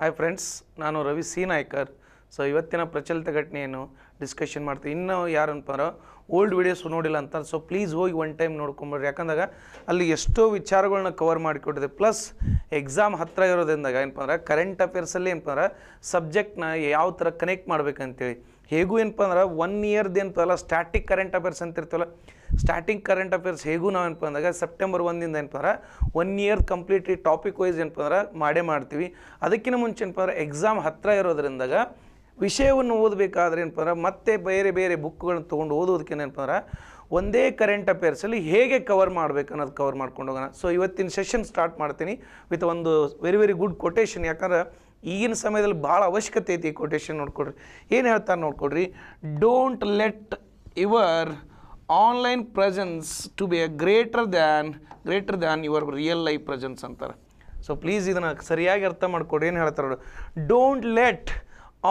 hi friends ನಾನು Ravi C Naikar so ಇವತ್ತಿನ ಪ್ರಚಲಿತ ಘಟನೆಯನ್ನು ಡಿಸ್ಕಷನ್ ಮಾಡ್ತೀನಿ ಇನ್ನೂ ಯಾರು ಅನ್ಪಾರ ಓಲ್ಡ್ ವೀಡಿಯೋಸ್ ನೋಡಿಲ್ಲ ಅಂತ ಸೊ ಪ್ಲೀಸ್ ಹೋಗಿ ಒನ್ ಟೈಮ್ ನೋಡ್ಕೊಂಬರ್ರಿ ಯಾಕಂದಾಗ ಅಲ್ಲಿ ಎಷ್ಟೋ ವಿಚಾರಗಳನ್ನ ಕವರ್ ಮಾಡಿಕೊಟ್ಟಿದೆ ಪ್ಲಸ್ ಎಕ್ಸಾಮ್ ಹತ್ತಿರ ಇರೋದ್ರಿಂದಾಗ ಏನಪ್ಪ ಕರೆಂಟ್ ಅಫೇರ್ಸಲ್ಲಿ ಏನಪ್ಪ ಸಬ್ಜೆಕ್ಟ್ನ ಯಾವ ಥರ ಕನೆಕ್ಟ್ ಮಾಡ್ಬೇಕಂತೇಳಿ ಹೇಗೂ ಏನಪ್ಪ ಅಂದ್ರೆ ಒನ್ ಇಯರ್ದು ಏನಪ್ಪ ಸ್ಟ್ಯಾಟಿಕ್ ಕರೆಂಟ್ ಅಫೇರ್ಸ್ ಅಂತಿರ್ತಲ್ಲ ಸ್ಟಾರ್ಟಿಂಗ್ ಕರೆಂಟ್ ಅಫೇರ್ಸ್ ಹೇಗೂ ನಾವು ಏನಪ್ಪ ಅಂದಾಗ ಸೆಪ್ಟೆಂಬರ್ ಒಂದಿಂದ ಏನಪ್ಪ ಅಂದ್ರೆ one year completely topic wise ಏನಪ್ಪ ಅಂದ್ರೆ ಮಾಡೇ ಮಾಡ್ತೀವಿ ಅದಕ್ಕಿಂತ ಮುಂಚೆ ಏನಪ್ಪ ಅಂದ್ರೆ ಎಕ್ಸಾಮ್ ಹತ್ತಿರ ಇರೋದ್ರಿಂದಾಗ ವಿಷಯವನ್ನು ಓದಬೇಕಾದ್ರೆ ಏನಪ್ಪ ಅಂದ್ರೆ ಮತ್ತೆ ಬೇರೆ ಬೇರೆ ಬುಕ್ಗಳನ್ನು ತೊಗೊಂಡು ಓದೋದಕ್ಕೇನು ಏನಪ್ಪ ಅಂದ್ರೆ ಒಂದೇ ಕರೆಂಟ್ ಅಫೇರ್ಸಲ್ಲಿ ಹೇಗೆ ಕವರ್ ಮಾಡಬೇಕು ಅನ್ನೋದು ಕವರ್ ಮಾಡ್ಕೊಂಡು ಹೋಗೋಣ ಸೊ ಇವತ್ತಿನ ಸೆಷನ್ ಸ್ಟಾರ್ಟ್ ಮಾಡ್ತೀನಿ ವಿತ್ ಒಂದು ವೆರಿ ವೆರಿ ಗುಡ್ ಕೊಟೇಷನ್ ಯಾಕಂದ್ರೆ ಈಗಿನ ಸಮಯದಲ್ಲಿ ಭಾಳ ಅವಶ್ಯಕತೆ ಐತಿ ಈ ಕೊಟೇಷನ್ ನೋಡ್ಕೊಡ್ರಿ ಏನು ಹೇಳ್ತಾರೆ ನೋಡ್ಕೊಡ್ರಿ don't let your online presence to be a greater than greater than your real life presence ಅಂತಾರೆ ಸೊ ಪ್ಲೀಸ್ ಇದನ್ನು ಸರಿಯಾಗಿ ಅರ್ಥ ಮಾಡ್ಕೊಡಿ ಏನು ಹೇಳ್ತಾರೆ ಡೋಂಟ್ ಲೆಟ್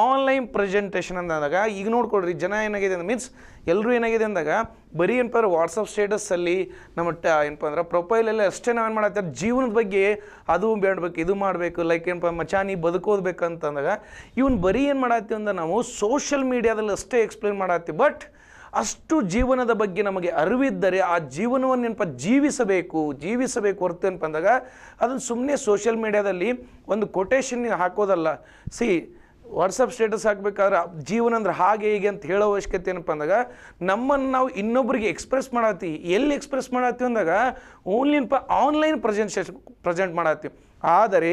ಆನ್ಲೈನ್ ಪ್ರೆಸೆಂಟೇಷನ್ ಅಂದಾಗ ಈಗ ನೋಡ್ಕೊಳ್ರಿ ಜನ ಏನಾಗಿದೆ ಅಂದ್ರೆ ಮೀನ್ಸ್ ಎಲ್ಲರೂ ಏನಾಗಿದೆ ಅಂದಾಗ ಬರೀ ಏನಪ್ಪ ಅಂದ್ರೆ ವಾಟ್ಸಪ್ ಸ್ಟೇಟಸಲ್ಲಿ ನಮ್ಮ ಟ ಏನಪ್ಪ ಅಂದ್ರೆ ಪ್ರೊಫೈಲಲ್ಲಿ ಅಷ್ಟೇ ನಾವು ಏನು ಮಾಡತ್ತಾರೆ ಜೀವನದ ಬಗ್ಗೆ ಅದು ಬೇಡಬೇಕು ಇದು ಮಾಡಬೇಕು ಲೈಕ್ ಏನಪ್ಪ ಮಚಾನಿ ಬದುಕೋದ್ಬೇಕಂತಂದಾಗ ಇವನು ಬರೀ ಏನು ಮಾಡತ್ತೀವಿ ಅಂದ್ರೆ ನಾವು ಸೋಷಿಯಲ್ ಮೀಡಿಯಾದಲ್ಲಿ ಅಷ್ಟೇ ಎಕ್ಸ್ಪ್ಲೇನ್ ಮಾಡತ್ತೀವಿ ಬಟ್ ಅಷ್ಟು ಜೀವನದ ಬಗ್ಗೆ ನಮಗೆ ಅರಿವಿದ್ದರೆ ಆ ಜೀವನವನ್ನು ಏನಪ್ಪ ಜೀವಿಸಬೇಕು ಜೀವಿಸಬೇಕು ಹೊರತು ಏನಪ್ಪ ಅಂದಾಗ ಅದನ್ನು ಸುಮ್ಮನೆ ಸೋಷಿಯಲ್ ಮೀಡ್ಯಾದಲ್ಲಿ ಒಂದು ಕೊಟೇಶನ್ ಹಾಕೋದಲ್ಲ ಸಿ ವಾಟ್ಸಪ್ ಸ್ಟೇಟಸ್ ಹಾಕಬೇಕಾದ್ರೆ ಜೀವನ ಅಂದ್ರೆ ಹಾಗೆ ಹೀಗೆ ಅಂತ ಹೇಳೋ ಅವಶ್ಯಕತೆ ಏನಪ್ಪ ಅಂದಾಗ ನಮ್ಮನ್ನು ನಾವು ಇನ್ನೊಬ್ಬರಿಗೆ ಎಕ್ಸ್ಪ್ರೆಸ್ ಮಾಡತ್ತಿ ಎಲ್ಲಿ ಎಕ್ಸ್ಪ್ರೆಸ್ ಮಾಡತ್ತೀವಿ ಅಂದಾಗ ಓನ್ಲಿನ್ಪ ಆನ್ಲೈನ್ ಪ್ರೆಸೆಂಟೇಷನ್ ಪ್ರೆಸೆಂಟ್ ಮಾಡತ್ತೀವಿ ಆದರೆ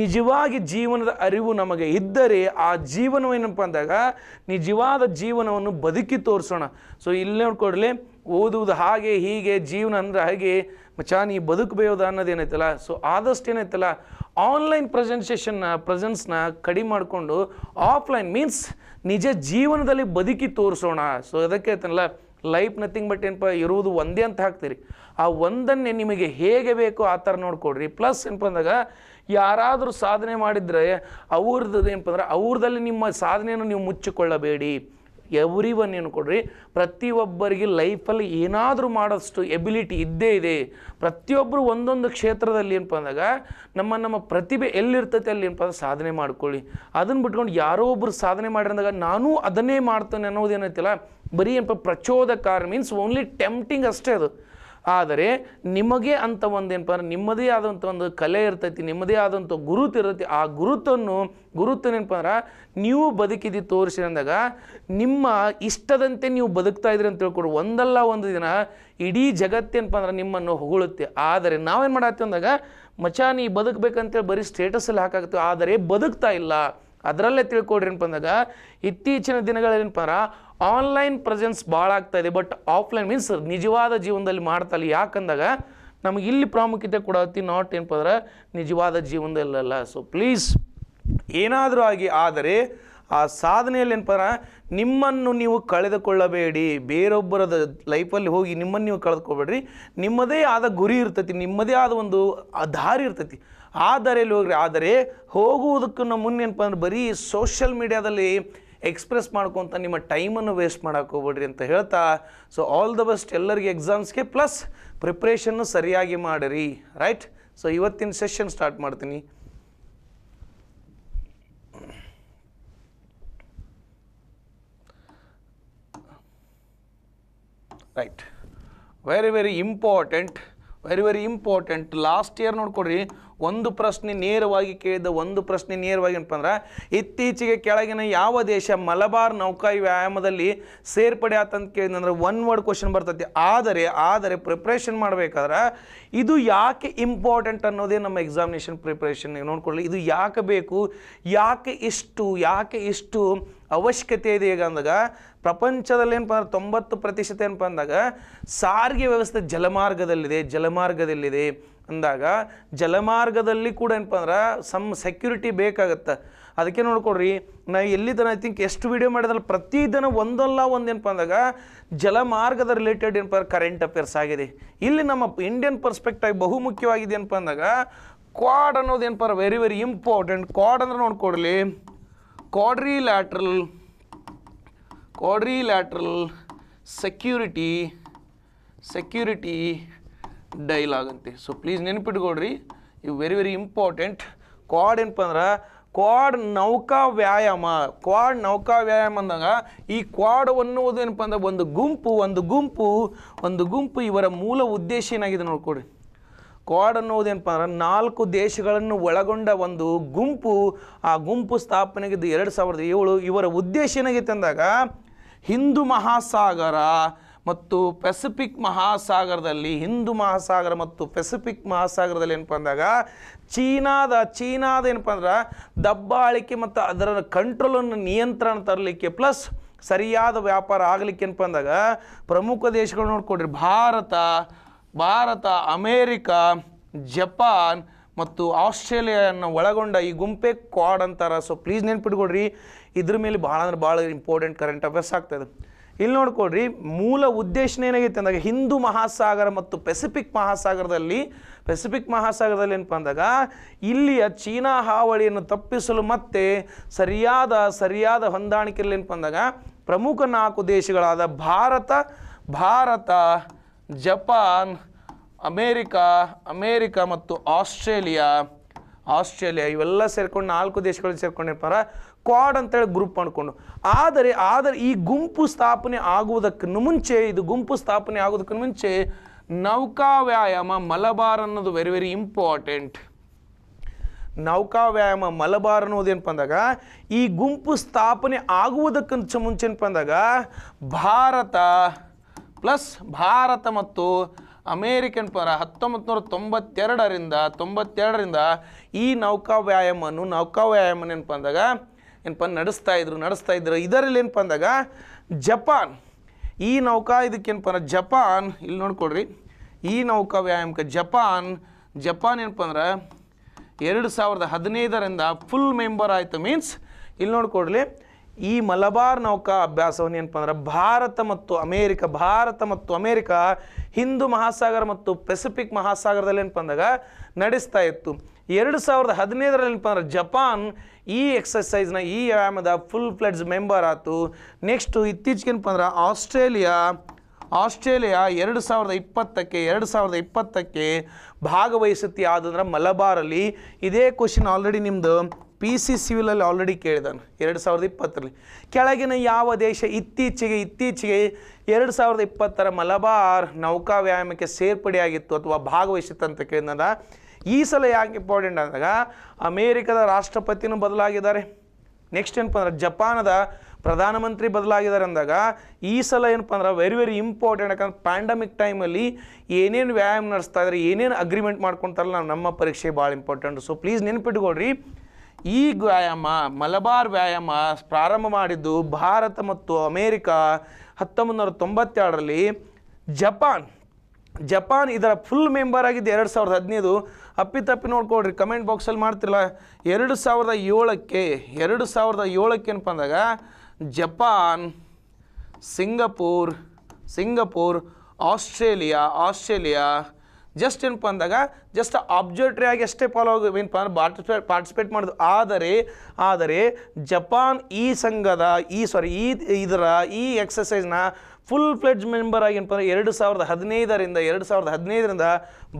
ನಿಜವಾಗಿ ಜೀವನದ ಅರಿವು ನಮಗೆ ಇದ್ದರೆ ಆ ಜೀವನವೇನಪ್ಪ ಅಂದಾಗ ನಿಜವಾದ ಜೀವನವನ್ನು ಬದುಕಿ ತೋರಿಸೋಣ ಸೊ ಇಲ್ಲಿ ನೋಡ್ಕೊಡ್ಲಿ ಓದುವುದು ಹಾಗೆ ಹೀಗೆ ಜೀವನ ಅಂದರೆ ಹಾಗೆ ಮಚಾ ನೀ ಬೇಯೋದ ಅನ್ನೋದೇನೈತಲ್ಲ ಸೊ ಆದಷ್ಟು ಏನೈತಲ್ಲ ಆನ್ಲೈನ್ ಪ್ರೆಸೆನ್ಸೇಷನ್ನ ಪ್ರೆಸೆನ್ಸ್ನ ಕಡಿಮೆ ಮಾಡಿಕೊಂಡು ಆಫ್ಲೈನ್ ಮೀನ್ಸ್ ನಿಜ ಜೀವನದಲ್ಲಿ ಬದುಕಿ ತೋರಿಸೋಣ ಸೊ ಅದಕ್ಕೆ ಐತನಲ್ಲ ಲೈಫ್ ನಥಿಂಗ್ ಬಟ್ ಏನಪ್ಪ ಇರುವುದು ಒಂದೇ ಅಂತ ಹಾಕ್ತೀರಿ ಆ ಒಂದನ್ನೇ ನಿಮಗೆ ಹೇಗೆ ಬೇಕೋ ಆ ಥರ ನೋಡಿಕೊಡ್ರಿ ಪ್ಲಸ್ ಏನಪ್ಪ ಅಂದಾಗ ಯಾರಾದರೂ ಸಾಧನೆ ಮಾಡಿದರೆ ಅವ್ರದ್ದು ಏನಪ್ಪ ಅಂದ್ರೆ ಅವ್ರದಲ್ಲಿ ನಿಮ್ಮ ಸಾಧನೆಯನ್ನು ನೀವು ಮುಚ್ಚಿಕೊಳ್ಳಬೇಡಿ ಎವ್ರಿ ಒನ್ ಏನು ಕೊಡ್ರಿ ಪ್ರತಿಯೊಬ್ಬರಿಗೆ ಲೈಫಲ್ಲಿ ಏನಾದರೂ ಮಾಡೋಷ್ಟು ಎಬಿಲಿಟಿ ಇದ್ದೇ ಇದೆ ಪ್ರತಿಯೊಬ್ಬರು ಒಂದೊಂದು ಕ್ಷೇತ್ರದಲ್ಲಿ ಏನಪ್ಪ ಅಂದಾಗ ನಮ್ಮ ನಮ್ಮ ಪ್ರತಿಭೆ ಎಲ್ಲಿರ್ತೈತೆ ಅಲ್ಲಿ ಏನಪ್ಪ ಅಂದ್ರೆ ಸಾಧನೆ ಮಾಡ್ಕೊಳ್ಳಿ ಅದನ್ನು ಬಿಟ್ಕೊಂಡು ಯಾರೋ ಒಬ್ಬರು ಸಾಧನೆ ಮಾಡಿರಂದಾಗ ನಾನೂ ಅದನ್ನೇ ಮಾಡ್ತೇನೆ ಅನ್ನೋದೇನೈತಿಲ್ಲ ಬರೀ ಏನಪ್ಪ ಪ್ರಚೋದಕಾರ ಮೀನ್ಸ್ ಓನ್ಲಿ ಟೆಂಪ್ಟಿಂಗ್ ಅಷ್ಟೇ ಅದು ಆದರೆ ನಿಮಗೆ ಅಂತ ಒಂದು ಅಂದ್ರೆ ನಿಮ್ಮದೇ ಆದಂಥ ಒಂದು ಕಲೆ ಇರ್ತೈತಿ ನಿಮ್ಮದೇ ಆದಂಥ ಗುರುತು ಇರ್ತೈತಿ ಆ ಗುರುತನ್ನು ಗುರುತನೇನಪ್ಪ ಅಂದ್ರೆ ನೀವು ಬದುಕಿದ್ದು ತೋರಿಸಿ ನಿಮ್ಮ ಇಷ್ಟದಂತೆ ನೀವು ಬದುಕ್ತಾ ಇದ್ರಿ ಅಂತ ತಿಳ್ಕೊಡು ಒಂದಲ್ಲ ಒಂದು ದಿನ ಇಡೀ ಜಗತ್ತೇನಪ್ಪ ಅಂದ್ರೆ ನಿಮ್ಮನ್ನು ಹೊಗಳುತ್ತೆ ಆದರೆ ನಾವೇನು ಮಾಡತ್ತೆ ಅಂದಾಗ ಮಚಾ ನೀ ಬದುಕಬೇಕಂತೇಳಿ ಬರೀ ಸ್ಟೇಟಸಲ್ಲಿ ಹಾಕಾಗುತ್ತೆ ಆದರೆ ಬದುಕ್ತಾ ಇಲ್ಲ ಅದರಲ್ಲೇ ತಿಳ್ಕೊಡ್ರಿ ಅಂದಾಗ ಇತ್ತೀಚಿನ ದಿನಗಳಲ್ಲಿ ಏನಪ್ಪ ಆನ್ಲೈನ್ ಪ್ರೆಸೆನ್ಸ್ ಭಾಳ ಆಗ್ತಾ ಇದೆ ಬಟ್ ಆಫ್ಲೈನ್ ಮೀನ್ಸ್ ನಿಜವಾದ ಜೀವನದಲ್ಲಿ ಇಲ್ಲ ಯಾಕಂದಾಗ ನಮಗೆ ಇಲ್ಲಿ ಪ್ರಾಮುಖ್ಯತೆ ಕೊಡತ್ತಿ ನಾಟ್ ಏನಪ್ಪ ಅಂದ್ರೆ ನಿಜವಾದ ಜೀವನದಲ್ಲಲ್ಲ ಸೊ ಪ್ಲೀಸ್ ಏನಾದರೂ ಆಗಿ ಆದರೆ ಆ ಸಾಧನೆಯಲ್ಲಿ ಏನಪ್ಪ ನಿಮ್ಮನ್ನು ನೀವು ಕಳೆದುಕೊಳ್ಳಬೇಡಿ ಬೇರೊಬ್ಬರದ ಲೈಫಲ್ಲಿ ಹೋಗಿ ನಿಮ್ಮನ್ನು ನೀವು ಕಳೆದುಕೊಳ್ಬೇಡ್ರಿ ನಿಮ್ಮದೇ ಆದ ಗುರಿ ಇರ್ತೈತಿ ನಿಮ್ಮದೇ ಆದ ಒಂದು ದಾರಿ ಇರ್ತೈತಿ ಆದರೆ ಹೋಗ್ರಿ ಆದರೆ ಹೋಗುವುದಕ್ಕೂ ಮುನ್ನೇನಪ್ಪ ಅಂದ್ರೆ ಬರೀ ಸೋಷಿಯಲ್ ಮೀಡಿಯಾದಲ್ಲಿ ಎಕ್ಸ್ಪ್ರೆಸ್ ಮಾಡ್ಕೊತ ನಿಮ್ಮ ಟೈಮನ್ನು ವೇಸ್ಟ್ ಮಾಡೋಕೆ ಅಂತ ಹೇಳ್ತಾ ಸೊ ಆಲ್ ದ ಬೆಸ್ಟ್ ಎಲ್ಲರಿಗೆ ಎಕ್ಸಾಮ್ಸ್ಗೆ ಪ್ಲಸ್ ಪ್ರಿಪ್ರೇಷನ್ನು ಸರಿಯಾಗಿ ಮಾಡಿರಿ ರೈಟ್ ಸೊ ಇವತ್ತಿನ ಸೆಷನ್ ಸ್ಟಾರ್ಟ್ ಮಾಡ್ತೀನಿ right very very important very very important last year ನೋಡ್ಕೊಡ್ರಿ ಒಂದು ಪ್ರಶ್ನೆ ನೇರವಾಗಿ ಕೇಳಿದ ಒಂದು ಪ್ರಶ್ನೆ ನೇರವಾಗಿ ಏನಪ್ಪ ಅಂದ್ರೆ ಇತ್ತೀಚೆಗೆ ಕೆಳಗಿನ ಯಾವ ದೇಶ ಮಲಬಾರ್ ನೌಕಾಯಿ ವ್ಯಾಯಾಮದಲ್ಲಿ ಸೇರ್ಪಡೆ ಆತಂತ ಕೇಳಿದಂದ್ರೆ ಒನ್ ವರ್ಡ್ ಕ್ವಶನ್ ಬರ್ತೈತಿ ಆದರೆ ಆದರೆ ಪ್ರಿಪ್ರೇಷನ್ ಮಾಡಬೇಕಾದ್ರೆ ಇದು ಯಾಕೆ ಇಂಪಾರ್ಟೆಂಟ್ ಅನ್ನೋದೇ ನಮ್ಮ ಎಕ್ಸಾಮಿನೇಷನ್ ಪ್ರಿಪ್ರೇಷನ್ ನೋಡ್ಕೊಳ್ಳಿ ಇದು ಯಾಕೆ ಬೇಕು ಯಾಕೆ ಇಷ್ಟು ಯಾಕೆ ಇಷ್ಟು ಅವಶ್ಯಕತೆ ಇದೆ ಈಗ ಅಂದಾಗ ಪ್ರಪಂಚದಲ್ಲಿ ಏನಪ್ಪ ಅಂದ್ರೆ ತೊಂಬತ್ತು ಪ್ರತಿಶತ ಏನಪ್ಪ ಅಂದಾಗ ಸಾರಿಗೆ ವ್ಯವಸ್ಥೆ ಜಲಮಾರ್ಗದಲ್ಲಿದೆ ಜಲಮಾರ್ಗದಲ್ಲಿದೆ ಅಂದಾಗ ಜಲಮಾರ್ಗದಲ್ಲಿ ಕೂಡ ಏನಪ್ಪ ಅಂದ್ರೆ ಸಮ್ ಸೆಕ್ಯೂರಿಟಿ ಬೇಕಾಗತ್ತೆ ಅದಕ್ಕೆ ನೋಡ್ಕೊಡ್ರಿ ನಾ ಎಲ್ಲಿ ದಿನ ಐ ತಿಂಕ್ ಎಷ್ಟು ವೀಡಿಯೋ ಪ್ರತಿ ದಿನ ಒಂದಲ್ಲ ಒಂದು ಏನಪ್ಪ ಅಂದಾಗ ಜಲಮಾರ್ಗದ ರಿಲೇಟೆಡ್ ಏನಪ್ಪ ಕರೆಂಟ್ ಅಫೇರ್ಸ್ ಆಗಿದೆ ಇಲ್ಲಿ ನಮ್ಮ ಇಂಡಿಯನ್ ಪರ್ಸ್ಪೆಕ್ಟಾಗಿ ಬಹುಮುಖ್ಯವಾಗಿದೆ ಏನಪ್ಪ ಅಂದಾಗ ಕ್ವಾಡ್ ಅನ್ನೋದು ಏನಪ್ಪ ವೆರಿ ವೆರಿ ಇಂಪಾರ್ಟೆಂಟ್ ಕ್ವಾಡ್ ಅಂದ್ರೆ ನೋಡ್ಕೊಡ್ಲಿ quadrilateral quadrilateral security security dialogue ಅಂತೆ ಸೊ ಪ್ಲೀಸ್ ನೆನ್ಪಿಟ್ಕೊಡ್ರಿ ಇವು ವೆರಿ ವೆರಿ ಇಂಪಾರ್ಟೆಂಟ್ ಕ್ವಾಡ್ ಏನಪ್ಪ ಅಂದ್ರೆ ಕ್ವಾಡ್ ನೌಕಾ ವ್ಯಾಯಾಮ ಕ್ವಾಡ್ ನೌಕಾ ವ್ಯಾಯಾಮ ಅಂದಾಗ ಈ ಕ್ವಾಡ್ ಅನ್ನುವುದು ಏನಪ್ಪ ಅಂದ್ರೆ ಒಂದು ಗುಂಪು ಒಂದು ಗುಂಪು ಒಂದು ಗುಂಪು ಇವರ ಮೂಲ ಉದ್ದೇಶ ಏನಾಗಿದೆ ನೋಡ್ಕೊಡಿ ಕ್ವಾಡ್ ಅನ್ನೋದು ಏನಪ್ಪ ಅಂದ್ರೆ ನಾಲ್ಕು ದೇಶಗಳನ್ನು ಒಳಗೊಂಡ ಒಂದು ಗುಂಪು ಆ ಗುಂಪು ಸ್ಥಾಪನೆಗಿದ್ದು ಎರಡು ಸಾವಿರದ ಏಳು ಇವರ ಉದ್ದೇಶ ಏನಾಗಿತ್ತು ಅಂದಾಗ ಹಿಂದೂ ಮಹಾಸಾಗರ ಮತ್ತು ಪೆಸಿಫಿಕ್ ಮಹಾಸಾಗರದಲ್ಲಿ ಹಿಂದೂ ಮಹಾಸಾಗರ ಮತ್ತು ಪೆಸಿಫಿಕ್ ಮಹಾಸಾಗರದಲ್ಲಿ ಏನಪ್ಪ ಅಂದಾಗ ಚೀನಾದ ಚೀನಾದ ಏನಪ್ಪ ಅಂದ್ರೆ ದಬ್ಬಾಳಿಕೆ ಮತ್ತು ಅದರ ಕಂಟ್ರೋಲನ್ನು ನಿಯಂತ್ರಣ ತರಲಿಕ್ಕೆ ಪ್ಲಸ್ ಸರಿಯಾದ ವ್ಯಾಪಾರ ಆಗಲಿಕ್ಕೆ ಏನಪ್ಪ ಅಂದಾಗ ಪ್ರಮುಖ ದೇಶಗಳು ನೋಡ್ಕೊಡ್ರಿ ಭಾರತ ಭಾರತ ಅಮೇರಿಕಾ ಜಪಾನ್ ಮತ್ತು ಆಸ್ಟ್ರೇಲಿಯಾನ ಒಳಗೊಂಡ ಈ ಗುಂಪೆ ಕ್ವಾಡ್ ಅಂತಾರೆ ಸೊ ಪ್ಲೀಸ್ ನೆನ್ಪಿಟ್ಕೊಡ್ರಿ ಇದ್ರ ಮೇಲೆ ಭಾಳ ಅಂದ್ರೆ ಭಾಳ ಇಂಪಾರ್ಟೆಂಟ್ ಕರೆಂಟ್ ಅಫೇರ್ಸ್ ಆಗ್ತದೆ ಇಲ್ಲಿ ನೋಡ್ಕೊಡ್ರಿ ಮೂಲ ಉದ್ದೇಶನ ಏನಾಗೈತೆ ಅಂದಾಗ ಹಿಂದೂ ಮಹಾಸಾಗರ ಮತ್ತು ಪೆಸಿಫಿಕ್ ಮಹಾಸಾಗರದಲ್ಲಿ ಪೆಸಿಫಿಕ್ ಮಹಾಸಾಗರದಲ್ಲಿ ಏನಪ್ಪ ಅಂದಾಗ ಇಲ್ಲಿಯ ಚೀನಾ ಹಾವಳಿಯನ್ನು ತಪ್ಪಿಸಲು ಮತ್ತೆ ಸರಿಯಾದ ಸರಿಯಾದ ಹೊಂದಾಣಿಕೆಯಲ್ಲಿ ಏನಪ್ಪ ಅಂದಾಗ ಪ್ರಮುಖ ನಾಲ್ಕು ದೇಶಗಳಾದ Bharat Bharat Japan America America ಮತ್ತು ಆಸ್ಟ್ರೇಲಿಯಾ ಆಸ್ಟ್ರೇಲಿಯಾ ಇವೆಲ್ಲ ಸೇರ್ಕೊಂಡು ನಾಲ್ಕು ದೇಶಗಳು ಸೇರ್ಕೊಂಡಿರ್ತಾರೆ ಕ್ವಾಡ್ ಅಂತೇಳಿ ಗ್ರೂಪ್ ಮಾಡಿಕೊಂಡು ಆದರೆ ಆದರೆ ಈ ಗುಂಪು ಸ್ಥಾಪನೆ ಆಗುವುದಕ್ಕೂ ಮುಂಚೆ ಇದು ಗುಂಪು ಸ್ಥಾಪನೆ ಆಗೋದಕ್ಕೂ ಮುಂಚೆ ನೌಕಾ ವ್ಯಾಯಾಮ ಮಲಬಾರ್ ಅನ್ನೋದು ವೆರಿ ವೆರಿ ಇಂಪಾರ್ಟೆಂಟ್ ನೌಕಾ ವ್ಯಾಯಾಮ ಮಲಬಾರ್ ಅನ್ನೋದು ಏನಪ್ಪ ಅಂದಾಗ ಈ ಗುಂಪು ಸ್ಥಾಪನೆ ಆಗುವುದಕ್ಕಿಂತ ಮುಂಚೆ ಏನಪ್ಪ ಅಂದಾಗ ಭಾರತ ಪ್ಲಸ್ ಭಾರತ ಮತ್ತು ಅಮೇರಿಕನ್ ಪರ ಹತ್ತೊಂಬತ್ತು ನೂರ ತೊಂಬತ್ತೆರಡರಿಂದ ತೊಂಬತ್ತೆರಡರಿಂದ ಈ ನೌಕಾ ವ್ಯಾಯಾಮವನ್ನು ನೌಕಾ ವ್ಯಾಯಾಮ ಏನಪ್ಪ ಅಂದಾಗ ಏನಪ್ಪ ನಡೆಸ್ತಾ ಇದ್ರು ನಡೆಸ್ತಾ ಇದ್ರು ಇದರಲ್ಲಿ ಏನಪ್ಪ ಅಂದಾಗ ಜಪಾನ್ ಈ ನೌಕಾ ಇದಕ್ಕೇನಪ್ಪ ಜಪಾನ್ ಇಲ್ಲಿ ನೋಡ್ಕೊಡ್ರಿ ಈ ನೌಕಾ ವ್ಯಾಯಾಮಕ್ಕೆ ಜಪಾನ್ ಜಪಾನ್ ಏನಪ್ಪ ಅಂದ್ರೆ ಎರಡು ಸಾವಿರದ ಹದಿನೈದರಿಂದ ಫುಲ್ ಮೆಂಬರ್ ಆಯಿತು ಮೀನ್ಸ್ ಇಲ್ಲಿ ನೋಡ್ಕೊಡ್ರಿ ಈ ಮಲಬಾರ್ ನೌಕಾ ಅಭ್ಯಾಸವನ್ನು ಏನಪ್ಪ ಅಂದ್ರೆ ಭಾರತ ಮತ್ತು ಅಮೇರಿಕ ಭಾರತ ಮತ್ತು ಅಮೇರಿಕ ಹಿಂದೂ ಮಹಾಸಾಗರ ಮತ್ತು ಪೆಸಿಫಿಕ್ ಮಹಾಸಾಗರದಲ್ಲಿ ಏನಪ್ಪ ಅಂದಾಗ ನಡೆಸ್ತಾ ಇತ್ತು ಎರಡು ಸಾವಿರದ ಹದಿನೈದರಲ್ಲಿಪ್ಪ ಅಂದ್ರೆ ಜಪಾನ್ ಈ ಎಕ್ಸಸೈಸ್ನ ಈ ವ್ಯಾಯಾಮದ ಫುಲ್ ಫ್ಲೆಡ್ಸ್ ಮೆಂಬರ್ ಆಯಿತು ನೆಕ್ಸ್ಟು ಏನಪ್ಪ ಅಂದ್ರೆ ಆಸ್ಟ್ರೇಲಿಯಾ ಆಸ್ಟ್ರೇಲಿಯಾ ಎರಡು ಸಾವಿರದ ಇಪ್ಪತ್ತಕ್ಕೆ ಎರಡು ಸಾವಿರದ ಇಪ್ಪತ್ತಕ್ಕೆ ಭಾಗವಹಿಸುತ್ತೆ ಯಾವುದಂದ್ರೆ ಮಲಬಾರಲ್ಲಿ ಇದೇ ಕ್ವಶನ್ ಆಲ್ರೆಡಿ ನಿಮ್ಮದು ಪಿ ಸಿ ಸಿವಿಲಲ್ಲಿ ಆಲ್ರೆಡಿ ಕೇಳಿದಾನೆ ಎರಡು ಸಾವಿರದ ಇಪ್ಪತ್ತರಲ್ಲಿ ಕೆಳಗಿನ ಯಾವ ದೇಶ ಇತ್ತೀಚೆಗೆ ಇತ್ತೀಚೆಗೆ ಎರಡು ಸಾವಿರದ ಇಪ್ಪತ್ತರ ಮಲಬಾರ್ ನೌಕಾ ವ್ಯಾಯಾಮಕ್ಕೆ ಸೇರ್ಪಡೆಯಾಗಿತ್ತು ಅಥವಾ ಭಾಗವಹಿಸಿತ್ತು ಅಂತ ಕೇಳಿದಾಗ ಈ ಸಲ ಯಾಕೆ ಇಂಪಾರ್ಟೆಂಟ್ ಅಂದಾಗ ಅಮೇರಿಕದ ರಾಷ್ಟ್ರಪತಿನೂ ಬದಲಾಗಿದ್ದಾರೆ ನೆಕ್ಸ್ಟ್ ಏನಪ್ಪ ಅಂದ್ರೆ ಜಪಾನದ ಪ್ರಧಾನಮಂತ್ರಿ ಬದಲಾಗಿದ್ದಾರೆ ಅಂದಾಗ ಈ ಸಲ ಏನಪ್ಪ ಅಂದ್ರೆ ವೆರಿ ವೆರಿ ಇಂಪಾರ್ಟೆಂಟ್ ಯಾಕಂದ್ರೆ ಪ್ಯಾಂಡಮಿಕ್ ಟೈಮಲ್ಲಿ ಏನೇನು ವ್ಯಾಯಾಮ ನಡೆಸ್ತಾ ಇದ್ದಾರೆ ಏನೇನು ಅಗ್ರಿಮೆಂಟ್ ಮಾಡ್ಕೊತಾರಲ್ಲ ನಾವು ನಮ್ಮ ಪರೀಕ್ಷೆ ಭಾಳ ಇಂಪಾರ್ಟೆಂಟ್ ಸೊ ಪ್ಲೀಸ್ ನೆನ್ಪಿಟ್ಕೊಳ್ರಿ ಈ ವ್ಯಾಯಾಮ ಮಲಬಾರ್ ವ್ಯಾಯಾಮ ಪ್ರಾರಂಭ ಮಾಡಿದ್ದು ಭಾರತ ಮತ್ತು ಅಮೇರಿಕಾ ಹತ್ತೊಂಬತ್ತು ನೂರ ಜಪಾನ್ ಜಪಾನ್ ಇದರ ಫುಲ್ ಮೆಂಬರ್ ಆಗಿದ್ದು ಎರಡು ಸಾವಿರದ ಹದಿನೈದು ಅಪ್ಪಿತಪ್ಪಿ ನೋಡ್ಕೊಳ್ರಿ ಕಮೆಂಟ್ ಬಾಕ್ಸಲ್ಲಿ ಮಾಡ್ತಿಲ್ಲ ಎರಡು ಸಾವಿರದ ಏಳಕ್ಕೆ ಎರಡು ಸಾವಿರದ ಏಳಕ್ಕೆ ಏನಪ್ಪ ಅಂದಾಗ Japan Singapore Singapore Australia Australia just ಏನಪ್ಪ ಅಂದಾಗ ಜಸ್ಟ್ ಆಬ್ಜರ್ಟ್ರಿ ಆಗಿ ಅಷ್ಟೇ ಫಾಲೋ ಆಗಿ ಏನಪ್ಪ ಅಂದ್ರೆ ಪಾರ್ಟಿಸಿಪೇಟ್ ಪಾರ್ಟಿಸಿಪೇಟ್ ಮಾಡೋದು ಆದರೆ ಆದರೆ ಜಪಾನ್ ಈ ಸಂಘದ ಈ ಸಾರಿ ಈ ಇದರ ಈ ಎಕ್ಸಸೈಸ್ನ ಫುಲ್ ಫ್ಲೆಡ್ಜ್ ಮೆಂಬರ್ ಆಗಿ ಏನಪ್ಪ ಅಂದರೆ ಎರಡು ಸಾವಿರದ ಹದಿನೈದರಿಂದ ಎರಡು ಸಾವಿರದ ಹದಿನೈದರಿಂದ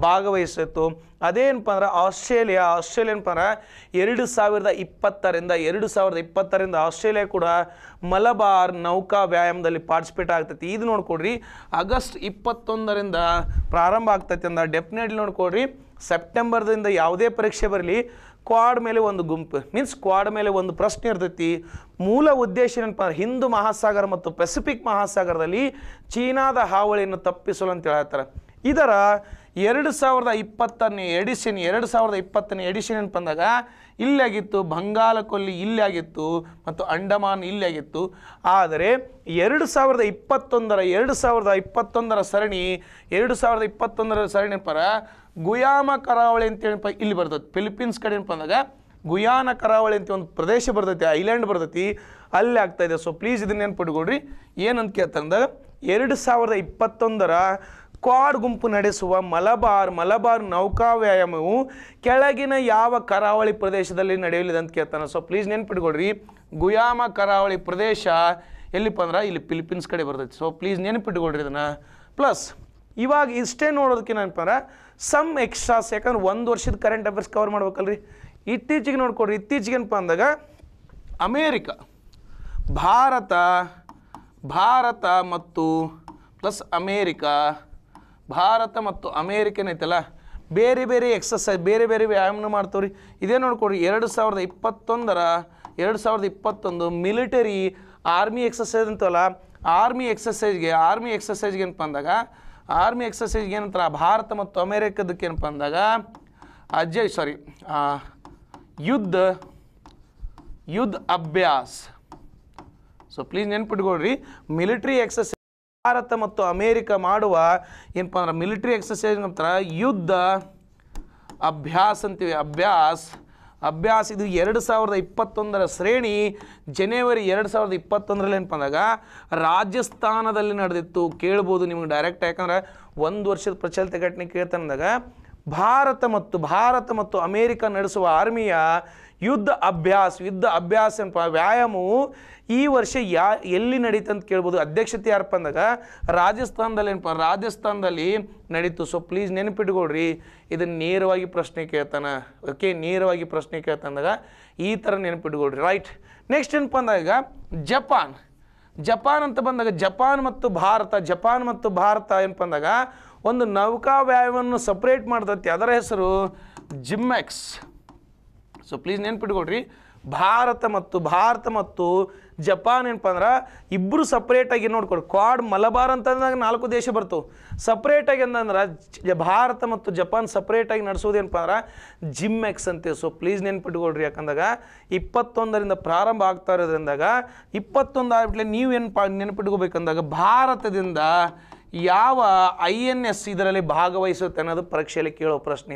ಭಾಗವಹಿಸಿತ್ತು ಅದೇನಪ್ಪ ಅಂದ್ರೆ ಆಸ್ಟ್ರೇಲಿಯಾ ಆಸ್ಟ್ರೇಲಿಯಾ ಏನಪ್ಪ ಎರಡು ಸಾವಿರದ ಇಪ್ಪತ್ತರಿಂದ ಎರಡು ಸಾವಿರದ ಇಪ್ಪತ್ತರಿಂದ ಆಸ್ಟ್ರೇಲಿಯಾ ಕೂಡ ಮಲಬಾರ್ ನೌಕಾ ವ್ಯಾಯಾಮದಲ್ಲಿ ಪಾರ್ಟಿಸಿಪೇಟ್ ಆಗ್ತೈತಿ ಇದು ನೋಡ್ಕೊಡ್ರಿ ಆಗಸ್ಟ್ ಇಪ್ಪತ್ತೊಂದರಿಂದ ಪ್ರಾರಂಭ ಆಗ್ತೈತಿ ಅಂದ್ರೆ ಡೆಫಿನೆಟ್ಲಿ ನೋಡ್ಕೊಡ್ರಿ ಸೆಪ್ಟೆಂಬರ್ದಿಂದ ಯಾವುದೇ ಪರೀಕ್ಷೆ ಬರಲಿ ಕ್ವಾಡ್ ಮೇಲೆ ಒಂದು ಗುಂಪು ಮೀನ್ಸ್ ಕ್ವಾಡ್ ಮೇಲೆ ಒಂದು ಪ್ರಶ್ನೆ ಇರ್ತೈತಿ ಮೂಲ ಉದ್ದೇಶ ಏನಪ್ಪ ಹಿಂದೂ ಮಹಾಸಾಗರ ಮತ್ತು ಪೆಸಿಫಿಕ್ ಮಹಾಸಾಗರದಲ್ಲಿ ಚೀನಾದ ಹಾವಳಿಯನ್ನು ತಪ್ಪಿಸಲು ಅಂತ ಹೇಳ್ತಾರೆ ಇದರ ಎರಡು ಸಾವಿರದ ಇಪ್ಪತ್ತನೇ ಎಡಿಷನ್ ಎರಡು ಸಾವಿರದ ಇಪ್ಪತ್ತನೇ ಎಡಿಷನ್ ಅಂತ ಬಂದಾಗ ಇಲ್ಲಾಗಿತ್ತು ಇಲ್ಲಿ ಇಲ್ಲಾಗಿತ್ತು ಮತ್ತು ಅಂಡಮಾನ್ ಇಲ್ಲಾಗಿತ್ತು ಆದರೆ ಎರಡು ಸಾವಿರದ ಇಪ್ಪತ್ತೊಂದರ ಎರಡು ಸಾವಿರದ ಇಪ್ಪತ್ತೊಂದರ ಸರಣಿ ಎರಡು ಸಾವಿರದ ಇಪ್ಪತ್ತೊಂದರ ಸರಣಿ ಪರ ಗುಯಾಮ ಕರಾವಳಿ ಅಂತೇಳಿಪ್ಪ ಇಲ್ಲಿ ಬರ್ತೈತಿ ಫಿಲಿಪೀನ್ಸ್ ಕಡೆ ಏನಪ್ಪ ಅಂದಾಗ ಗುಯಾನ ಕರಾವಳಿ ಅಂತ ಒಂದು ಪ್ರದೇಶ ಬರ್ತೈತಿ ಐಲ್ಯಾಂಡ್ ಬರ್ತೈತಿ ಅಲ್ಲಿ ಆಗ್ತಾಯಿದೆ ಸೊ ಪ್ಲೀಸ್ ಇದನ್ನ ಪಡ್ಕೊಡ್ರಿ ಏನಂತ ಕೇಳ್ತಂದ್ರೆ ಎರಡು ಸಾವಿರದ ಇಪ್ಪತ್ತೊಂದರ ಕ್ವಾಡ್ ಗುಂಪು ನಡೆಸುವ ಮಲಬಾರ್ ಮಲಬಾರ್ ನೌಕಾ ವ್ಯಾಯಾಮವು ಕೆಳಗಿನ ಯಾವ ಕರಾವಳಿ ಪ್ರದೇಶದಲ್ಲಿ ನಡೆಯಲಿದೆ ಅಂತ ಕೇಳ್ತಾನೆ ಸೊ ಪ್ಲೀಸ್ ನೆನ್ಪಿಟ್ಕೊಡ್ರಿ ಗುಯಾಮ ಕರಾವಳಿ ಪ್ರದೇಶ ಎಲ್ಲಿಪ್ಪ ಅಂದ್ರೆ ಇಲ್ಲಿ ಫಿಲಿಪೀನ್ಸ್ ಕಡೆ ಬರ್ತೈತಿ ಸೊ ಪ್ಲೀಸ್ ನೆನ್ಪಿಟ್ಕೊಡ್ರಿ ಇದನ್ನು ಪ್ಲಸ್ ಇವಾಗ ಇಷ್ಟೇ ನೋಡೋದಕ್ಕೆ ನೆನಪಂದ್ರೆ ಸಮ್ ಎಕ್ಸ್ಟ್ರಾಸ್ ಯಾಕಂದ್ರೆ ಒಂದು ವರ್ಷದ ಕರೆಂಟ್ ಅಫೇರ್ಸ್ ಕವರ್ ಮಾಡ್ಬೇಕಲ್ರಿ ಇತ್ತೀಚೆಗೆ ನೋಡ್ಕೊಡ್ರಿ ಇತ್ತೀಚೆಗೇನಪ್ಪ ಅಂದಾಗ ಅಮೇರಿಕ ಭಾರತ ಭಾರತ ಮತ್ತು ಪ್ಲಸ್ ಅಮೇರಿಕ ಭಾರತ ಮತ್ತು ಅಮೇರಿಕನ್ ಐತಲ್ಲ ಬೇರೆ ಬೇರೆ ಎಕ್ಸಸೈಸ್ ಬೇರೆ ಬೇರೆ ವ್ಯಾಯಾಮನ ಮಾಡ್ತಾವ್ರಿ ಇದೇ ನೋಡ್ಕೊಡ್ರಿ ಎರಡು ಸಾವಿರದ ಇಪ್ಪತ್ತೊಂದರ ಎರಡು ಸಾವಿರದ ಇಪ್ಪತ್ತೊಂದು ಮಿಲಿಟರಿ ಆರ್ಮಿ ಎಕ್ಸಸೈಸ್ ಅಂತಲ್ಲ ಆರ್ಮಿ ಎಕ್ಸಸೈಸ್ಗೆ ಆರ್ಮಿ ಎಕ್ಸಸೈಸ್ಗೆ ಏನಪ್ಪ ಅಂದಾಗ ಆರ್ಮಿ ಎಕ್ಸಸೈಸ್ ಏನಂತಾರೆ ಭಾರತ ಮತ್ತು ಅಮೇರಿಕದಕ್ಕೆ ಏನಪ್ಪ ಅಂದಾಗ ಅಜಯ್ ಸಾರಿ ಯುದ್ಧ ಯುದ್ಧ ಅಭ್ಯಾಸ ಸೊ ಪ್ಲೀಸ್ ನೆನ್ಪಿಟ್ಕೊಳ್ರಿ ಮಿಲಿಟ್ರಿ ಎಕ್ಸಸೈಸ್ ಭಾರತ ಮತ್ತು ಅಮೇರಿಕ ಮಾಡುವ ಏನಪ್ಪ ಅಂದ್ರೆ ಮಿಲಿಟ್ರಿ ಎಕ್ಸಸೈಸ್ ನಂತರ ಯುದ್ಧ ಅಭ್ಯಾಸ ಅಂತೀವಿ ಅಭ್ಯಾಸ ಅಭ್ಯಾಸ ಇದು ಎರಡು ಸಾವಿರದ ಇಪ್ಪತ್ತೊಂದರ ಶ್ರೇಣಿ ಜನವರಿ ಎರಡು ಸಾವಿರದ ಇಪ್ಪತ್ತೊಂದರಲ್ಲಿ ಏನಪ್ಪ ಅಂದಾಗ ರಾಜಸ್ಥಾನದಲ್ಲಿ ನಡೆದಿತ್ತು ಕೇಳ್ಬೋದು ನಿಮಗೆ ಡೈರೆಕ್ಟ್ ಯಾಕಂದ್ರೆ ಒಂದು ವರ್ಷದ ಪ್ರಚಲಿತ ಘಟನೆ ಕೇಳ್ತಾನಂದಾಗ ಭಾರತ ಮತ್ತು ಭಾರತ ಮತ್ತು ಅಮೇರಿಕ ನಡೆಸುವ ಆರ್ಮಿಯ ಯುದ್ಧ ಅಭ್ಯಾಸ ಯುದ್ಧ ಅಭ್ಯಾಸ ಏನಪ್ಪ ವ್ಯಾಯಾಮವು ಈ ವರ್ಷ ಯಾ ಎಲ್ಲಿ ನಡೀತು ಅಂತ ಕೇಳ್ಬೋದು ಅಧ್ಯಕ್ಷತೆ ಯಾರಪ್ಪ ಅಂದಾಗ ರಾಜಸ್ಥಾನದಲ್ಲಿ ಏನಪ್ಪ ರಾಜಸ್ಥಾನದಲ್ಲಿ ನಡೀತು ಸೊ ಪ್ಲೀಸ್ ನೆನಪಿಟ್ಕೊಳ್ರಿ ಇದನ್ನು ನೇರವಾಗಿ ಪ್ರಶ್ನೆ ಕೇಳ್ತಾನೆ ಓಕೆ ನೇರವಾಗಿ ಪ್ರಶ್ನೆ ಕೇಳ್ತಂದಾಗ ಈ ಥರ ನೆನಪಿಟ್ಕೊಳ್ರಿ ರೈಟ್ ನೆಕ್ಸ್ಟ್ ಏನಪ್ಪ ಅಂದಾಗ ಜಪಾನ್ ಜಪಾನ್ ಅಂತ ಬಂದಾಗ ಜಪಾನ್ ಮತ್ತು ಭಾರತ ಜಪಾನ್ ಮತ್ತು ಭಾರತ ಏನಪ್ಪ ಅಂದಾಗ ಒಂದು ನೌಕಾ ವ್ಯಾಯವನ್ನು ಸಪ್ರೇಟ್ ಮಾಡ್ತೈತಿ ಅದರ ಹೆಸರು ಜಿಮ್ಮೆಕ್ಸ್ ಸೊ ಪ್ಲೀಸ್ ನೆನ್ಪಿಟ್ಕೊಡ್ರಿ ಭಾರತ ಮತ್ತು ಭಾರತ ಮತ್ತು ಜಪಾನ್ ಏನಪ್ಪ ಅಂದ್ರೆ ಇಬ್ಬರು ಸಪ್ರೇಟಾಗಿ ನೋಡ್ಕೊಡು ಕ್ವಾಡ್ ಮಲಬಾರ್ ಅಂತಂದಾಗ ನಾಲ್ಕು ದೇಶ ಬರ್ತವೆ ಸಪ್ರೇಟಾಗಿ ಅಂತಂದ್ರೆ ಭಾರತ ಮತ್ತು ಜಪಾನ್ ಸಪ್ರೇಟಾಗಿ ನಡೆಸೋದೇನಪ್ಪ ಅಂದ್ರೆ ಜಿಮ್ ಎಕ್ಸ್ ಅಂತೆ ಸೊ ಪ್ಲೀಸ್ ನೆನ್ಪಿಟ್ಕೊಳ್ರಿ ಯಾಕಂದಾಗ ಇಪ್ಪತ್ತೊಂದರಿಂದ ಪ್ರಾರಂಭ ಆಗ್ತಾ ಇರೋದ್ರಿಂದಾಗ ಇಪ್ಪತ್ತೊಂದು ನೀವು ಏನು ಪಾ ನೆನ್ಪಿಟ್ಕೋಬೇಕಂದಾಗ ಭಾರತದಿಂದ ಯಾವ ಐ ಎನ್ ಎಸ್ ಇದರಲ್ಲಿ ಭಾಗವಹಿಸುತ್ತೆ ಅನ್ನೋದು ಪರೀಕ್ಷೆಯಲ್ಲಿ ಕೇಳೋ ಪ್ರಶ್ನೆ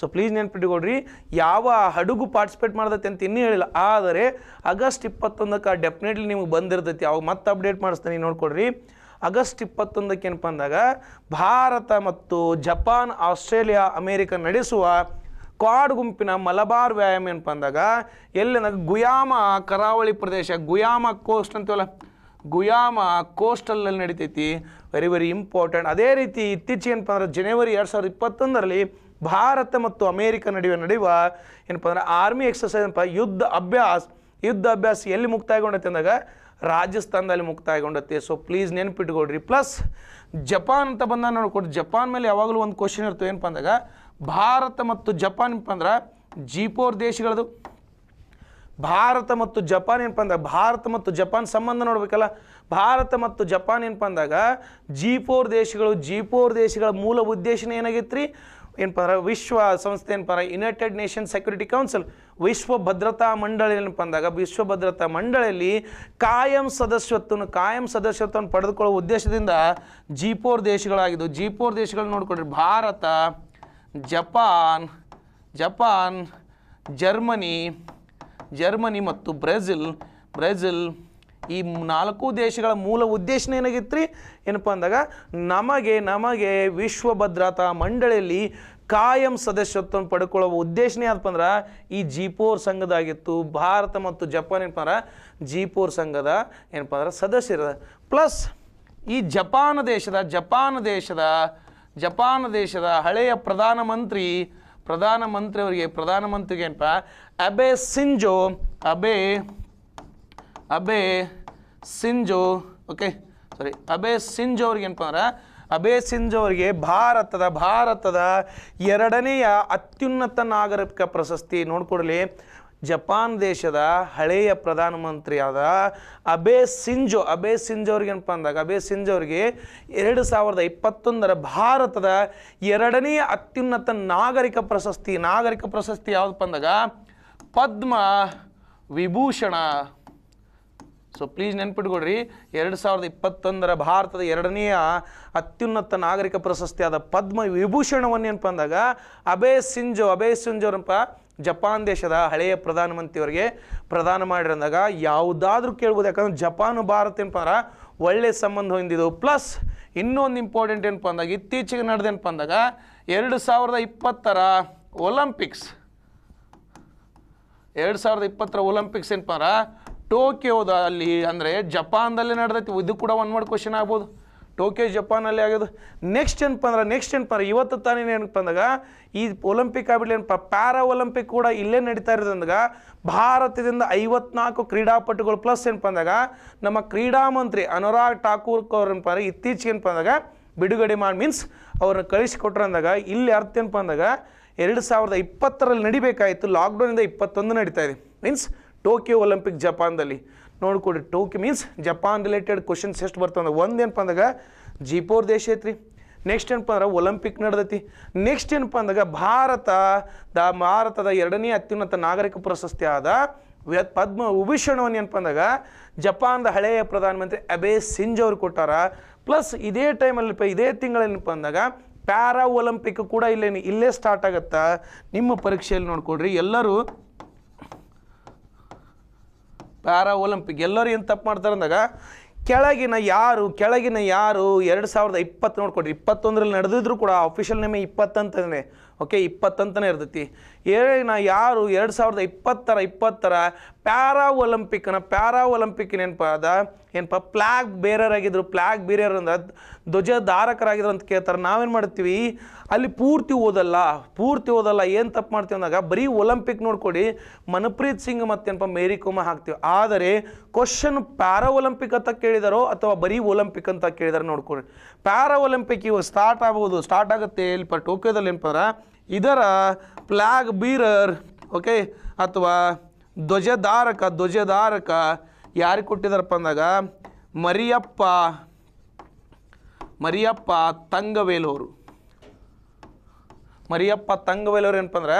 ಸೊ ಪ್ಲೀಸ್ ಕೊಡ್ರಿ ಯಾವ ಹಡಗು ಪಾರ್ಟಿಸಿಪೇಟ್ ಮಾಡ್ದೈತೆ ಅಂತ ಇನ್ನೂ ಹೇಳಿಲ್ಲ ಆದರೆ ಆಗಸ್ಟ್ ಇಪ್ಪತ್ತೊಂದಕ್ಕೆ ಡೆಫಿನೆಟ್ಲಿ ನಿಮಗೆ ಬಂದಿರ್ತೈತಿ ಅವಾಗ ಮತ್ತೆ ಅಪ್ಡೇಟ್ ಮಾಡಿಸ್ತೀನಿ ನೋಡ್ಕೊಡ್ರಿ ಆಗಸ್ಟ್ ಇಪ್ಪತ್ತೊಂದಕ್ಕೆ ಏನಪ್ಪ ಅಂದಾಗ ಭಾರತ ಮತ್ತು ಜಪಾನ್ ಆಸ್ಟ್ರೇಲಿಯಾ ಅಮೇರಿಕ ನಡೆಸುವ ಕ್ವಾಡ್ ಗುಂಪಿನ ಮಲಬಾರ್ ವ್ಯಾಯಾಮ ಏನಪ್ಪ ಅಂದಾಗ ನಗ ಗುಯಾಮ ಕರಾವಳಿ ಪ್ರದೇಶ ಗುಯಾಮ ಕೋಸ್ಟ್ ಅಂತೀವಲ್ಲ ಗುಯಾಮ ಕೋಸ್ಟಲ್ಲಲ್ಲಿ ನಡಿತೈತಿ ವೆರಿ ವೆರಿ ಇಂಪಾರ್ಟೆಂಟ್ ಅದೇ ರೀತಿ ಇತ್ತೀಚೆಗೆ ಏನಪ್ಪ ಅಂದ್ರೆ ಜನವರಿ ಎರಡು ಸಾವಿರದ ಇಪ್ಪತ್ತೊಂದರಲ್ಲಿ ಭಾರತ ಮತ್ತು ಅಮೇರಿಕ ನಡುವೆ ನಡೆಯುವ ಏನಪ್ಪ ಅಂದರೆ ಆರ್ಮಿ ಎಕ್ಸಸೈಸ್ ಏನಪ್ಪ ಯುದ್ಧ ಅಭ್ಯಾಸ ಯುದ್ಧ ಅಭ್ಯಾಸ ಎಲ್ಲಿ ಮುಕ್ತಾಯಗೊಂಡೈತೆ ಅಂದಾಗ ರಾಜಸ್ಥಾನದಲ್ಲಿ ಮುಕ್ತಾಯಗೊಂಡೈತೆ ಸೊ ಪ್ಲೀಸ್ ನೆನಪಿಟ್ಕೊಡ್ರಿ ಪ್ಲಸ್ ಜಪಾನ್ ಅಂತ ಬಂದಾಗ ನಾನು ಜಪಾನ್ ಮೇಲೆ ಯಾವಾಗಲೂ ಒಂದು ಕ್ವಶನ್ ಇರ್ತವೆ ಏನಪ್ಪ ಅಂದಾಗ ಭಾರತ ಮತ್ತು ಜಪಾನ್ ಏನಪ್ಪ ಅಂದ್ರೆ ಜಿಪೋರ್ ದೇಶಗಳದು ಭಾರತ ಮತ್ತು ಜಪಾನ್ ಏನಪ್ಪ ಅಂದಾಗ ಭಾರತ ಮತ್ತು ಜಪಾನ್ ಸಂಬಂಧ ನೋಡ್ಬೇಕಲ್ಲ ಭಾರತ ಮತ್ತು ಜಪಾನ್ ಏನಪ್ಪ ಅಂದಾಗ ಜಿ ದೇಶಗಳು ಜಿ ದೇಶಗಳ ಮೂಲ ಉದ್ದೇಶನ ರೀ ಏನಪ್ಪ ಅಂದ್ರೆ ವಿಶ್ವ ಸಂಸ್ಥೆ ಏನಪ್ಪ ಯುನೈಟೆಡ್ ನೇಷನ್ ಸೆಕ್ಯೂರಿಟಿ ಕೌನ್ಸಿಲ್ ವಿಶ್ವ ಭದ್ರತಾ ಮಂಡಳಿ ಏನಪ್ಪ ಅಂದಾಗ ವಿಶ್ವ ಭದ್ರತಾ ಮಂಡಳಿಯಲ್ಲಿ ಕಾಯಂ ಸದಸ್ಯತ್ವನ ಕಾಯಂ ಸದಸ್ಯತ್ವವನ್ನು ಪಡೆದುಕೊಳ್ಳುವ ಉದ್ದೇಶದಿಂದ ಜಿಪೋರ್ ದೇಶಗಳಾಗಿದ್ದು ಜಿಪೋರ್ ದೇಶಗಳನ್ನ ನೋಡಿಕೊಡ್ರಿ Bharat Japan Japan Germany Germany ಮತ್ತು ಬ್ರೆಜಿಲ್ ಬ್ರೆಜಿಲ್ ಈ ನಾಲ್ಕು ದೇಶಗಳ ಮೂಲ ಉದ್ದೇಶನ ಏನಾಗಿತ್ತು ರೀ ಏನಪ್ಪ ಅಂದಾಗ ನಮಗೆ ನಮಗೆ ವಿಶ್ವ ಭದ್ರತಾ ಮಂಡಳಿಯಲ್ಲಿ ಕಾಯಂ ಸದಸ್ಯತ್ವ ಪಡ್ಕೊಳ್ಳುವ ಉದ್ದೇಶನೇ ಏನಪ್ಪ ಅಂದ್ರೆ ಈ ಜಿಪೋರ್ ಸಂಘದಾಗಿತ್ತು ಭಾರತ ಮತ್ತು ಜಪಾನ್ ಏನಪ್ಪ ಅಂದ್ರೆ ಜಿಪೋರ್ ಸಂಘದ ಏನಪ್ಪ ಅಂದ್ರೆ ಸದಸ್ಯರ ಪ್ಲಸ್ ಈ ಜಪಾನ್ ದೇಶದ ಜಪಾನ್ ದೇಶದ ಜಪಾನ್ ದೇಶದ ಹಳೆಯ ಪ್ರಧಾನಮಂತ್ರಿ ಪ್ರಧಾನಮಂತ್ರಿಯವರಿಗೆ ಪ್ರಧಾನಮಂತ್ರಿಗೆ ಏನಪ್ಪ Abe Shinzo Abe Abe Shinzo okay sorry Abe Shinzo ಅವ್ರಿಗೆ ಏನಪ್ಪ ಅಂದ್ರೆ ಅಬೆ ಸಿಂಜೋ ಅವರಿಗೆ ಭಾರತದ ಭಾರತದ ಎರಡನೆಯ ಅತ್ಯುನ್ನತ ನಾಗರಿಕ ಪ್ರಶಸ್ತಿ ನೋಡ್ಕೊಡಲಿ ಜಪಾನ್ ದೇಶದ ಹಳೆಯ ಪ್ರಧಾನಮಂತ್ರಿಯಾದ ಅಬೆ ಸಿಂಜೋ ಅಬೆ ಸಿಂಜೋ ಅವ್ರಿಗೆ ಏನಪ್ಪ ಅಂದಾಗ ಅಬೆ ಸಿಂಜೋ ಅವರಿಗೆ ಎರಡು ಸಾವಿರದ ಇಪ್ಪತ್ತೊಂದರ ಭಾರತದ ಎರಡನೆಯ ಅತ್ಯುನ್ನತ ನಾಗರಿಕ ಪ್ರಶಸ್ತಿ ನಾಗರಿಕ ಪ್ರಶಸ್ತಿ ಯಾವುದಪ್ಪ ಅಂದಾಗ ಪದ್ಮ ವಿಭೂಷಣ ಸೊ ಪ್ಲೀಸ್ ನೆನ್ಪಿಟ್ಕೊಡ್ರಿ ಎರಡು ಸಾವಿರದ ಇಪ್ಪತ್ತೊಂದರ ಭಾರತದ ಎರಡನೆಯ ಅತ್ಯುನ್ನತ ನಾಗರಿಕ ಪ್ರಶಸ್ತಿಯಾದ ಪದ್ಮ ವಿಭೂಷಣವನ್ನೇನಪ್ಪ ಅಂದಾಗ ಅಬೆ ಸಿಂಜೋ ಅಬೆ ಸಿಂಜೋರಪ್ಪ ಜಪಾನ್ ದೇಶದ ಹಳೆಯ ಪ್ರಧಾನಮಂತ್ರಿಯವರಿಗೆ ಪ್ರದಾನ ಮಾಡಿರಂದಾಗ ಯಾವುದಾದ್ರೂ ಕೇಳ್ಬೋದು ಯಾಕಂದ್ರೆ ಜಪಾನು ಭಾರತ ಏನಪ್ಪ ಅಂದ್ರೆ ಒಳ್ಳೆಯ ಸಂಬಂಧ ಹೊಂದಿದ್ದು ಪ್ಲಸ್ ಇನ್ನೊಂದು ಇಂಪಾರ್ಟೆಂಟ್ ಏನಪ್ಪ ಅಂದಾಗ ಇತ್ತೀಚೆಗೆ ನಡೆದೇನಪ್ಪ ಅಂದಾಗ ಎರಡು ಸಾವಿರದ ಇಪ್ಪತ್ತರ ಒಲಂಪಿಕ್ಸ್ ಎರಡು ಸಾವಿರದ ಇಪ್ಪತ್ತರ ಒಲಂಪಿಕ್ಸ್ ಏನಪ್ಪ ಅಂದ್ರೆ ಟೋಕಿಯೋದ ಅಲ್ಲಿ ಅಂದರೆ ಜಪಾನ್ದಲ್ಲಿ ನಡೆದೈತಿ ಇದು ಕೂಡ ಒನ್ ವರ್ಡ್ ಕ್ವಶನ್ ಆಗ್ಬೋದು ಟೋಕಿಯೋ ಜಪಾನಲ್ಲಿ ಆಗೋದು ನೆಕ್ಸ್ಟ್ ಏನಪ್ಪ ಅಂದ್ರೆ ನೆಕ್ಸ್ಟ್ ಏನಪ್ಪ ಅಂದ್ರೆ ಇವತ್ತು ತಾನೇ ಏನಪ್ಪ ಅಂದಾಗ ಈ ಒಲಿಂಪಿಕ್ ಆಗಿಬಿಡಲಿ ಏನಪ್ಪ ಪ್ಯಾರಾ ಒಲಿಂಪಿಕ್ ಕೂಡ ಇಲ್ಲೇ ನಡೀತಾ ಇರೋದಂದಾಗ ಭಾರತದಿಂದ ಐವತ್ನಾಲ್ಕು ಕ್ರೀಡಾಪಟುಗಳು ಪ್ಲಸ್ ಏನಪ್ಪ ಅಂದಾಗ ನಮ್ಮ ಕ್ರೀಡಾ ಮಂತ್ರಿ ಅನುರಾಗ್ ಠಾಕೂರ್ ಅವ್ರ ಏನಪ್ಪ ಅಂದ್ರೆ ಇತ್ತೀಚೆಗೆ ಏನಪ್ಪ ಅಂದಾಗ ಬಿಡುಗಡೆ ಮಾಡಿ ಮೀನ್ಸ್ ಅವ್ರನ್ನ ಅಂದಾಗ ಇಲ್ಲಿ ಅರ್ಥ ಏನಪ್ಪ ಅಂದಾಗ ಎರಡು ಸಾವಿರದ ಇಪ್ಪತ್ತರಲ್ಲಿ ನಡಿಬೇಕಾಯಿತು ಲಾಕ್ಡೌನಿಂದ ಇಪ್ಪತ್ತೊಂದು ನಡೀತಾ ಇದೆ ಮೀನ್ಸ್ ಟೋಕಿಯೋ ಒಲಿಂಪಿಕ್ ಜಪಾನ್ದಲ್ಲಿ ನೋಡ್ಕೊಡಿ Tokyo means Japan related questions ಎಷ್ಟು ಒಂದು ಏನಪ್ಪ ಅಂದಾಗ ಜಿಪೋರ್ ದೇಶ ಐತ್ರಿ ನೆಕ್ಸ್ಟ್ ಏನಪ್ಪ ಅಂದ್ರೆ ಒಲಿಂಪಿಕ್ ನಡೆದೈತಿ ನೆಕ್ಸ್ಟ್ ಏನಪ್ಪ ಅಂದಾಗ ಭಾರತ ದ ಭಾರತದ ಎರಡನೇ ಅತ್ಯುನ್ನತ ನಾಗರಿಕ ಪ್ರಶಸ್ತಿ ಆದ ಪದ್ಮ ವಿಭೀಷಣವನ್ನು ಏನಪ್ಪ ಅಂದಾಗ ಜಪಾನ್ದ ಹಳೆಯ ಪ್ರಧಾನಮಂತ್ರಿ ಅಬೆ ಸಿಂಜ್ ಅವರು ಕೊಟ್ಟಾರ ಪ್ಲಸ್ ಇದೇ ಟೈಮಲ್ಲಿ ಇದೇ ಏನಪ್ಪ ಅಂದಾಗ ಪ್ಯಾರಾ ಒಲಿಂಪಿಕ್ ಕೂಡ ಇಲ್ಲೇನು ಇಲ್ಲೇ ಸ್ಟಾರ್ಟ್ ಆಗುತ್ತಾ ನಿಮ್ಮ ಪರೀಕ್ಷೆಯಲ್ಲಿ ನೋಡ್ಕೊಡ್ರಿ ಎಲ್ಲರೂ ಪ್ಯಾರಾ ಒಲಿಂಪಿಕ್ ಎಲ್ಲರೂ ಏನು ತಪ್ಪು ಮಾಡ್ತಾರೆ ಅಂದಾಗ ಕೆಳಗಿನ ಯಾರು ಕೆಳಗಿನ ಯಾರು ಎರಡು ಸಾವಿರದ ಇಪ್ಪತ್ತು ನೋಡ್ಕೊಡ್ರಿ ಇಪ್ಪತ್ತೊಂದರಲ್ಲಿ ನಡೆದಿದ್ರು ಕೂಡ ಅಫಿಷಿಯಲ್ ನೇಮೇ ಇಪ್ಪತ್ತಂತನೇ ಓಕೆ ಇಪ್ಪತ್ತಂತನೇ ಇರ್ತೈತಿ ಏಳಿನ ಯಾರು ಎರಡು ಸಾವಿರದ ಇಪ್ಪತ್ತರ ಇಪ್ಪತ್ತರ ಪ್ಯಾರಾ ಒಲಿಂಪಿಕ್ನ ಪ್ಯಾರಾ ಒಲಿಂಪಿಕ್ ನೆನಪಾದ ಏನಪ್ಪ ಪ್ಲ್ಯಾಗ್ ಬೇರರ್ ಆಗಿದ್ರು ಪ್ಲ್ಯಾಗ್ ಬೇರರ್ ಅಂದ್ರೆ ಧ್ವಜಧಾರಕರಾಗಿದ್ರು ಅಂತ ಕೇಳ್ತಾರೆ ನಾವೇನು ಮಾಡ್ತೀವಿ ಅಲ್ಲಿ ಪೂರ್ತಿ ಓದಲ್ಲ ಪೂರ್ತಿ ಓದಲ್ಲ ಏನು ತಪ್ಪು ಮಾಡ್ತೀವಿ ಅಂದಾಗ ಬರೀ ಒಲಂಪಿಕ್ ನೋಡ್ಕೊಡಿ ಮನಪ್ರೀತ್ ಸಿಂಗ್ ಮತ್ತೇನಪ್ಪ ಮೇರಿ ಕೋಮ ಹಾಕ್ತೀವಿ ಆದರೆ ಕ್ವಶನ್ ಪ್ಯಾರಾ ಒಲಂಪಿಕ್ ಅಂತ ಕೇಳಿದಾರೋ ಅಥವಾ ಬರೀ ಒಲಂಪಿಕ್ ಅಂತ ಕೇಳಿದಾರೆ ನೋಡ್ಕೊಡಿ ಪ್ಯಾರಾ ಒಲಂಪಿಕ್ ಇವಾಗ ಸ್ಟಾರ್ಟ್ ಆಗ್ಬೋದು ಸ್ಟಾರ್ಟ್ ಆಗುತ್ತೆ ಇಲ್ಲಿ ಟೋಕಿಯೋದಲ್ಲಿ ಏನಪ್ಪ ಇದರ ಪ್ಲ್ಯಾಗ್ ಬೀರರ್ ಓಕೆ ಅಥವಾ ಧ್ವಜಧಾರಕ ಧ್ವಜಧಾರಕ ಯಾರಿಗೆ ಕೊಟ್ಟಿದಾರಪ್ಪ ಅಂದಾಗ ಮರಿಯಪ್ಪ ಮರಿಯಪ್ಪ ತಂಗವೇಲೋರು ಮರಿಯಪ್ಪ ತಂಗವೇಲೋರು ಏನಪ್ಪ ಅಂದ್ರೆ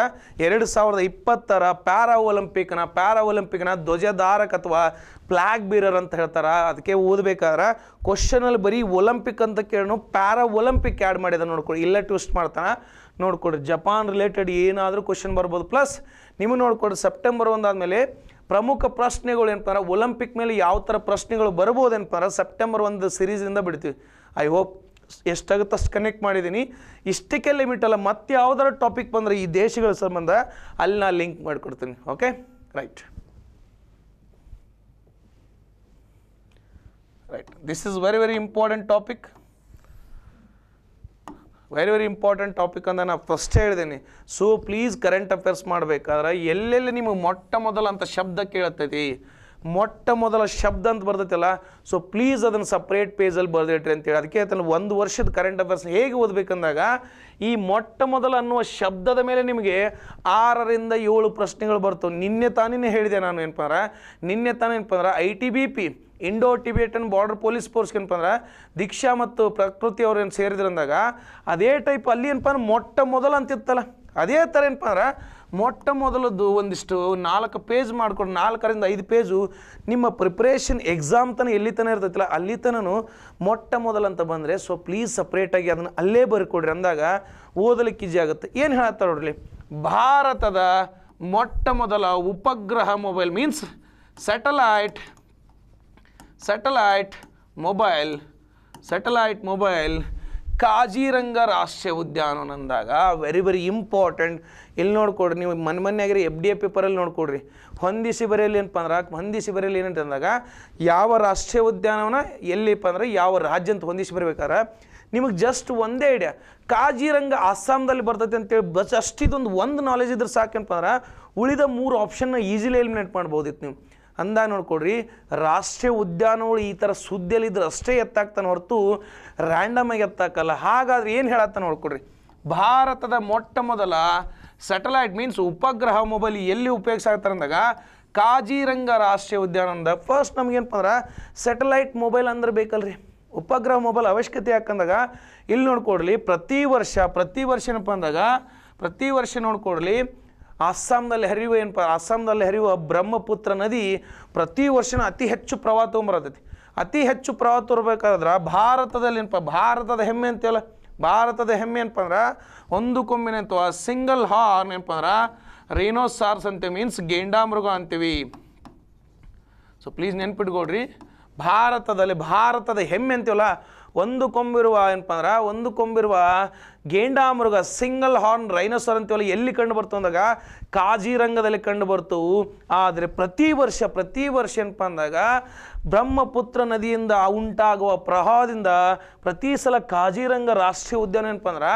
ಎರಡು ಸಾವಿರದ ಇಪ್ಪತ್ತರ ಪ್ಯಾರಾ ಒಲಿಂಪಿಕ್ನ ಪ್ಯಾರಾ ಒಲಿಂಪಿಕ್ನ ಧ್ವಜಧಾರಕ ಅಥವಾ ಫ್ಲಾಗ್ ಬೀರರ್ ಅಂತ ಹೇಳ್ತಾರೆ ಅದಕ್ಕೆ ಓದಬೇಕಾದ್ರೆ ಕ್ವಶನಲ್ಲಿ ಬರೀ ಒಲಿಂಪಿಕ್ ಅಂತ ಕೇಳೋ ಪ್ಯಾರಾ ಒಲಿಂಪಿಕ್ ಆ್ಯಡ್ ಮಾಡಿದ ನೋಡ್ಕೊಳ್ಳಿ ಇಲ್ಲೇ ಟ್ವಿಸ್ಟ್ ಮಾಡ್ತಾನೆ ನೋಡ್ಕೊಡ್ರಿ ಜಪಾನ್ ರಿಲೇಟೆಡ್ ಏನಾದರೂ ಕ್ವಶನ್ ಬರ್ಬೋದು ಪ್ಲಸ್ ನಿಮಗೆ ನೋಡ್ಕೊಡ್ರಿ ಸೆಪ್ಟೆಂಬರ್ ಮೇಲೆ ಪ್ರಮುಖ ಪ್ರಶ್ನೆಗಳು ಏನಂತಾರೆ ಒಲಿಂಪಿಕ್ ಮೇಲೆ ಯಾವ ಥರ ಪ್ರಶ್ನೆಗಳು ಬರ್ಬೋದು ಸೆಪ್ಟೆಂಬರ್ ಒಂದು ಸಿರೀಸಿಂದ ಬಿಡ್ತೀವಿ ಐ ಹೋಪ್ ಎಷ್ಟಾಗುತ್ತೆ ಅಷ್ಟು ಕನೆಕ್ಟ್ ಮಾಡಿದ್ದೀನಿ ಇಷ್ಟಕ್ಕೆ ಲಿಮಿಟ್ ಅಲ್ಲ ಮತ್ತೆ ಯಾವುದಾರ ಟಾಪಿಕ್ ಬಂದರೆ ಈ ದೇಶಗಳ ಸಂಬಂಧ ಅಲ್ಲಿ ನಾನು ಲಿಂಕ್ ಮಾಡಿಕೊಡ್ತೀನಿ okay right right this is very very important topic very very important topic ಅಂತ ನಾನು ಫಸ್ಟ್ ಹೇಳಿದ್ದೀನಿ ಸೊ ಪ್ಲೀಸ್ ಕರೆಂಟ್ ಅಫೇರ್ಸ್ ಮಾಡಬೇಕಾದ್ರೆ ಎಲ್ಲೆಲ್ಲಿ ನಿಮಗೆ ಮೊಟ್ಟ ಮೊದಲ ಅಂತ ಶಬ್ದ ಕೇಳತ್ತೈತಿ ಮೊಟ್ಟ ಮೊದಲ ಶಬ್ದ ಅಂತ ಬರ್ತೈತಲ್ಲ ಸೊ ಪ್ಲೀಸ್ ಅದನ್ನು ಸಪ್ರೇಟ್ ಪೇಜಲ್ಲಿ ಬರೆದಿಟ್ರಿ ಅಂತೇಳಿ ಅದಕ್ಕೆ ಆಯ್ತಲ್ಲ ಒಂದು ವರ್ಷದ ಕರೆಂಟ್ ಅಫೇರ್ಸ್ ಹೇಗೆ ಓದಬೇಕಂದಾಗ ಈ ಮೊಟ್ಟ ಮೊದಲು ಅನ್ನುವ ಶಬ್ದದ ಮೇಲೆ ನಿಮಗೆ ಆರರಿಂದ ಏಳು ಪ್ರಶ್ನೆಗಳು ಬರ್ತವೆ ನಿನ್ನೆ ತಾನೇ ಹೇಳಿದೆ ನಾನು ಏನಪ್ಪ ಅಂದ್ರೆ ನಿನ್ನೆ ತಾನೇ ಏನಪ್ಪ ಅಂದ್ರೆ I T B P Indo Tibetan border police force ಏನಪ್ಪ ಅಂದ್ರೆ ದೀಕ್ಷಾ ಮತ್ತು ಪ್ರಕೃತಿ ಅವ್ರು ಏನು ಸೇರಿದ್ರಂದಾಗ ಅದೇ ಟೈಪ್ ಅಲ್ಲಿ ಏನಪ್ಪ ಅಂದ್ರೆ ಮೊಟ್ಟ ಮೊದಲು ಅಂತಿತ್ತಲ್ಲ ಅದೇ ಥರ ಏನಪ್ಪ ಅಂದ್ರೆ ಮೊಟ್ಟ ಮೊದಲದ್ದು ಒಂದಿಷ್ಟು ನಾಲ್ಕು ಪೇಜ್ ಮಾಡಿಕೊಂಡು ನಾಲ್ಕರಿಂದ ಐದು ಪೇಜು ನಿಮ್ಮ ಪ್ರಿಪ್ರೇಷನ್ ಎಕ್ಸಾಮ್ ತನಕ ಎಲ್ಲಿ ತನಕ ಇರ್ತೈತಿಲ್ಲ ಅಲ್ಲಿ ತನೂ ಮೊಟ್ಟ ಮೊದಲಂತ ಬಂದರೆ ಸೊ ಪ್ಲೀಸ್ ಸಪ್ರೇಟಾಗಿ ಅದನ್ನು ಅಲ್ಲೇ ಬರ್ಕೊಡ್ರಿ ಅಂದಾಗ ಓದಲಿಕ್ಕೆ ಈಜಿ ಆಗುತ್ತೆ ಏನು ಹೇಳ್ತಾರೆ ನೋಡ್ರಿ ಭಾರತದ ಮೊಟ್ಟ ಮೊದಲ ಉಪಗ್ರಹ mobile means satellite satellite mobile satellite mobile Kaziranga ರಾಷ್ಟ್ರೀಯ ಉದ್ಯಾನವನ ಅಂದಾಗ ವೆರಿ ವೆರಿ ಇಂಪಾರ್ಟೆಂಟ್ ಇಲ್ಲಿ ನೋಡ್ಕೊಡ್ರಿ ನೀವು ಮನೆ ಮನೆಯಾಗಿರಿ ಎಫ್ ಡಿ ಎ ಪೇಪರಲ್ಲಿ ನೋಡ್ಕೊಡ್ರಿ ಹೊಂದಿಸಿ ಬರೆಯಲ್ಲಿ ಏನಪ್ಪ ಅಂದ್ರೆ ಹೊಂದಿಸಿ ಬರೆಯಲ್ಲಿ ಏನಂತ ಅಂದಾಗ ಯಾವ ರಾಷ್ಟ್ರೀಯ ಉದ್ಯಾನವನ ಎಲ್ಲಿಪ್ಪ ಅಂದ್ರೆ ಯಾವ ರಾಜ್ಯ ಅಂತ ಹೊಂದಿಸಿ ಬರಬೇಕಾದ್ರೆ ನಿಮಗೆ ಜಸ್ಟ್ ಒಂದೇ ಐಡಿಯಾ ಕಾಜಿರಂಗ ಅಸ್ಸಾಂದಲ್ಲಿ ಬರ್ತೈತೆ ಅಂತೇಳಿ ಬಸ್ ಅಷ್ಟಿದೊಂದು ಒಂದು ನಾಲೆಜ್ ಇದ್ರೆ ಸಾಕೇನಪ್ಪ ಅಂದ್ರೆ ಉಳಿದ ಮೂರು ಆಪ್ಷನ್ನ ಈಸಿಲಿ ಎಲಿಮಿನೇಟ್ ಮಾಡ್ಬೋದಿತ್ತು ನೀವು ಅಂದಾಗ ನೋಡ್ಕೊಡ್ರಿ ರಾಷ್ಟ್ರೀಯ ಉದ್ಯಾನಗಳು ಈ ಥರ ಸುದ್ದಿಯಲ್ಲಿದ್ರೆ ಅಷ್ಟೇ ಎತ್ತಾಗ್ತಾನೆ ಹೊರತು ಆಗಿ ಎತ್ತಾಕಲ್ಲ ಹಾಗಾದ್ರೆ ಏನು ಹೇಳತ್ತ ನೋಡ್ಕೊಡ್ರಿ ಭಾರತದ ಮೊಟ್ಟ ಮೊದಲ ಸ್ಯಾಟಲೈಟ್ ಮೀನ್ಸ್ ಉಪಗ್ರಹ ಮೊಬೈಲ್ ಎಲ್ಲಿ ಉಪಯೋಗಿಸಾಗ್ತಾರೆ ಅಂದಾಗ ಕಾಜಿರಂಗ ರಾಷ್ಟ್ರೀಯ ಉದ್ಯಾನ ಅಂದ ಫಸ್ಟ್ ನಮಗೇನಪ್ಪ ಅಂದ್ರೆ ಸ್ಯಾಟಲೈಟ್ ಮೊಬೈಲ್ ಅಂದ್ರೆ ಬೇಕಲ್ರಿ ಉಪಗ್ರಹ ಮೊಬೈಲ್ ಅವಶ್ಯಕತೆ ಯಾಕಂದಾಗ ಇಲ್ಲಿ ನೋಡ್ಕೊಡ್ಲಿ ಪ್ರತಿ ವರ್ಷ ಪ್ರತಿ ವರ್ಷ ಏನಪ್ಪ ಅಂದಾಗ ಪ್ರತಿ ವರ್ಷ ನೋಡ್ಕೊಡ್ಲಿ ಅಸ್ಸಾಂನಲ್ಲಿ ಹರಿಯುವ ಏನಪ್ಪ ಅಸ್ಸಾಂದಲ್ಲಿ ಅಸ್ಸಾಂನಲ್ಲಿ ಹರಿಯುವ ಬ್ರಹ್ಮಪುತ್ರ ನದಿ ಪ್ರತಿ ವರ್ಷನ ಅತಿ ಹೆಚ್ಚು ಪ್ರವಾಹ ತೊಗೊಂಬರತೈತಿ ಅತಿ ಹೆಚ್ಚು ಪ್ರವಾಹ ತೋರ್ಬೇಕಾದ್ರೆ ಭಾರತದಲ್ಲಿ ಏನಪ್ಪ ಭಾರತದ ಹೆಮ್ಮೆ ಅಂತೇಳ ಭಾರತದ ಹೆಮ್ಮೆ ಏನಪ್ಪ ಅಂದ್ರೆ ಒಂದು ಕೊಂಬಿನ ಅಥವಾ ಸಿಂಗಲ್ ಹಾರ್ನ್ ಏನಪ್ಪ ಅಂದ್ರೆ ಸಾರ್ಸ್ ಅಂತ ಮೀನ್ಸ್ ಗೇಂಡಾಮೃಗ ಅಂತೀವಿ ಸೊ ಪ್ಲೀಸ್ ನೆನ್ಪಿಟ್ಕೊಡ್ರಿ ಭಾರತದಲ್ಲಿ ಭಾರತದ ಹೆಮ್ಮೆ ಅಂತೀವಲ್ಲ ಒಂದು ಕೊಂಬಿರುವ ಏನಪ್ಪ ಅಂದ್ರೆ ಒಂದು ಕೊಂಬಿರುವ ಗೇಂಡಾಮೃಗ ಸಿಂಗಲ್ ಹಾರ್ನ್ ರೈನೋಸರ್ ಅಂತೀವಲ್ಲ ಎಲ್ಲಿ ಕಂಡು ಬರ್ತು ಅಂದಾಗ ಕಾಜಿರಂಗದಲ್ಲಿ ಕಂಡು ಬರ್ತವು ಆದರೆ ಪ್ರತಿ ವರ್ಷ ಪ್ರತಿ ವರ್ಷ ಏನಪ್ಪ ಅಂದಾಗ ಬ್ರಹ್ಮಪುತ್ರ ನದಿಯಿಂದ ಉಂಟಾಗುವ ಪ್ರವಾಹದಿಂದ ಪ್ರತಿ ಸಲ ಕಾಜಿರಂಗ ರಾಷ್ಟ್ರೀಯ ಉದ್ಯಾನ ಏನಪ್ಪ ಅಂದ್ರೆ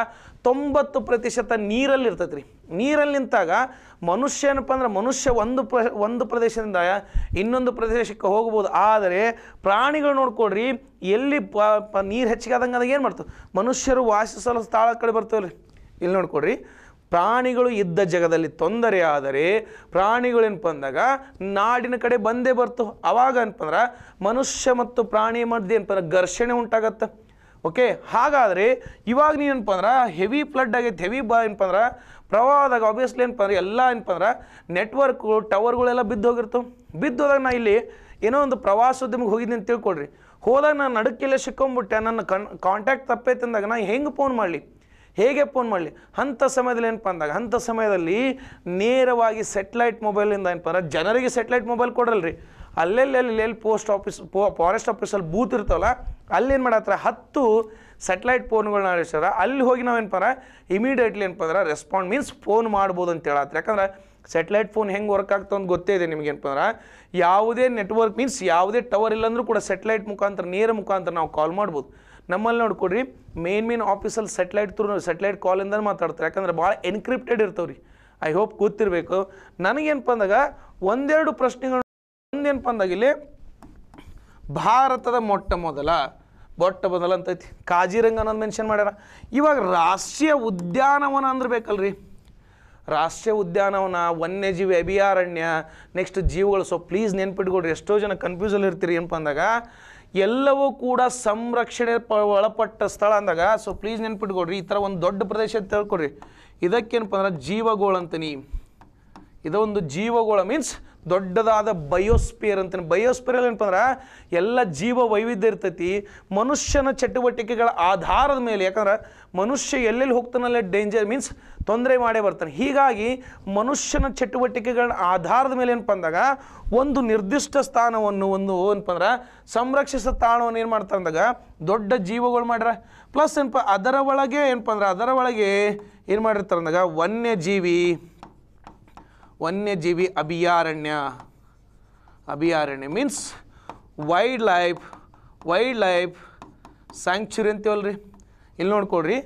ತೊಂಬತ್ತು ಪ್ರತಿಶತ ನೀರಲ್ಲಿ ಇರ್ತೈತೆ ರೀ ನೀರಲ್ಲಿ ನಿಂತಾಗ ಮನುಷ್ಯ ಏನಪ್ಪ ಅಂದ್ರೆ ಮನುಷ್ಯ ಒಂದು ಪ್ರ ಒಂದು ಪ್ರದೇಶದಿಂದ ಇನ್ನೊಂದು ಪ್ರದೇಶಕ್ಕೆ ಹೋಗ್ಬೋದು ಆದರೆ ಪ್ರಾಣಿಗಳು ನೋಡ್ಕೊಡ್ರಿ ಎಲ್ಲಿ ಪ ನೀರು ಹೆಚ್ಚಿಗೆ ಆದಂಗೆ ಅದಾಗ ಏನು ಮಾಡ್ತವೆ ಮನುಷ್ಯರು ವಾಸಿಸಲು ಸ್ಥಳ ಕಡೆ ಬರ್ತೇವೆ ಇಲ್ಲಿ ನೋಡ್ಕೊಡ್ರಿ ಪ್ರಾಣಿಗಳು ಇದ್ದ ಜಗದಲ್ಲಿ ತೊಂದರೆ ಆದರೆ ಪ್ರಾಣಿಗಳೇನಪ್ಪ ಅಂದಾಗ ನಾಡಿನ ಕಡೆ ಬಂದೇ ಬರ್ತು ಅವಾಗ ಏನಪ್ಪ ಅಂದ್ರೆ ಮನುಷ್ಯ ಮತ್ತು ಪ್ರಾಣಿ ಮಧ್ಯೆ ಏನಪ್ಪ ಅಂದ್ರೆ ಘರ್ಷಣೆ ಉಂಟಾಗತ್ತೆ ಓಕೆ ಹಾಗಾದರೆ ಇವಾಗ ನೀನೇನಪ್ಪ ಅಂದ್ರೆ ಹೆವಿ ಫ್ಲಡ್ ಆಗೈತೆ ಹೆವಿ ಬಾ ಏನಪ್ಪ ಅಂದ್ರೆ ಪ್ರವಾಹದಾಗ ಆಬ್ವಿಯಸ್ಲಿ ಏನಪ್ಪ ಅಂದ್ರೆ ಎಲ್ಲ ಏನಪ್ಪ ಅಂದ್ರೆ ನೆಟ್ವರ್ಕು ಟವರ್ಗಳೆಲ್ಲ ಬಿದ್ದು ಹೋಗಿರ್ತವೆ ಬಿದ್ದು ಹೋದಾಗ ನಾ ಇಲ್ಲಿ ಏನೋ ಒಂದು ಪ್ರವಾಸೋದ್ಯಮಕ್ಕೆ ಹೋಗಿದ್ದೀನಿ ಅಂತ ತಿಳ್ಕೊಳ್ರಿ ಹೋದಾಗ ನಾನು ನಡುಕೆಲ್ಲ ಸಿಕ್ಕೊಂಬಿಟ್ಟೆ ನನ್ನ ಕನ್ ಕಾಂಟ್ಯಾಕ್ಟ್ ತಪ್ಪೈತೆ ಅಂದಾಗ ನಾನು ಹೆಂಗೆ ಫೋನ್ ಮಾಡಲಿ ಹೇಗೆ ಫೋನ್ ಮಾಡಲಿ ಅಂಥ ಸಮಯದಲ್ಲಿ ಏನಪ್ಪ ಅಂದಾಗ ಅಂಥ ಸಮಯದಲ್ಲಿ ನೇರವಾಗಿ ಸೆಟ್ಲೈಟ್ ಮೊಬೈಲಿಂದ ಏನಪ್ಪ ಅಂದ್ರೆ ಜನರಿಗೆ ಸೆಟ್ಲೈಟ್ ಮೊಬೈಲ್ ಕೊಡಲ್ರಿ ಅಲ್ಲೆಲ್ಲಿ ಪೋಸ್ಟ್ ಆಫೀಸ್ ಪೋ ಫಾರೆಸ್ಟ್ ಆಫೀಸಲ್ಲಿ ಬೂತ್ ಇರ್ತಾವಲ್ಲ ಅಲ್ಲೇನು ಮಾಡತ್ತರ ಹತ್ತು ಸೆಟ್ಲೈಟ್ ಫೋನ್ಗಳನ್ನ ಅಳಿಸ್ಯಾರ ಅಲ್ಲಿ ಹೋಗಿ ನಾವೇನಪ್ಪಾರ ಇಮಿಡಿಯೇಟ್ಲಿ ಏನು ಅಂದ್ರೆ ರೆಸ್ಪಾಂಡ್ ಮೀನ್ಸ್ ಫೋನ್ ಮಾಡ್ಬೋದು ಅಂತ ಹೇಳತ್ತೆ ಯಾಕಂದ್ರೆ ಸ್ಯಾಟಲೈಟ್ ಫೋನ್ ಹೆಂಗೆ ವರ್ಕ್ ಆಗ್ತಾವ ಅಂತ ಗೊತ್ತೇ ಇದೆ ನಿಮ್ಗೆ ಏನು ಅಂದ್ರೆ ಯಾವುದೇ ನೆಟ್ವರ್ಕ್ ಮೀನ್ಸ್ ಯಾವುದೇ ಟವರ್ ಇಲ್ಲಾಂದರೂ ಕೂಡ ಸ್ಯಾಟಲೈಟ್ ಮುಖಾಂತರ ನೇರ ಮುಖಾಂತರ ನಾವು ಕಾಲ್ ಮಾಡ್ಬೋದು ನಮ್ಮಲ್ಲಿ ನೋಡ್ಕೊಡ್ರಿ ಮೇನ್ ಮೇನ್ ಆಫೀಸಲ್ಲಿ ಸೆಟ್ಲೈಟ್ ತ್ರೂ ಸ್ಯಾಟಲೈಟ್ ಕಾಲಿಂದ ಮಾತಾಡ್ತಾರೆ ಯಾಕಂದ್ರೆ ಭಾಳ ಎನ್ಕ್ರಿಪ್ಟೆಡ್ ಇರ್ತಾವ್ರಿ ಐ ಹೋಪ್ ಗೊತ್ತಿರಬೇಕು ನನಗೇನಪ್ಪ ಅಂದಾಗ ಒಂದೆರಡು ಪ್ರಶ್ನೆಗಳು ಒಂದೇನಪ್ಪ ಅಂದಾಗ ಇಲ್ಲಿ ಭಾರತದ ಮೊಟ್ಟ ಮೊದಲ ಮೊಟ್ಟ ಮೊದಲ ಅಂತೈತಿ ಕಾಜಿರಂಗ ಅನ್ನೋದು ಮೆನ್ಷನ್ ಮಾಡ್ಯಾರ ಇವಾಗ ರಾಷ್ಟ್ರೀಯ ಉದ್ಯಾನವನ ಅಂದ್ರೆ ಬೇಕಲ್ರಿ ರಾಷ್ಟ್ರೀಯ ಉದ್ಯಾನವನ ವನ್ಯಜೀವಿ ಅಭಯಾರಣ್ಯ ನೆಕ್ಸ್ಟ್ ಜೀವಗಳು ಸೊ ಪ್ಲೀಸ್ ನೆನ್ಪಿಟ್ಕೊಡ್ರಿ ಎಷ್ಟೋ ಜನ ಕನ್ಫ್ಯೂಸಲ್ಲಿ ಇರ್ತೀರಿ ಏನಪ್ಪ ಅಂದಾಗ ಎಲ್ಲವೂ ಕೂಡ ಸಂರಕ್ಷಣೆ ಪ ಒಳಪಟ್ಟ ಸ್ಥಳ ಅಂದಾಗ ಸೊ ಪ್ಲೀಸ್ ನೆನ್ಪಿಟ್ಕೊಡ್ರಿ ಈ ಥರ ಒಂದು ದೊಡ್ಡ ಪ್ರದೇಶ ಅಂತ ಹೇಳ್ಕೊಡ್ರಿ ಇದಕ್ಕೇನಪ್ಪ ಅಂದ್ರೆ ಜೀವಗೋಳ ಅಂತೀನಿ ಇದೊಂದು ಜೀವಗೋಳ ಮೀನ್ಸ್ ದೊಡ್ಡದಾದ ಬಯೋಸ್ಪಿಯರ್ ಅಂತ ಬಯೋಸ್ಪಿಯರ್ ಏನಪ್ಪ ಅಂದ್ರೆ ಎಲ್ಲ ಜೀವ ವೈವಿಧ್ಯ ಇರ್ತೈತಿ ಮನುಷ್ಯನ ಚಟುವಟಿಕೆಗಳ ಆಧಾರದ ಮೇಲೆ ಯಾಕಂದ್ರೆ ಮನುಷ್ಯ ಎಲ್ಲೆಲ್ಲಿ ಹೋಗ್ತಾನಲ್ಲೇ ಡೇಂಜರ್ ಮೀನ್ಸ್ ತೊಂದರೆ ಮಾಡೇ ಬರ್ತಾನೆ ಹೀಗಾಗಿ ಮನುಷ್ಯನ ಚಟುವಟಿಕೆಗಳ ಆಧಾರದ ಮೇಲೆ ಏನಪ್ಪ ಅಂದಾಗ ಒಂದು ನಿರ್ದಿಷ್ಟ ಸ್ಥಾನವನ್ನು ಒಂದು ಏನಪ್ಪ ಅಂದ್ರೆ ಸಂರಕ್ಷಿತ ತಾಣವನ್ನು ಏನು ಮಾಡ್ತಾರೆ ಅಂದಾಗ ದೊಡ್ಡ ಜೀವಗಳು ಮಾಡ್ಯಾರ ಪ್ಲಸ್ ಏನಪ್ಪ ಅದರ ಒಳಗೆ ಏನಪ್ಪ ಅಂದ್ರೆ ಅದರ ಒಳಗೆ ಏನು ಮಾಡಿರ್ತಾರೆ ಅಂದಾಗ ವನ್ಯಜೀವಿ ವನ್ಯಜೀವಿ ಅಭಯಾರಣ್ಯ ಅಭಯಾರಣ್ಯ means wild life wild life sanctuary ಅಂತೀವಲ್ಲ ರೀ ಇಲ್ಲಿ ನೋಡ್ಕೊಳ್ರಿ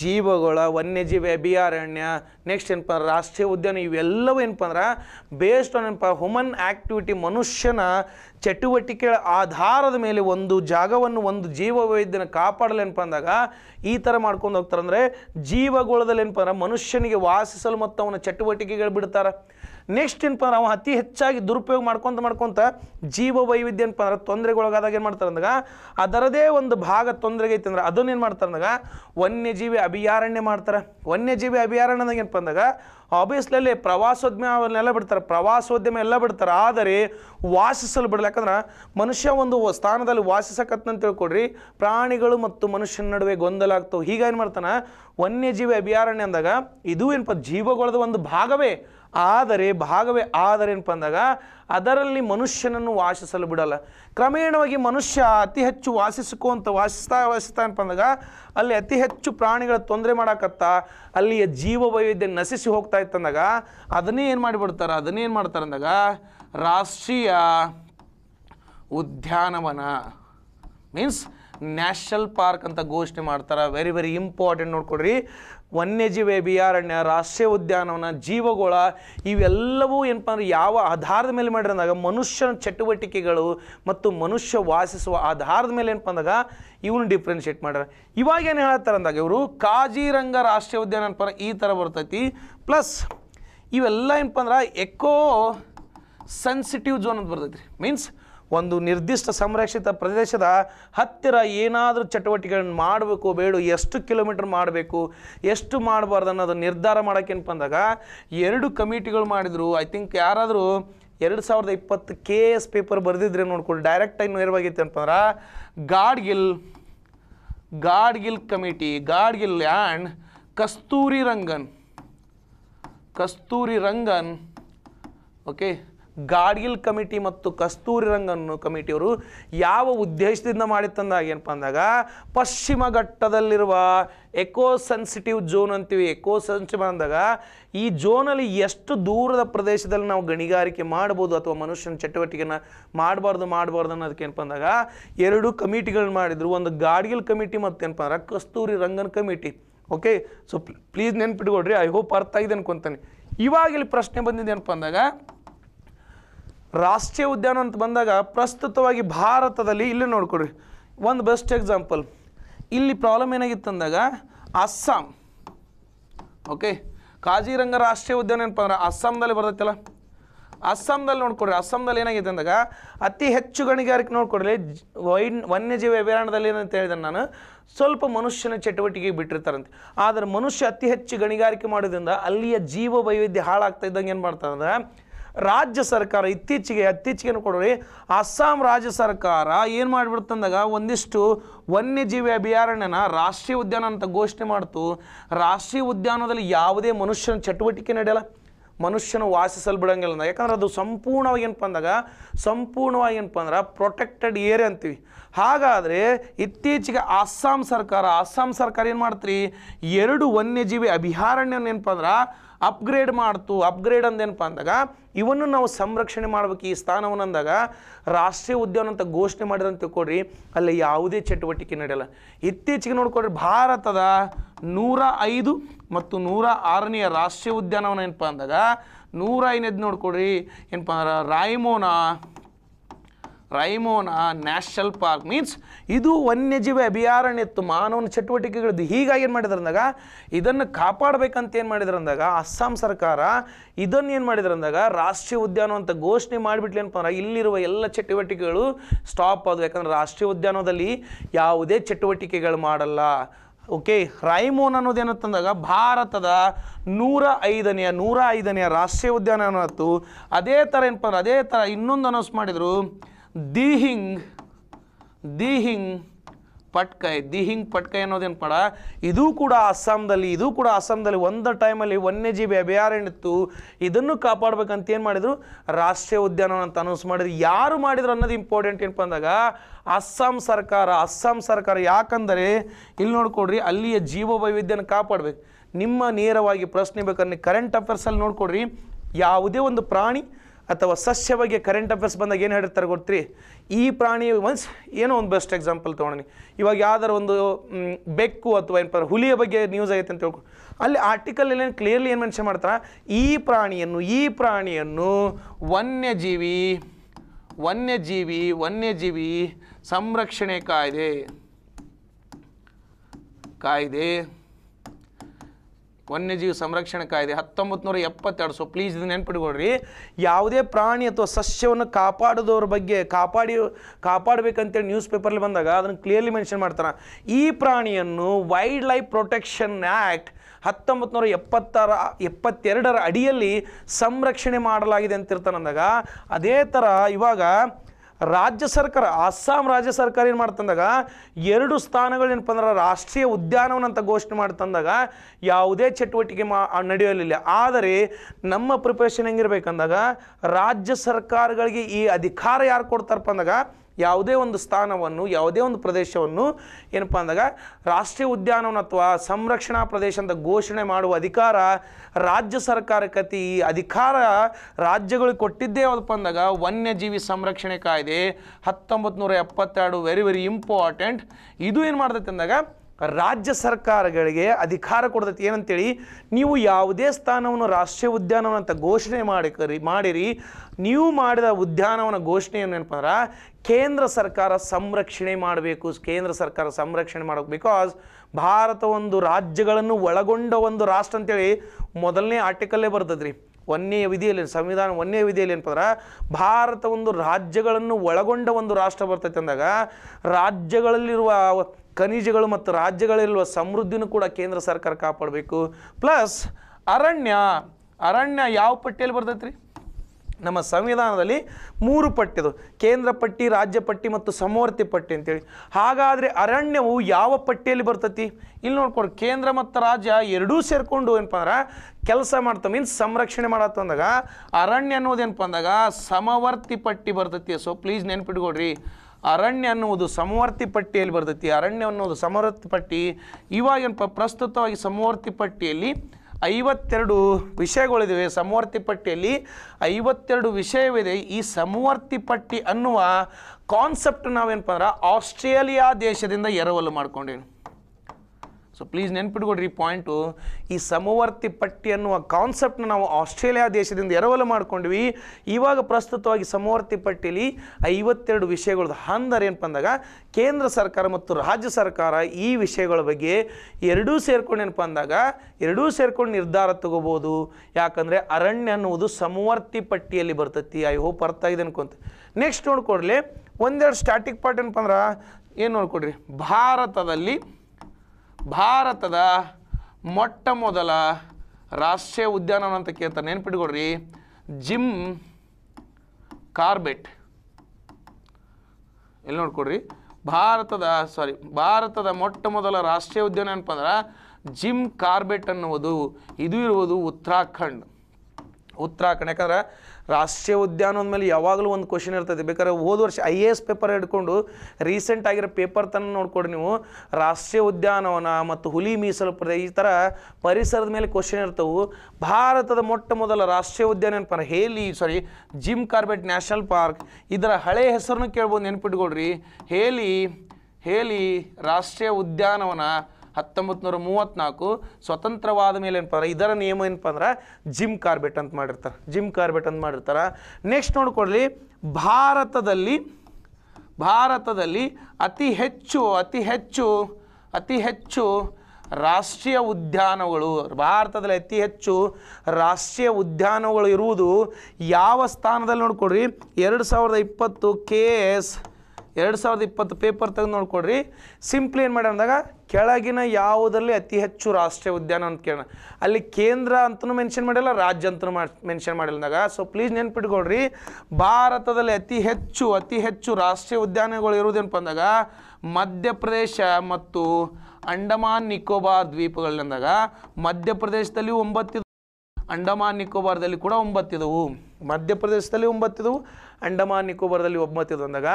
ಜೀವಗಳ ವನ್ಯಜೀವಿ ಅಭಯಾರಣ್ಯ ನೆಕ್ಸ್ಟ್ ಏನಪ್ಪ ರಾಷ್ಟ್ರೀಯ ಉದ್ಯಾನ ಇವೆಲ್ಲವೂ ಏನಪ್ಪ ಅಂದ್ರೆ ಬೇಸ್ಡ್ ಆನ್ ಏನಪ್ಪ ಹ್ಯೂಮನ್ ಆ್ಯಕ್ಟಿವಿಟಿ ಮನುಷ್ಯನ ಚಟುವಟಿಕೆಗಳ ಆಧಾರದ ಮೇಲೆ ಒಂದು ಜಾಗವನ್ನು ಒಂದು ಜೀವ ವೈದ್ಯನ ಕಾಪಾಡಲು ಏನಪ್ಪ ಅಂದಾಗ ಈ ಥರ ಮಾಡ್ಕೊಂಡು ಹೋಗ್ತಾರೆ ಅಂದರೆ ಜೀವಗೋಳದಲ್ಲಿ ಏನಪ್ಪ ಅಂದ್ರೆ ಮನುಷ್ಯನಿಗೆ ವಾಸಿಸಲು ಮತ್ತು ಅವನ ಚಟುವಟಿಕೆಗಳು ಬಿಡ್ತಾರೆ ನೆಕ್ಸ್ಟ್ ಏನಪ್ಪ ಅಂದ್ರೆ ಅವ ಅತಿ ಹೆಚ್ಚಾಗಿ ದುರುಪಯೋಗ ಮಾಡ್ಕೊಂತ ಮಾಡ್ಕೊತ ಜೀವ ವೈವಿಧ್ಯ ಏನಪ್ಪ ಅಂದ್ರೆ ತೊಂದರೆಗೊಳಗಾದಾಗ ಏನು ಮಾಡ್ತಾರೆ ಅಂದಾಗ ಅದರದೇ ಒಂದು ಭಾಗ ತೊಂದರೆಗೆ ಐತೆ ಅಂದ್ರೆ ಅದನ್ನು ಏನು ಮಾಡ್ತಾರೆ ಅಂದಾಗ ವನ್ಯಜೀವಿ ಅಭಯಾರಣ್ಯ ಮಾಡ್ತಾರೆ ವನ್ಯಜೀವಿ ಅಂದಾಗ ಏನಪ್ಪ ಅಂದಾಗ ಆಬ್ವಿಯಸ್ಲಿ ಪ್ರವಾಸೋದ್ಯಮ ಅವನ್ನೆಲ್ಲ ಬಿಡ್ತಾರೆ ಪ್ರವಾಸೋದ್ಯಮ ಎಲ್ಲ ಬಿಡ್ತಾರೆ ಆದರೆ ವಾಸಿಸಲು ಬಿಡಲ್ಲ ಯಾಕಂದ್ರೆ ಮನುಷ್ಯ ಒಂದು ಸ್ಥಾನದಲ್ಲಿ ವಾಸಿಸಕತ್ತಂತ ತಿಳ್ಕೊಡ್ರಿ ಪ್ರಾಣಿಗಳು ಮತ್ತು ಮನುಷ್ಯನ ನಡುವೆ ಗೊಂದಲ ಆಗ್ತವೆ ಹೀಗೆ ಏನು ಮಾಡ್ತಾನೆ ವನ್ಯಜೀವಿ ಅಭಯಾರಣ್ಯ ಅಂದಾಗ ಇದು ಏನಪ್ಪ ಜೀವಗಳದ ಒಂದು ಭಾಗವೇ ಆದರೆ ಭಾಗವೇ ಆದರೆ ಆದರೇನಪ್ಪ ಅಂದಾಗ ಅದರಲ್ಲಿ ಮನುಷ್ಯನನ್ನು ವಾಸಿಸಲು ಬಿಡಲ್ಲ ಕ್ರಮೇಣವಾಗಿ ಮನುಷ್ಯ ಅತಿ ಹೆಚ್ಚು ವಾಸಿಸ್ಕೋಂತ ವಾಸಿಸ್ತಾ ವಾಸಿಸ್ತಾ ಅಂದಾಗ ಅಲ್ಲಿ ಅತಿ ಹೆಚ್ಚು ಪ್ರಾಣಿಗಳ ತೊಂದರೆ ಮಾಡಾಕತ್ತ ಅಲ್ಲಿಯ ಜೀವ ವೈವಿಧ್ಯ ನಶಿಸಿ ಹೋಗ್ತಾ ಇತ್ತಂದಾಗ ಅದನ್ನೇ ಏನು ಮಾಡಿಬಿಡ್ತಾರೆ ಅದನ್ನೇ ಏನು ಮಾಡ್ತಾರೆ ಅಂದಾಗ ರಾಷ್ಟ್ರೀಯ ಉದ್ಯಾನವನ ಮೀನ್ಸ್ ನ್ಯಾಷನಲ್ ಪಾರ್ಕ್ ಅಂತ ಘೋಷಣೆ ಮಾಡ್ತಾರೆ ವೆರಿ ವೆರಿ ಇಂಪಾರ್ಟೆಂಟ್ ನೋಡ್ಕೊಡ್ರಿ ವನ್ಯಜೀವಿ ಅಭಯಾರಣ್ಯ ರಾಷ್ಟ್ರೀಯ ಉದ್ಯಾನವನ ಜೀವಗೋಳ ಇವೆಲ್ಲವೂ ಏನಪ್ಪ ಅಂದ್ರೆ ಯಾವ ಆಧಾರದ ಮೇಲೆ ಮಾಡಿರಂದಾಗ ಅಂದಾಗ ಮನುಷ್ಯನ ಚಟುವಟಿಕೆಗಳು ಮತ್ತು ಮನುಷ್ಯ ವಾಸಿಸುವ ಆಧಾರದ ಮೇಲೆ ಏನಪ್ಪ ಅಂದಾಗ ಇವನು ಡಿಫ್ರೆನ್ಷಿಯೇಟ್ ಮಾಡ್ಯಾರ ಇವಾಗ ಏನು ಹೇಳ್ತಾರೆ ಅಂದಾಗ ಇವರು ಕಾಜಿರಂಗ ರಾಷ್ಟ್ರೀಯ ಉದ್ಯಾನ ಏನಪ್ಪ ಈ ಥರ ಬರ್ತೈತಿ ಪ್ಲಸ್ ಇವೆಲ್ಲ ಏನಪ್ಪ ಅಂದ್ರೆ ಎಕೋ ಸೆನ್ಸಿಟಿವ್ ಝೋನ್ ಅಂತ ಬರ್ತೈತಿ ರೀ ಮೀನ್ಸ್ ಒಂದು ನಿರ್ದಿಷ್ಟ ಸಂರಕ್ಷಿತ ಪ್ರದೇಶದ ಹತ್ತಿರ ಏನಾದರೂ ಚಟುವಟಿಕೆಗಳನ್ನು ಮಾಡಬೇಕು ಬೇಡ ಎಷ್ಟು ಕಿಲೋಮೀಟ್ರ್ ಮಾಡಬೇಕು ಎಷ್ಟು ಮಾಡಬಾರ್ದು ಅನ್ನೋದು ನಿರ್ಧಾರ ಮಾಡೋಕ್ಕೇನಪ್ಪ ಅಂದಾಗ ಎರಡು ಕಮಿಟಿಗಳು ಮಾಡಿದರು ಐ ಥಿಂಕ್ ಯಾರಾದರೂ ಎರಡು ಸಾವಿರದ ಇಪ್ಪತ್ತು ಕೆ ಎಸ್ ಪೇಪರ್ ಬರೆದಿದ್ರೆ ನೋಡ್ಕೊಳ್ಳಿ ಆಗಿ ನೇರವಾಗಿತ್ತು ಅಂತಂದ್ರೆ Gadgil Gadgil committee Gadgil and Kasturi Rangan Kasturi Rangan okay Gadgil committee ಮತ್ತು ಕಸ್ತೂರಿ ರಂಗನ್ ಕಮಿಟಿಯವರು ಯಾವ ಉದ್ದೇಶದಿಂದ ಮಾಡಿತ್ತಂದಾಗ ಏನಪ್ಪ ಅಂದಾಗ ಪಶ್ಚಿಮ ಘಟ್ಟದಲ್ಲಿರುವ ಎಕೋ ಸೆನ್ಸಿಟಿವ್ ಝೋನ್ ಅಂತೀವಿ ಎಕೋ ಸೆನ್ಸಿಟಿವ್ ಅಂದಾಗ ಈ ಜೋನಲ್ಲಿ ಎಷ್ಟು ದೂರದ ಪ್ರದೇಶದಲ್ಲಿ ನಾವು ಗಣಿಗಾರಿಕೆ ಮಾಡ್ಬೋದು ಅಥವಾ ಮನುಷ್ಯನ ಚಟುವಟಿಕೆನ ಮಾಡಬಾರ್ದು ಮಾಡಬಾರ್ದು ಅನ್ನೋದಕ್ಕೆ ಏನಪ್ಪ ಅಂದಾಗ ಎರಡು ಕಮಿಟಿಗಳನ್ನ ಮಾಡಿದ್ರು ಒಂದು ಗಾಡ್ಗಿಲ್ ಕಮಿಟಿ ಮತ್ತು ಏನಪ್ಪ ಅಂದ್ರೆ Kasturi Rangan committee okay so please ನೆನ್ಪಿಟ್ಕೊಡ್ರಿ ಐ ಹೋಪ್ ಅರ್ಥ ಆಗಿದೆ ಅನ್ಕೊತಾನೆ ಇವಾಗ ಇಲ್ಲಿ ಪ್ರಶ್ನೆ ಬಂದಿದೆ ಏನಪ್ಪ ಅಂದಾಗ ರಾಷ್ಟ್ರೀಯ ಉದ್ಯಾನ ಅಂತ ಬಂದಾಗ ಪ್ರಸ್ತುತವಾಗಿ ಭಾರತದಲ್ಲಿ ಇಲ್ಲಿ ನೋಡ್ಕೊಡ್ರಿ ಒಂದು ಬೆಸ್ಟ್ ಎಕ್ಸಾಂಪಲ್ ಇಲ್ಲಿ ಪ್ರಾಬ್ಲಮ್ ಏನಾಗಿತ್ತು ಅಂದಾಗ ಅಸ್ಸಾಂ ಓಕೆ ಕಾಜಿರಂಗ ರಾಷ್ಟ್ರೀಯ ಉದ್ಯಾನ ಏನಪ್ಪ ಅಂದ್ರೆ ಅಸ್ಸಾಂದಲ್ಲಿ ಬರ್ತೈತಲ್ಲ ಅಸ್ಸಾಂದಲ್ಲಿ ನೋಡ್ಕೊಡ್ರಿ ಅಸ್ಸಾಂದಲ್ಲಿ ಏನಾಗಿತ್ತು ಅಂದಾಗ ಅತಿ ಹೆಚ್ಚು ಗಣಿಗಾರಿಕೆ ನೋಡ್ಕೊಡ್ರಿ ವೈನ್ ವನ್ಯಜೀವಿ ಅಭಿಯಾನದಲ್ಲಿ ಏನಂತ ಹೇಳಿದೆ ನಾನು ಸ್ವಲ್ಪ ಮನುಷ್ಯನ ಚಟುವಟಿಕೆ ಬಿಟ್ಟಿರ್ತಾರಂತೆ ಆದರೆ ಮನುಷ್ಯ ಅತಿ ಹೆಚ್ಚು ಗಣಿಗಾರಿಕೆ ಮಾಡೋದ್ರಿಂದ ಅಲ್ಲಿಯ ಜೀವ ವೈವಿಧ್ಯ ಹಾಳಾಗ್ತಾ ಇದ್ದಂಗೆ ಏನು ಮಾಡ್ತಾರೆ ರಾಜ್ಯ ಸರ್ಕಾರ ಇತ್ತೀಚೆಗೆ ಏನು ಕೊಡ್ರಿ ಅಸ್ಸಾಂ ರಾಜ್ಯ ಸರ್ಕಾರ ಏನು ಮಾಡಿಬಿಡ್ತಂದಾಗ ಒಂದಿಷ್ಟು ವನ್ಯಜೀವಿ ಅಭಯಾರಣ್ಯನ ರಾಷ್ಟ್ರೀಯ ಉದ್ಯಾನ ಅಂತ ಘೋಷಣೆ ಮಾಡ್ತು ರಾಷ್ಟ್ರೀಯ ಉದ್ಯಾನದಲ್ಲಿ ಯಾವುದೇ ಮನುಷ್ಯನ ಚಟುವಟಿಕೆ ನಡೆಯಲ್ಲ ಮನುಷ್ಯನ ವಾಸಿಸಲು ಬಿಡೋಂಗಿಲ್ಲ ಅಂದಾಗ ಯಾಕಂದ್ರೆ ಅದು ಸಂಪೂರ್ಣವಾಗಿ ಏನಪ್ಪ ಅಂದಾಗ ಸಂಪೂರ್ಣವಾಗಿ ಏನಪ್ಪ ಅಂದ್ರೆ ಪ್ರೊಟೆಕ್ಟೆಡ್ ಏರಿಯಾ ಅಂತೀವಿ ಹಾಗಾದರೆ ಇತ್ತೀಚೆಗೆ ಅಸ್ಸಾಂ ಸರ್ಕಾರ ಅಸ್ಸಾಂ ಸರ್ಕಾರ ಏನು ಮಾಡ್ತೀರಿ ಎರಡು ವನ್ಯಜೀವಿ ಅಭಯಾರಣ್ಯನ ಏನಪ್ಪ ಅಂದ್ರೆ ಅಪ್ಗ್ರೇಡ್ ಮಾಡ್ತು ಅಪ್ಗ್ರೇಡ್ ಅಂದೇನಪ್ಪ ಅಂದಾಗ ಇವನ್ನು ನಾವು ಸಂರಕ್ಷಣೆ ಮಾಡ್ಬೇಕು ಈ ಸ್ಥಾನವನ್ನು ಅಂದಾಗ ರಾಷ್ಟ್ರೀಯ ಉದ್ಯಾನ ಅಂತ ಘೋಷಣೆ ಅಂತ ತಿಳ್ಕೊಡ್ರಿ ಅಲ್ಲಿ ಯಾವುದೇ ಚಟುವಟಿಕೆ ನಡೆಯಲ್ಲ ಇತ್ತೀಚೆಗೆ ನೋಡ್ಕೊಡ್ರಿ ಭಾರತದ ನೂರ ಐದು ಮತ್ತು ನೂರ ಆರನೆಯ ರಾಷ್ಟ್ರೀಯ ಉದ್ಯಾನವನ ಏನಪ್ಪ ಅಂದಾಗ ನೂರ ಐನೇದು ನೋಡ್ಕೊಡ್ರಿ ಏನಪ್ಪ ಅಂದ್ರೆ Raimona Raimona national park means ಇದು ವನ್ಯಜೀವಿ ಅಭಯಾರಣ್ಯ ಇತ್ತು ಮಾನವನ ಚಟುವಟಿಕೆಗಳದ್ದು ಹೀಗಾಗಿ ಏನು ಮಾಡಿದ್ರಂದಾಗ ಇದನ್ನು ಕಾಪಾಡಬೇಕಂತ ಏನು ಮಾಡಿದ್ರಂದಾಗ ಅಸ್ಸಾಂ ಸರ್ಕಾರ ಇದನ್ನು ಏನು ಮಾಡಿದ್ರಂದಾಗ ರಾಷ್ಟ್ರೀಯ ಉದ್ಯಾನ ಅಂತ ಘೋಷಣೆ ಮಾಡಿಬಿಟ್ಲಿ ಏನಪ್ಪ ಅಂದ್ರೆ ಇಲ್ಲಿರುವ ಎಲ್ಲ ಚಟುವಟಿಕೆಗಳು ಸ್ಟಾಪ್ ಆದವು ಯಾಕಂದ್ರೆ ರಾಷ್ಟ್ರೀಯ ಉದ್ಯಾನದಲ್ಲಿ ಯಾವುದೇ ಚಟುವಟಿಕೆಗಳು ಮಾಡಲ್ಲ ಓಕೆ ರೈಮೋನ್ ಅನ್ನೋದು ಅಂದಾಗ ಭಾರತದ ನೂರ ಐದನೆಯ ನೂರ ಐದನೆಯ ರಾಷ್ಟ್ರೀಯ ಉದ್ಯಾನ ಅನ್ನೋತ್ತು ಅದೇ ಥರ ಏನಪ್ಪ ಅದೇ ಥರ ಇನ್ನೊಂದು ಅನೌನ್ಸ್ ಮಾಡಿದರು ದಿಹಿಂಗ್ ದಿಹಿಂಗ್ ಪಟ್ಕೈ ದಿಹಿಂಗ್ ಪಟ್ಕೈ ಅನ್ನೋದೇನು ಪಡ ಇದು ಕೂಡ ಅಸ್ಸಾಂದಲ್ಲಿ ಇದು ಕೂಡ ಅಸ್ಸಾಂದಲ್ಲಿ ಒಂದು ಟೈಮಲ್ಲಿ ವನ್ಯಜೀವಿ ಅಭಯಾರಣ್ಯ ಇತ್ತು ಇದನ್ನು ಕಾಪಾಡಬೇಕಂತ ಏನು ಮಾಡಿದರು ರಾಷ್ಟ್ರೀಯ ಉದ್ಯಾನವನ ಅಂತ ಅನೌನ್ಸ್ ಮಾಡಿದ್ರು ಯಾರು ಮಾಡಿದ್ರು ಅನ್ನೋದು ಇಂಪಾರ್ಟೆಂಟ್ ಏನಪ್ಪ ಅಂದಾಗ ಅಸ್ಸಾಂ ಸರ್ಕಾರ ಅಸ್ಸಾಂ ಸರ್ಕಾರ ಯಾಕಂದರೆ ಇಲ್ಲಿ ನೋಡ್ಕೊಡ್ರಿ ಅಲ್ಲಿಯ ಜೀವ ವೈವಿಧ್ಯನ ಕಾಪಾಡಬೇಕು ನಿಮ್ಮ ನೇರವಾಗಿ ಪ್ರಶ್ನೆ ಬೇಕಂದ್ರೆ ಕರೆಂಟ್ ಅಫೇರ್ಸಲ್ಲಿ ನೋಡ್ಕೊಡ್ರಿ ಯಾವುದೇ ಒಂದು ಪ್ರಾಣಿ ಅಥವಾ ಸಸ್ಯ ಬಗ್ಗೆ ಕರೆಂಟ್ ಅಫೇರ್ಸ್ ಬಂದಾಗ ಏನು ಹೇಳಿರ್ತಾರೆ ಗೊತ್ತಿರಿ ಈ ಪ್ರಾಣಿ ಒನ್ಸ್ ಏನೋ ಒಂದು ಬೆಸ್ಟ್ ಎಕ್ಸಾಂಪಲ್ ತೊಗೊಂಡಿ ಇವಾಗ ಯಾವ್ದಾರು ಒಂದು ಬೆಕ್ಕು ಅಥವಾ ಏನಪ್ಪ ಹುಲಿಯ ಬಗ್ಗೆ ನ್ಯೂಸ್ ಆಗೈತೆ ಅಂತ ಹೇಳ್ಕೊಂಡು ಅಲ್ಲಿ ಆರ್ಟಿಕಲಲ್ಲಿ ಏನು ಕ್ಲಿಯರ್ಲಿ ಏನು ಮೆನ್ಷನ್ ಮಾಡ್ತಾರೆ ಈ ಪ್ರಾಣಿಯನ್ನು ಈ ಪ್ರಾಣಿಯನ್ನು ವನ್ಯಜೀವಿ ವನ್ಯಜೀವಿ ವನ್ಯಜೀವಿ ಸಂರಕ್ಷಣೆ ಕಾಯ್ದೆ ಕಾಯ್ದೆ ವನ್ಯಜೀವಿ ಸಂರಕ್ಷಣೆ ಕಾಯ್ದೆ ಹತ್ತೊಂಬತ್ತು ನೂರ ಎಪ್ಪತ್ತೆರಡು ಸೊ ಪ್ಲೀಸ್ ಇದನ್ನು ನೆನ್ಪಿಟ್ಕೊಡ್ರಿ ಯಾವುದೇ ಪ್ರಾಣಿ ಅಥವಾ ಸಸ್ಯವನ್ನು ಕಾಪಾಡೋದವ್ರ ಬಗ್ಗೆ ಕಾಪಾಡಿ ಕಾಪಾಡಬೇಕಂತೇಳಿ ನ್ಯೂಸ್ ಪೇಪರಲ್ಲಿ ಬಂದಾಗ ಅದನ್ನು ಕ್ಲಿಯರ್ಲಿ ಮೆನ್ಷನ್ ಮಾಡ್ತಾರೆ ಈ ಪ್ರಾಣಿಯನ್ನು ವೈಲ್ಡ್ ಲೈಫ್ ಪ್ರೊಟೆಕ್ಷನ್ ಆ್ಯಕ್ಟ್ ಹತ್ತೊಂಬತ್ತು ನೂರ ಎಪ್ಪತ್ತರ ಎಪ್ಪತ್ತೆರಡರ ಅಡಿಯಲ್ಲಿ ಸಂರಕ್ಷಣೆ ಮಾಡಲಾಗಿದೆ ಅಂತಿರ್ತಾನಂದಾಗ ಅದೇ ಥರ ಇವಾಗ ರಾಜ್ಯ ಸರ್ಕಾರ ಅಸ್ಸಾಂ ರಾಜ್ಯ ಸರ್ಕಾರ ಏನು ಮಾಡ್ತಂದಾಗ ಎರಡು ಸ್ಥಾನಗಳು ಏನಪ್ಪ ಅಂದ್ರೆ ರಾಷ್ಟ್ರೀಯ ಉದ್ಯಾನವನ ಅಂತ ಘೋಷಣೆ ಮಾಡ್ತಂದಾಗ ಯಾವುದೇ ಚಟುವಟಿಕೆ ಮಾ ನಡೆಯಲಿಲ್ಲ ಆದರೆ ನಮ್ಮ ಪ್ರಿಪ್ರೇಷನ್ ಹೆಂಗಿರ್ಬೇಕಂದಾಗ ರಾಜ್ಯ ಸರ್ಕಾರಗಳಿಗೆ ಈ ಅಧಿಕಾರ ಯಾರು ಕೊಡ್ತಾರಪ್ಪ ಅಂದಾಗ ಯಾವುದೇ ಒಂದು ಸ್ಥಾನವನ್ನು ಯಾವುದೇ ಒಂದು ಪ್ರದೇಶವನ್ನು ಏನಪ್ಪ ಅಂದಾಗ ರಾಷ್ಟ್ರೀಯ ಉದ್ಯಾನವನ ಅಥವಾ ಸಂರಕ್ಷಣಾ ಪ್ರದೇಶ ಅಂತ ಘೋಷಣೆ ಮಾಡುವ ಅಧಿಕಾರ ರಾಜ್ಯ ಸರ್ಕಾರಕ್ಕತಿ ಈ ಅಧಿಕಾರ ರಾಜ್ಯಗಳಿಗೆ ಕೊಟ್ಟಿದ್ದೇ ಯಾವುದಪ್ಪ ಅಂದಾಗ ವನ್ಯಜೀವಿ ಸಂರಕ್ಷಣೆ ಕಾಯ್ದೆ ಹತ್ತೊಂಬತ್ತು ನೂರ ಎಪ್ಪತ್ತೆರಡು ವೆರಿ ವೆರಿ ಇಂಪಾರ್ಟೆಂಟ್ ಇದು ಏನು ಮಾಡ್ತೈತೆ ಅಂದಾಗ ರಾಜ್ಯ ಸರ್ಕಾರಗಳಿಗೆ ಅಧಿಕಾರ ಕೊಡ್ತೈತಿ ಏನಂತೇಳಿ ನೀವು ಯಾವುದೇ ಸ್ಥಾನವನ್ನು ರಾಷ್ಟ್ರೀಯ ಉದ್ಯಾನವನ ಅಂತ ಘೋಷಣೆ ಮಾಡಿ ಕರಿ ಮಾಡಿರಿ ನೀವು ಮಾಡಿದ ಉದ್ಯಾನವನ ಘೋಷಣೆಯನ್ನು ಏನಪ್ಪ ಕೇಂದ್ರ ಸರ್ಕಾರ ಸಂರಕ್ಷಣೆ ಮಾಡಬೇಕು ಕೇಂದ್ರ ಸರ್ಕಾರ ಸಂರಕ್ಷಣೆ ಮಾಡಬೇಕು ಬಿಕಾಸ್ ಭಾರತ ಒಂದು ರಾಜ್ಯಗಳನ್ನು ಒಳಗೊಂಡ ಒಂದು ರಾಷ್ಟ್ರ ಅಂತೇಳಿ ಮೊದಲನೇ ಆರ್ಟಿಕಲ್ಲೇ ಬರ್ತದ್ರಿ ಒಂದೇ ವಿಧಿಯಲ್ಲಿ ಸಂವಿಧಾನ ಒಂದೇ ವಿಧಿಯಲ್ಲಿ ಏನಪ್ಪ ಭಾರತ ಒಂದು ರಾಜ್ಯಗಳನ್ನು ಒಳಗೊಂಡ ಒಂದು ರಾಷ್ಟ್ರ ಬರ್ತೈತೆ ಅಂದಾಗ ರಾಜ್ಯಗಳಲ್ಲಿರುವ ಖನಿಜಗಳು ಮತ್ತು ರಾಜ್ಯಗಳಲ್ಲಿರುವ ಸಮೃದ್ಧಿನೂ ಕೂಡ ಕೇಂದ್ರ ಸರ್ಕಾರ ಕಾಪಾಡಬೇಕು ಪ್ಲಸ್ ಅರಣ್ಯ ಅರಣ್ಯ ಯಾವ ಪಟ್ಟಿಯಲ್ಲಿ ಬರ್ತೈತ್ರಿ ನಮ್ಮ ಸಂವಿಧಾನದಲ್ಲಿ ಮೂರು ಪಟ್ಟಿದು ಕೇಂದ್ರ ಪಟ್ಟಿ ರಾಜ್ಯ ಪಟ್ಟಿ ಮತ್ತು ಸಮವರ್ತಿ ಪಟ್ಟಿ ಅಂತೇಳಿ ಹಾಗಾದರೆ ಅರಣ್ಯವು ಯಾವ ಪಟ್ಟಿಯಲ್ಲಿ ಬರ್ತೈತಿ ಇಲ್ಲಿ ನೋಡ್ಕೊಂಡು ಕೇಂದ್ರ ಮತ್ತು ರಾಜ್ಯ ಎರಡೂ ಸೇರಿಕೊಂಡು ಏನಪ್ಪ ಅಂದ್ರೆ ಕೆಲಸ ಮಾಡ್ತವೆ ಮೀನ್ಸ್ ಸಂರಕ್ಷಣೆ ಮಾಡತ್ತಂದಾಗ ಅಂದಾಗ ಅರಣ್ಯ ಅನ್ನೋದೇನಪ್ಪ ಅಂದಾಗ ಸಮವರ್ತಿ ಪಟ್ಟಿ ಬರ್ತೈತಿ ಸೊ ಪ್ಲೀಸ್ ನೆನ್ಪಿಟ್ಕೊಡ್ರಿ ಅರಣ್ಯ ಅನ್ನುವುದು ಸಮವರ್ತಿ ಪಟ್ಟಿಯಲ್ಲಿ ಬರ್ತೈತಿ ಅರಣ್ಯ ಅನ್ನೋದು ಸಮವರ್ತಿ ಪಟ್ಟಿ ಇವಾಗ ಪ್ರಸ್ತುತವಾಗಿ ಸಮವರ್ತಿ ಪಟ್ಟಿಯಲ್ಲಿ ಐವತ್ತೆರಡು ವಿಷಯಗಳಿವೆ ಸಮವರ್ತಿ ಪಟ್ಟಿಯಲ್ಲಿ ಐವತ್ತೆರಡು ವಿಷಯವಿದೆ ಈ ಸಮವರ್ತಿ ಪಟ್ಟಿ ಅನ್ನುವ ಕಾನ್ಸೆಪ್ಟ್ ನಾವೇನಪ್ಪ ಅಂದ್ರೆ ಆಸ್ಟ್ರೇಲಿಯಾ ದೇಶದಿಂದ ಎರವಲು ಮಾಡ್ಕೊಂಡೇವೆ ಸೊ ಪ್ಲೀಸ್ ನೆನ್ಪಿಟ್ಕೊಡ್ರಿ ಈ ಪಾಯಿಂಟು ಈ ಸಮವರ್ತಿ ಪಟ್ಟಿ ಅನ್ನುವ ಕಾನ್ಸೆಪ್ಟ್ನ ನಾವು ಆಸ್ಟ್ರೇಲಿಯಾ ದೇಶದಿಂದ ಎರವಲು ಮಾಡ್ಕೊಂಡ್ವಿ ಇವಾಗ ಪ್ರಸ್ತುತವಾಗಿ ಸಮವರ್ತಿ ಪಟ್ಟಿಯಲ್ಲಿ ಐವತ್ತೆರಡು ವಿಷಯಗಳದ್ದು ಅಂದರೆ ಏನಪ್ಪ ಅಂದಾಗ ಕೇಂದ್ರ ಸರ್ಕಾರ ಮತ್ತು ರಾಜ್ಯ ಸರ್ಕಾರ ಈ ವಿಷಯಗಳ ಬಗ್ಗೆ ಎರಡೂ ಸೇರ್ಕೊಂಡೇನಪ್ಪ ಏನಪ್ಪ ಅಂದಾಗ ಎರಡೂ ಸೇರ್ಕೊಂಡು ನಿರ್ಧಾರ ತಗೋಬೋದು ಯಾಕಂದರೆ ಅರಣ್ಯ ಅನ್ನುವುದು ಸಮವರ್ತಿ ಪಟ್ಟಿಯಲ್ಲಿ ಬರ್ತೈತಿ ಐ ಹೋಪ್ ಅರ್ಥ ಇದೆ ಅನ್ಕೊಂತ ನೆಕ್ಸ್ಟ್ ನೋಡ್ಕೊಡ್ಲಿ ಒಂದೆರಡು ಸ್ಟಾಟಿಕ್ ಪಾರ್ಟ್ ಏನಪ್ಪ ಅಂದ್ರೆ ಏನು ನೋಡ್ಕೊಡ್ರಿ ಭಾರತದಲ್ಲಿ ಭಾರತದ ಮೊಟ್ಟ ಮೊದಲ ರಾಷ್ಟ್ರೀಯ ಉದ್ಯಾನವನ ಅಂತ ಕೇಳ್ತಾರೆ ನೆನ್ಪಿಟ್ಕೊಡ್ರಿ ಜಿಮ್ ಕಾರ್ಬೆಟ್ ಎಲ್ಲಿ ನೋಡ್ಕೊಡ್ರಿ ಭಾರತದ ಸಾರಿ ಭಾರತದ ಮೊಟ್ಟ ಮೊದಲ ರಾಷ್ಟ್ರೀಯ ಉದ್ಯಾನ ಏನಪ್ಪ ಅಂದ್ರೆ ಜಿಮ್ ಕಾರ್ಬೆಟ್ ಅನ್ನುವುದು ಇದು ಇರುವುದು ಉತ್ತರಾಖಂಡ್ ಉತ್ತರಾಖಂಡ್ ಯಾಕಂದ್ರೆ ರಾಷ್ಟ್ರೀಯ ಉದ್ಯಾನ ಅಂದಮೇಲೆ ಯಾವಾಗಲೂ ಒಂದು ಕ್ವಶನ್ ಇರ್ತದೆ ಬೇಕಾದ್ರೆ ಹೋದ ವರ್ಷ ಐ ಎ ಎಸ್ ಪೇಪರ್ ಹಿಡ್ಕೊಂಡು ರೀಸೆಂಟ್ ಆಗಿರೋ ಪೇಪರ್ ತನ ನೋಡ್ಕೊಡಿ ನೀವು ರಾಷ್ಟ್ರೀಯ ಉದ್ಯಾನವನ ಮತ್ತು ಹುಲಿ ಮೀಸಲು ಪ್ರದೇಶ ಈ ಥರ ಪರಿಸರದ ಮೇಲೆ ಕ್ವಶನ್ ಇರ್ತವೆ ಭಾರತದ ಮೊಟ್ಟ ಮೊದಲ ರಾಷ್ಟ್ರೀಯ ಉದ್ಯಾನ ಏನಪ್ಪ Hailey sorry Jim Corbett national park ಇದರ ಹಳೆ ಹೆಸರನ್ನು ಕೇಳ್ಬೋದು ನೆನ್ಪಿಟ್ಕೊಡ್ರಿ ಹೇಲಿ ಹೇಲಿ ರಾಷ್ಟ್ರೀಯ ಉದ್ಯಾನವನ ಹತ್ತೊಂಬತ್ತು ನೂರ ಮೂವತ್ತ್ನಾಲ್ಕು ಸ್ವತಂತ್ರವಾದ ಮೇಲೆ ಏನಪ್ಪ ಅಂದ್ರೆ ಇದರ ನಿಯಮ ಏನಪ್ಪ ಅಂದ್ರೆ ಜಿಮ್ ಕಾರ್ಬೆಟ್ ಅಂತ ಮಾಡಿರ್ತಾರೆ ಜಿಮ್ ಕಾರ್ಬೆಟ್ ಅಂತ ಮಾಡಿರ್ತಾರೆ ನೆಕ್ಸ್ಟ್ ನೋಡ್ಕೊಳ್ಳಿ ಭಾರತದಲ್ಲಿ ಭಾರತದಲ್ಲಿ ಅತಿ ಹೆಚ್ಚು ಅತಿ ಹೆಚ್ಚು ಅತಿ ಹೆಚ್ಚು ರಾಷ್ಟ್ರೀಯ ಉದ್ಯಾನಗಳು ಭಾರತದಲ್ಲಿ ಅತಿ ಹೆಚ್ಚು ರಾಷ್ಟ್ರೀಯ ಉದ್ಯಾನಗಳು ಇರುವುದು ಯಾವ ಸ್ಥಾನದಲ್ಲಿ ನೋಡ್ಕೊಡ್ರಿ ಎರಡು ಸಾವಿರದ ಇಪ್ಪತ್ತು ಕೆ ಎಸ್ ಎರಡು ಸಾವಿರದ ಇಪ್ಪತ್ತು ಪೇಪರ್ ತೆಗೆದು ನೋಡ್ಕೊಡ್ರಿ ಸಿಂಪ್ಲಿ ಏನು ಮಾಡ್ಯಾರ ಅಂದಾಗ ಕೆಳಗಿನ ಯಾವುದರಲ್ಲಿ ಅತಿ ಹೆಚ್ಚು ರಾಷ್ಟ್ರೀಯ ಉದ್ಯಾನ ಅಂತ ಕೇಳೋಣ ಅಲ್ಲಿ ಕೇಂದ್ರ ಅಂತಲೂ ಮೆನ್ಷನ್ ಮಾಡಿಲ್ಲ ರಾಜ್ಯ ಅಂತಲೂ ಮೆನ್ಷನ್ ಮಾಡಿಲ್ಲ ಅಂದಾಗ ಸೊ ಪ್ಲೀಸ್ ನೆನ್ಪಿಟ್ಕೊಳ್ರಿ ಭಾರತದಲ್ಲಿ ಅತಿ ಹೆಚ್ಚು ಅತಿ ಹೆಚ್ಚು ರಾಷ್ಟ್ರೀಯ ಉದ್ಯಾನಗಳು ಇರುವುದೇನಪ್ಪ ಅಂದಾಗ ಮಧ್ಯಪ್ರದೇಶ ಮತ್ತು ಅಂಡಮಾನ್ ನಿಕೋಬಾರ್ ದ್ವೀಪಗಳಂದಾಗ ಮಧ್ಯಪ್ರದೇಶದಲ್ಲಿ ಒಂಬತ್ತಿದು ಅಂಡಮಾನ್ ನಿಕೋಬಾರ್ದಲ್ಲಿ ಕೂಡ ಒಂಬತ್ತಿದವು ಮಧ್ಯಪ್ರದೇಶದಲ್ಲಿ ಒಂಬತ್ತಿದವು ಅಂಡಮಾನ್ ನಿಕೋಬಾರ್ದಲ್ಲಿ ಒಬ್ಬಮತ ಅಂದಾಗ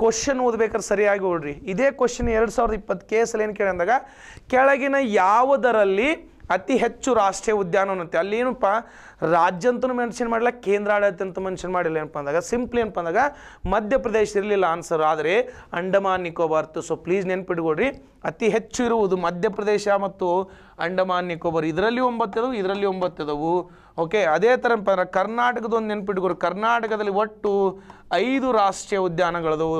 ಕ್ವಶನ್ ಓದ್ಬೇಕಾದ್ರೆ ಸರಿಯಾಗಿ ಓಡ್ರಿ ಇದೇ ಕ್ವಶನ್ ಎರಡು ಸಾವಿರದ ಇಪ್ಪತ್ತು ಕೇಸಲ್ಲಿ ಏನು ಕೇಳಿ ಅಂದಾಗ ಕೆಳಗಿನ ಯಾವುದರಲ್ಲಿ ಅತಿ ಹೆಚ್ಚು ರಾಷ್ಟ್ರೀಯ ಉದ್ಯಾನವನ ಅಲ್ಲಿ ಏನಪ್ಪ ರಾಜ್ಯ ಅಂತೂ ಮೆನ್ಷನ್ ಮಾಡಿಲ್ಲ ಕೇಂದ್ರಾಡಳಿತ ಅಂತ ಮೆನ್ಷನ್ ಮಾಡಿಲ್ಲ ಏನಪ್ಪ ಅಂದಾಗ ಸಿಂಪ್ಲಿ ಏನಪ್ಪ ಅಂದಾಗ ಮಧ್ಯಪ್ರದೇಶ ಇರಲಿಲ್ಲ ಆನ್ಸರ್ ಆದರೆ ಅಂಡಮಾನ್ ನಿಕೋಬಾರ್ ಸೊ ಪ್ಲೀಸ್ ನೆನ್ಪಿಟ್ಕೊಡ್ರಿ ಅತಿ ಹೆಚ್ಚು ಇರುವುದು ಮಧ್ಯಪ್ರದೇಶ ಮತ್ತು ಅಂಡಮಾನ್ ನಿಕೋಬಾರ್ ಇದರಲ್ಲಿ ಒಂಬತ್ತದವು ಇದರಲ್ಲಿ ಒಂಬತ್ತದವು ಓಕೆ ಅದೇ ಥರ ಏನಪ್ಪ ಕರ್ನಾಟಕದೊಂದು ನೆನ್ಪಿಟ್ಕೊಡ್ರಿ ಕರ್ನಾಟಕದಲ್ಲಿ ಒಟ್ಟು ಐದು ರಾಷ್ಟ್ರೀಯ ಉದ್ಯಾನಗಳದವು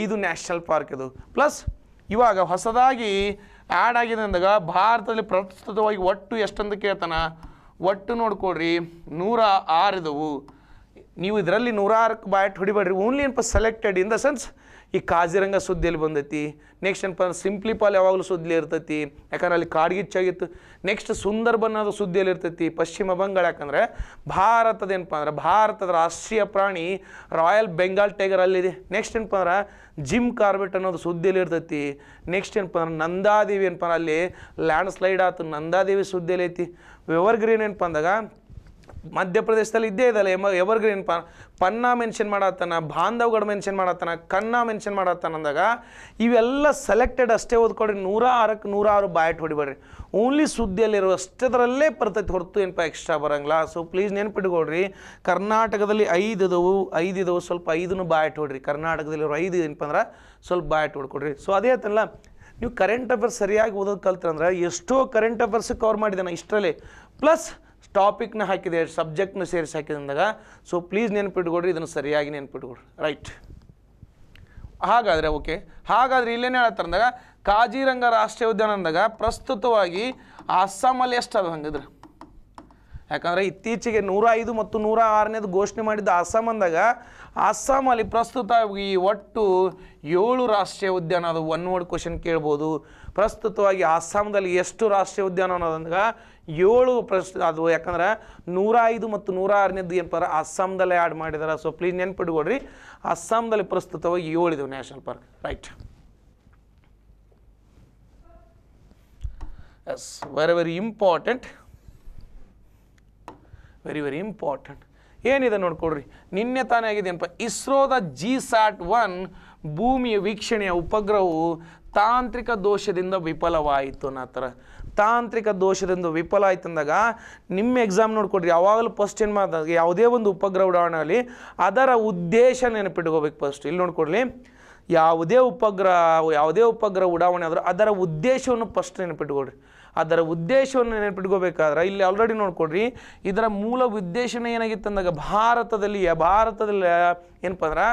ಐದು ನ್ಯಾಷನಲ್ ಪಾರ್ಕ್ ಇದು ಪ್ಲಸ್ ಇವಾಗ ಹೊಸದಾಗಿ ಆ್ಯಡ್ ಆಗಿದೆ ಅಂದಾಗ ಭಾರತದಲ್ಲಿ ಪ್ರಸ್ತುತವಾಗಿ ಒಟ್ಟು ಎಷ್ಟೊಂದು ಕೇಳ್ತಾನೆ ಒಟ್ಟು ನೋಡ್ಕೊಡ್ರಿ ನೂರ ಆರು ನೀವು ಇದರಲ್ಲಿ ನೂರಾರಕ್ಕೆ ಬಾಯ್ಟ್ ಹೊಡಿಬೇಡ್ರಿ ಓನ್ಲಿ ಏನಪ್ಪ ಸೆಲೆಕ್ಟೆಡ್ ಇನ್ ದ ಸೆನ್ಸ್ ಈ ಕಾಜಿರಂಗ ಸುದ್ದಿಯಲ್ಲಿ ಬಂದೈತಿ ನೆಕ್ಸ್ಟ್ ಏನಪ್ಪ ಸಿಂಪ್ಲಿ ಪಾಲ್ ಯಾವಾಗಲೂ ಸುದ್ದಿಲಿ ಇರ್ತೈತಿ ಯಾಕಂದ್ರೆ ಅಲ್ಲಿ ಕಾಡ್ಗಿಚ್ಚಾಗಿತ್ತು ನೆಕ್ಸ್ಟ್ ಸುಂದರ್ ಬನ್ನೋದು ಸುದ್ದಿಯಲ್ಲಿ ಇರ್ತೈತಿ ಪಶ್ಚಿಮ ಬಂಗಾಳ ಯಾಕಂದರೆ ಭಾರತದ ಏನಪ್ಪ ಅಂದ್ರೆ ಭಾರತದ ರಾಷ್ಟ್ರೀಯ ಪ್ರಾಣಿ ರಾಯಲ್ ಬೆಂಗಾಲ್ ಟೈಗರ್ ಅಲ್ಲಿದೆ ನೆಕ್ಸ್ಟ್ ಏನಪ್ಪ ಅಂದ್ರೆ ಜಿಮ್ ಕಾರ್ಬೆಟ್ ಅನ್ನೋದು ಸುದ್ದಿಯಲ್ಲಿ ಇರ್ತೈತಿ ನೆಕ್ಸ್ಟ್ ಏನಪ್ಪ ನಂದಾದೇವಿ ಏನಪ್ಪ ಅಲ್ಲಿ ಲ್ಯಾಂಡ್ ಸ್ಲೈಡ್ ಆತು ನಂದಾದೇವಿ ಸುದ್ದಿಯಲ್ಲಿ ಐತಿ ವ್ಯವರ್ಗ್ರೀನ್ ಏನಪ್ಪ ಅಂದಾಗ ಮಧ್ಯಪ್ರದೇಶದಲ್ಲಿ ಇದ್ದೇ ಇದಲ್ಲ ಎಮ ಎವರ್ಗ್ರೀನ್ ಪ ಪನ್ನ ಮೆನ್ಷನ್ ಮಾಡತ್ತಾನ ಬಾಂಧವ್ಗಡ್ ಮೆನ್ಷನ್ ಮಾಡತ್ತಾನ ಕನ್ನ ಮೆನ್ಷನ್ ಮಾಡತ್ತಾನ ಅಂದಾಗ ಇವೆಲ್ಲ ಸೆಲೆಕ್ಟೆಡ್ ಅಷ್ಟೇ ಓದ್ಕೊಡ್ರಿ ನೂರ ಆರಕ್ಕೆ ನೂರ ಆರು ಹೊಡಿಬೇಡ್ರಿ ಓನ್ಲಿ ಸುದ್ದಿಯಲ್ಲಿರೋ ಅಷ್ಟದರಲ್ಲೇ ಬರ್ತೈತಿ ಹೊರತು ಏನಪ್ಪ ಎಕ್ಸ್ಟ್ರಾ ಬರೋಂಗಿಲ್ಲ ಸೊ ಪ್ಲೀಸ್ ನೆನ್ಪಿಟ್ಕೊಳ್ರಿ ಕರ್ನಾಟಕದಲ್ಲಿ ಐದು ಇದಾವು ಐದು ಇದಾವು ಸ್ವಲ್ಪ ಐದನ್ನು ಬಾಯ್ಟ್ ಹೊಡ್ರಿ ಕರ್ನಾಟಕದಲ್ಲಿರೋ ಐದು ಏನಪ್ಪ ಅಂದ್ರೆ ಸ್ವಲ್ಪ ಬಾಯ್ಟ್ ಹೊಡ್ಕೊಡ್ರಿ ಸೊ ಅದೇ ಆತಲ್ಲ ನೀವು ಕರೆಂಟ್ ಅಫೇರ್ಸ್ ಸರಿಯಾಗಿ ಓದೋದು ಅಂದ್ರೆ ಎಷ್ಟೋ ಕರೆಂಟ್ ಅಫೇರ್ಸ್ ಕವರ್ ಮಾಡಿದ್ದಾನೆ ಇಷ್ಟರಲ್ಲಿ ಪ್ಲಸ್ ಟಾಪಿಕ್ನ ಹಾಕಿದೆ ಸಬ್ಜೆಕ್ಟ್ನ ಸೇರಿಸಿ ಹಾಕಿದೆ ಅಂದಾಗ ಸೊ ಪ್ಲೀಸ್ ನೆನಪಿಟ್ಕೊಡ್ರಿ ಇದನ್ನು ಸರಿಯಾಗಿ ನೆನ್ಪಿಟ್ಕೊಡ್ರಿ ರೈಟ್ ಹಾಗಾದರೆ ಓಕೆ ಹಾಗಾದರೆ ಇಲ್ಲೇನೇ ಅಂದಾಗ ಕಾಜಿರಂಗ ರಾಷ್ಟ್ರೀಯ ಉದ್ಯಾನ ಅಂದಾಗ ಪ್ರಸ್ತುತವಾಗಿ ಅಸ್ಸಾಮಲ್ಲಿ ಎಷ್ಟು ಅದ ಹಂಗಿದ್ರೆ ಯಾಕಂದರೆ ಇತ್ತೀಚೆಗೆ ನೂರ ಐದು ಮತ್ತು ನೂರ ಆರನೇದು ಘೋಷಣೆ ಮಾಡಿದ್ದ ಅಸ್ಸಾಂ ಅಂದಾಗ ಅಸ್ಸಾಮಲ್ಲಿ ಈ ಒಟ್ಟು ಏಳು ರಾಷ್ಟ್ರೀಯ ಉದ್ಯಾನ ಅದು ಒನ್ ವರ್ಡ್ ಕ್ವಶನ್ ಕೇಳ್ಬೋದು ಪ್ರಸ್ತುತವಾಗಿ ಅಸ್ಸಾಂದಲ್ಲಿ ಎಷ್ಟು ರಾಷ್ಟ್ರೀಯ ಉದ್ಯಾನ ಅನ್ನೋದಂದಾಗ ಏಳು ಪ್ರಶ್ನೆ ಅದು ಯಾಕಂದ್ರೆ ನೂರ ಐದು ಮತ್ತು ನೂರ ಏನು ಪಾರ ಅಸ್ಸಾಂದಲ್ಲೇ ಆ್ಯಡ್ ಮಾಡಿದ್ದಾರೆ ಸೊ ಪ್ಲೀಸ್ ನೆನ್ಪಿಟ್ಕೊಡ್ರಿ ಅಸ್ಸಾಂದಲ್ಲಿ ಪ್ರಸ್ತುತವಾಗಿ ಏಳಿದವು national park right yes very very important very very important ಏನಿದೆ ನೋಡ್ಕೊಡ್ರಿ ನಿನ್ನೆ ತಾನೇ ಆಗಿದೆ ಏನಪ್ಪ ಇಸ್ರೋದ ಜಿ ಸ್ಯಾಟ್ ಒನ್ ಭೂಮಿಯ ವೀಕ್ಷಣೆಯ ಉಪಗ್ರಹವು ತಾಂತ್ರಿಕ ದೋಷದಿಂದ ವಿಫಲವಾಯಿತು ಅನ್ನೋ ತಾಂತ್ರಿಕ ದೋಷದಿಂದ ವಿಫಲ ಆಯ್ತಂದಾಗ ನಿಮ್ಮ ಎಕ್ಸಾಮ್ ನೋಡ್ಕೊಡ್ರಿ ಯಾವಾಗಲೂ ಫಸ್ಟ್ ಏನು ಮಾಡಿದಾಗ ಯಾವುದೇ ಒಂದು ಉಪಗ್ರಹ ಆಗಲಿ ಅದರ ಉದ್ದೇಶ ನೆನಪಿಟ್ಕೋಬೇಕು ಫಸ್ಟ್ ಇಲ್ಲಿ ನೋಡ್ಕೊಡ್ಲಿ ಯಾವುದೇ ಉಪಗ್ರಹ ಯಾವುದೇ ಉಪಗ್ರಹ ಉಡಾವಣೆ ಆದರೂ ಅದರ ಉದ್ದೇಶವನ್ನು ಫಸ್ಟ್ ನೆನಪಿಟ್ಕೊಡ್ರಿ ಅದರ ಉದ್ದೇಶವನ್ನು ನೆನಪಿಟ್ಕೋಬೇಕಾದ್ರೆ ಇಲ್ಲಿ ಆಲ್ರೆಡಿ ನೋಡ್ಕೊಡ್ರಿ ಇದರ ಮೂಲ ಉದ್ದೇಶನೇ ಏನಾಗಿತ್ತು ಅಂದಾಗ ಭಾರತದಲ್ಲಿ ಭಾರತದಲ್ಲಿ ಏನಪ್ಪ ಅಂದ್ರೆ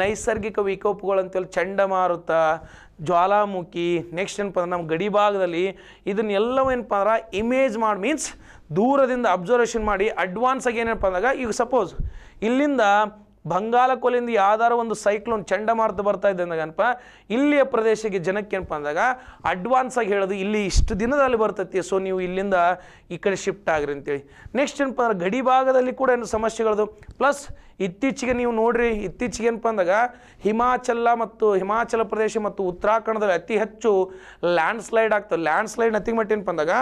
ನೈಸರ್ಗಿಕ ವಿಕೋಪಗಳಂತೇಳಿ ಚಂಡಮಾರುತ ಜ್ವಾಲಾಮುಖಿ ನೆಕ್ಸ್ಟ್ ಏನಪ್ಪ ಅಂದ್ರೆ ನಮ್ಮ ಗಡಿ ಭಾಗದಲ್ಲಿ ಇದನ್ನೆಲ್ಲವೂ ಏನಪ್ಪ ಅಂದ್ರೆ ಇಮೇಜ್ ಮಾಡಿ ಮೀನ್ಸ್ ದೂರದಿಂದ ಅಬ್ಸರ್ವೇಷನ್ ಮಾಡಿ ಅಡ್ವಾನ್ಸಾಗಿ ಏನಪ್ಪ ಅಂದಾಗ ಈಗ ಸಪೋಸ್ ಇಲ್ಲಿಂದ ಕೊಲೆಯಿಂದ ಯಾವ್ದಾದ್ರು ಒಂದು ಸೈಕ್ಲೋನ್ ಚಂಡಮಾರುತ ಬರ್ತಾ ಇದೆ ಅಂದಾಗನಪ್ಪ ಇಲ್ಲಿಯ ಪ್ರದೇಶಕ್ಕೆ ಜನಕ್ಕೆ ಏನಪ್ಪ ಅಂದಾಗ ಅಡ್ವಾನ್ಸ್ ಆಗಿ ಹೇಳೋದು ಇಲ್ಲಿ ಇಷ್ಟು ದಿನದಲ್ಲಿ ಬರ್ತೈತಿ ಸೊ ನೀವು ಇಲ್ಲಿಂದ ಈ ಕಡೆ ಶಿಫ್ಟ್ ಆಗ್ರಿ ಅಂತೇಳಿ ನೆಕ್ಸ್ಟ್ ಏನಪ್ಪ ಅಂದ್ರೆ ಗಡಿ ಭಾಗದಲ್ಲಿ ಕೂಡ ಏನು ಸಮಸ್ಯೆಗಳದು ಪ್ಲಸ್ ಇತ್ತೀಚೆಗೆ ನೀವು ನೋಡ್ರಿ ಇತ್ತೀಚೆಗೆ ಏನಪ್ಪ ಅಂದಾಗ ಹಿಮಾಚಲ ಮತ್ತು ಹಿಮಾಚಲ ಪ್ರದೇಶ ಮತ್ತು ಉತ್ತರಾಖಂಡದಲ್ಲಿ ಅತಿ ಹೆಚ್ಚು ಲ್ಯಾಂಡ್ ಸ್ಲೈಡ್ ಆಗ್ತದೆ ಲ್ಯಾಂಡ್ ಸ್ಲೈಡ್ ಅತಿ ಮಟ್ಟ ಏನಪ್ಪ ಅಂದಾಗ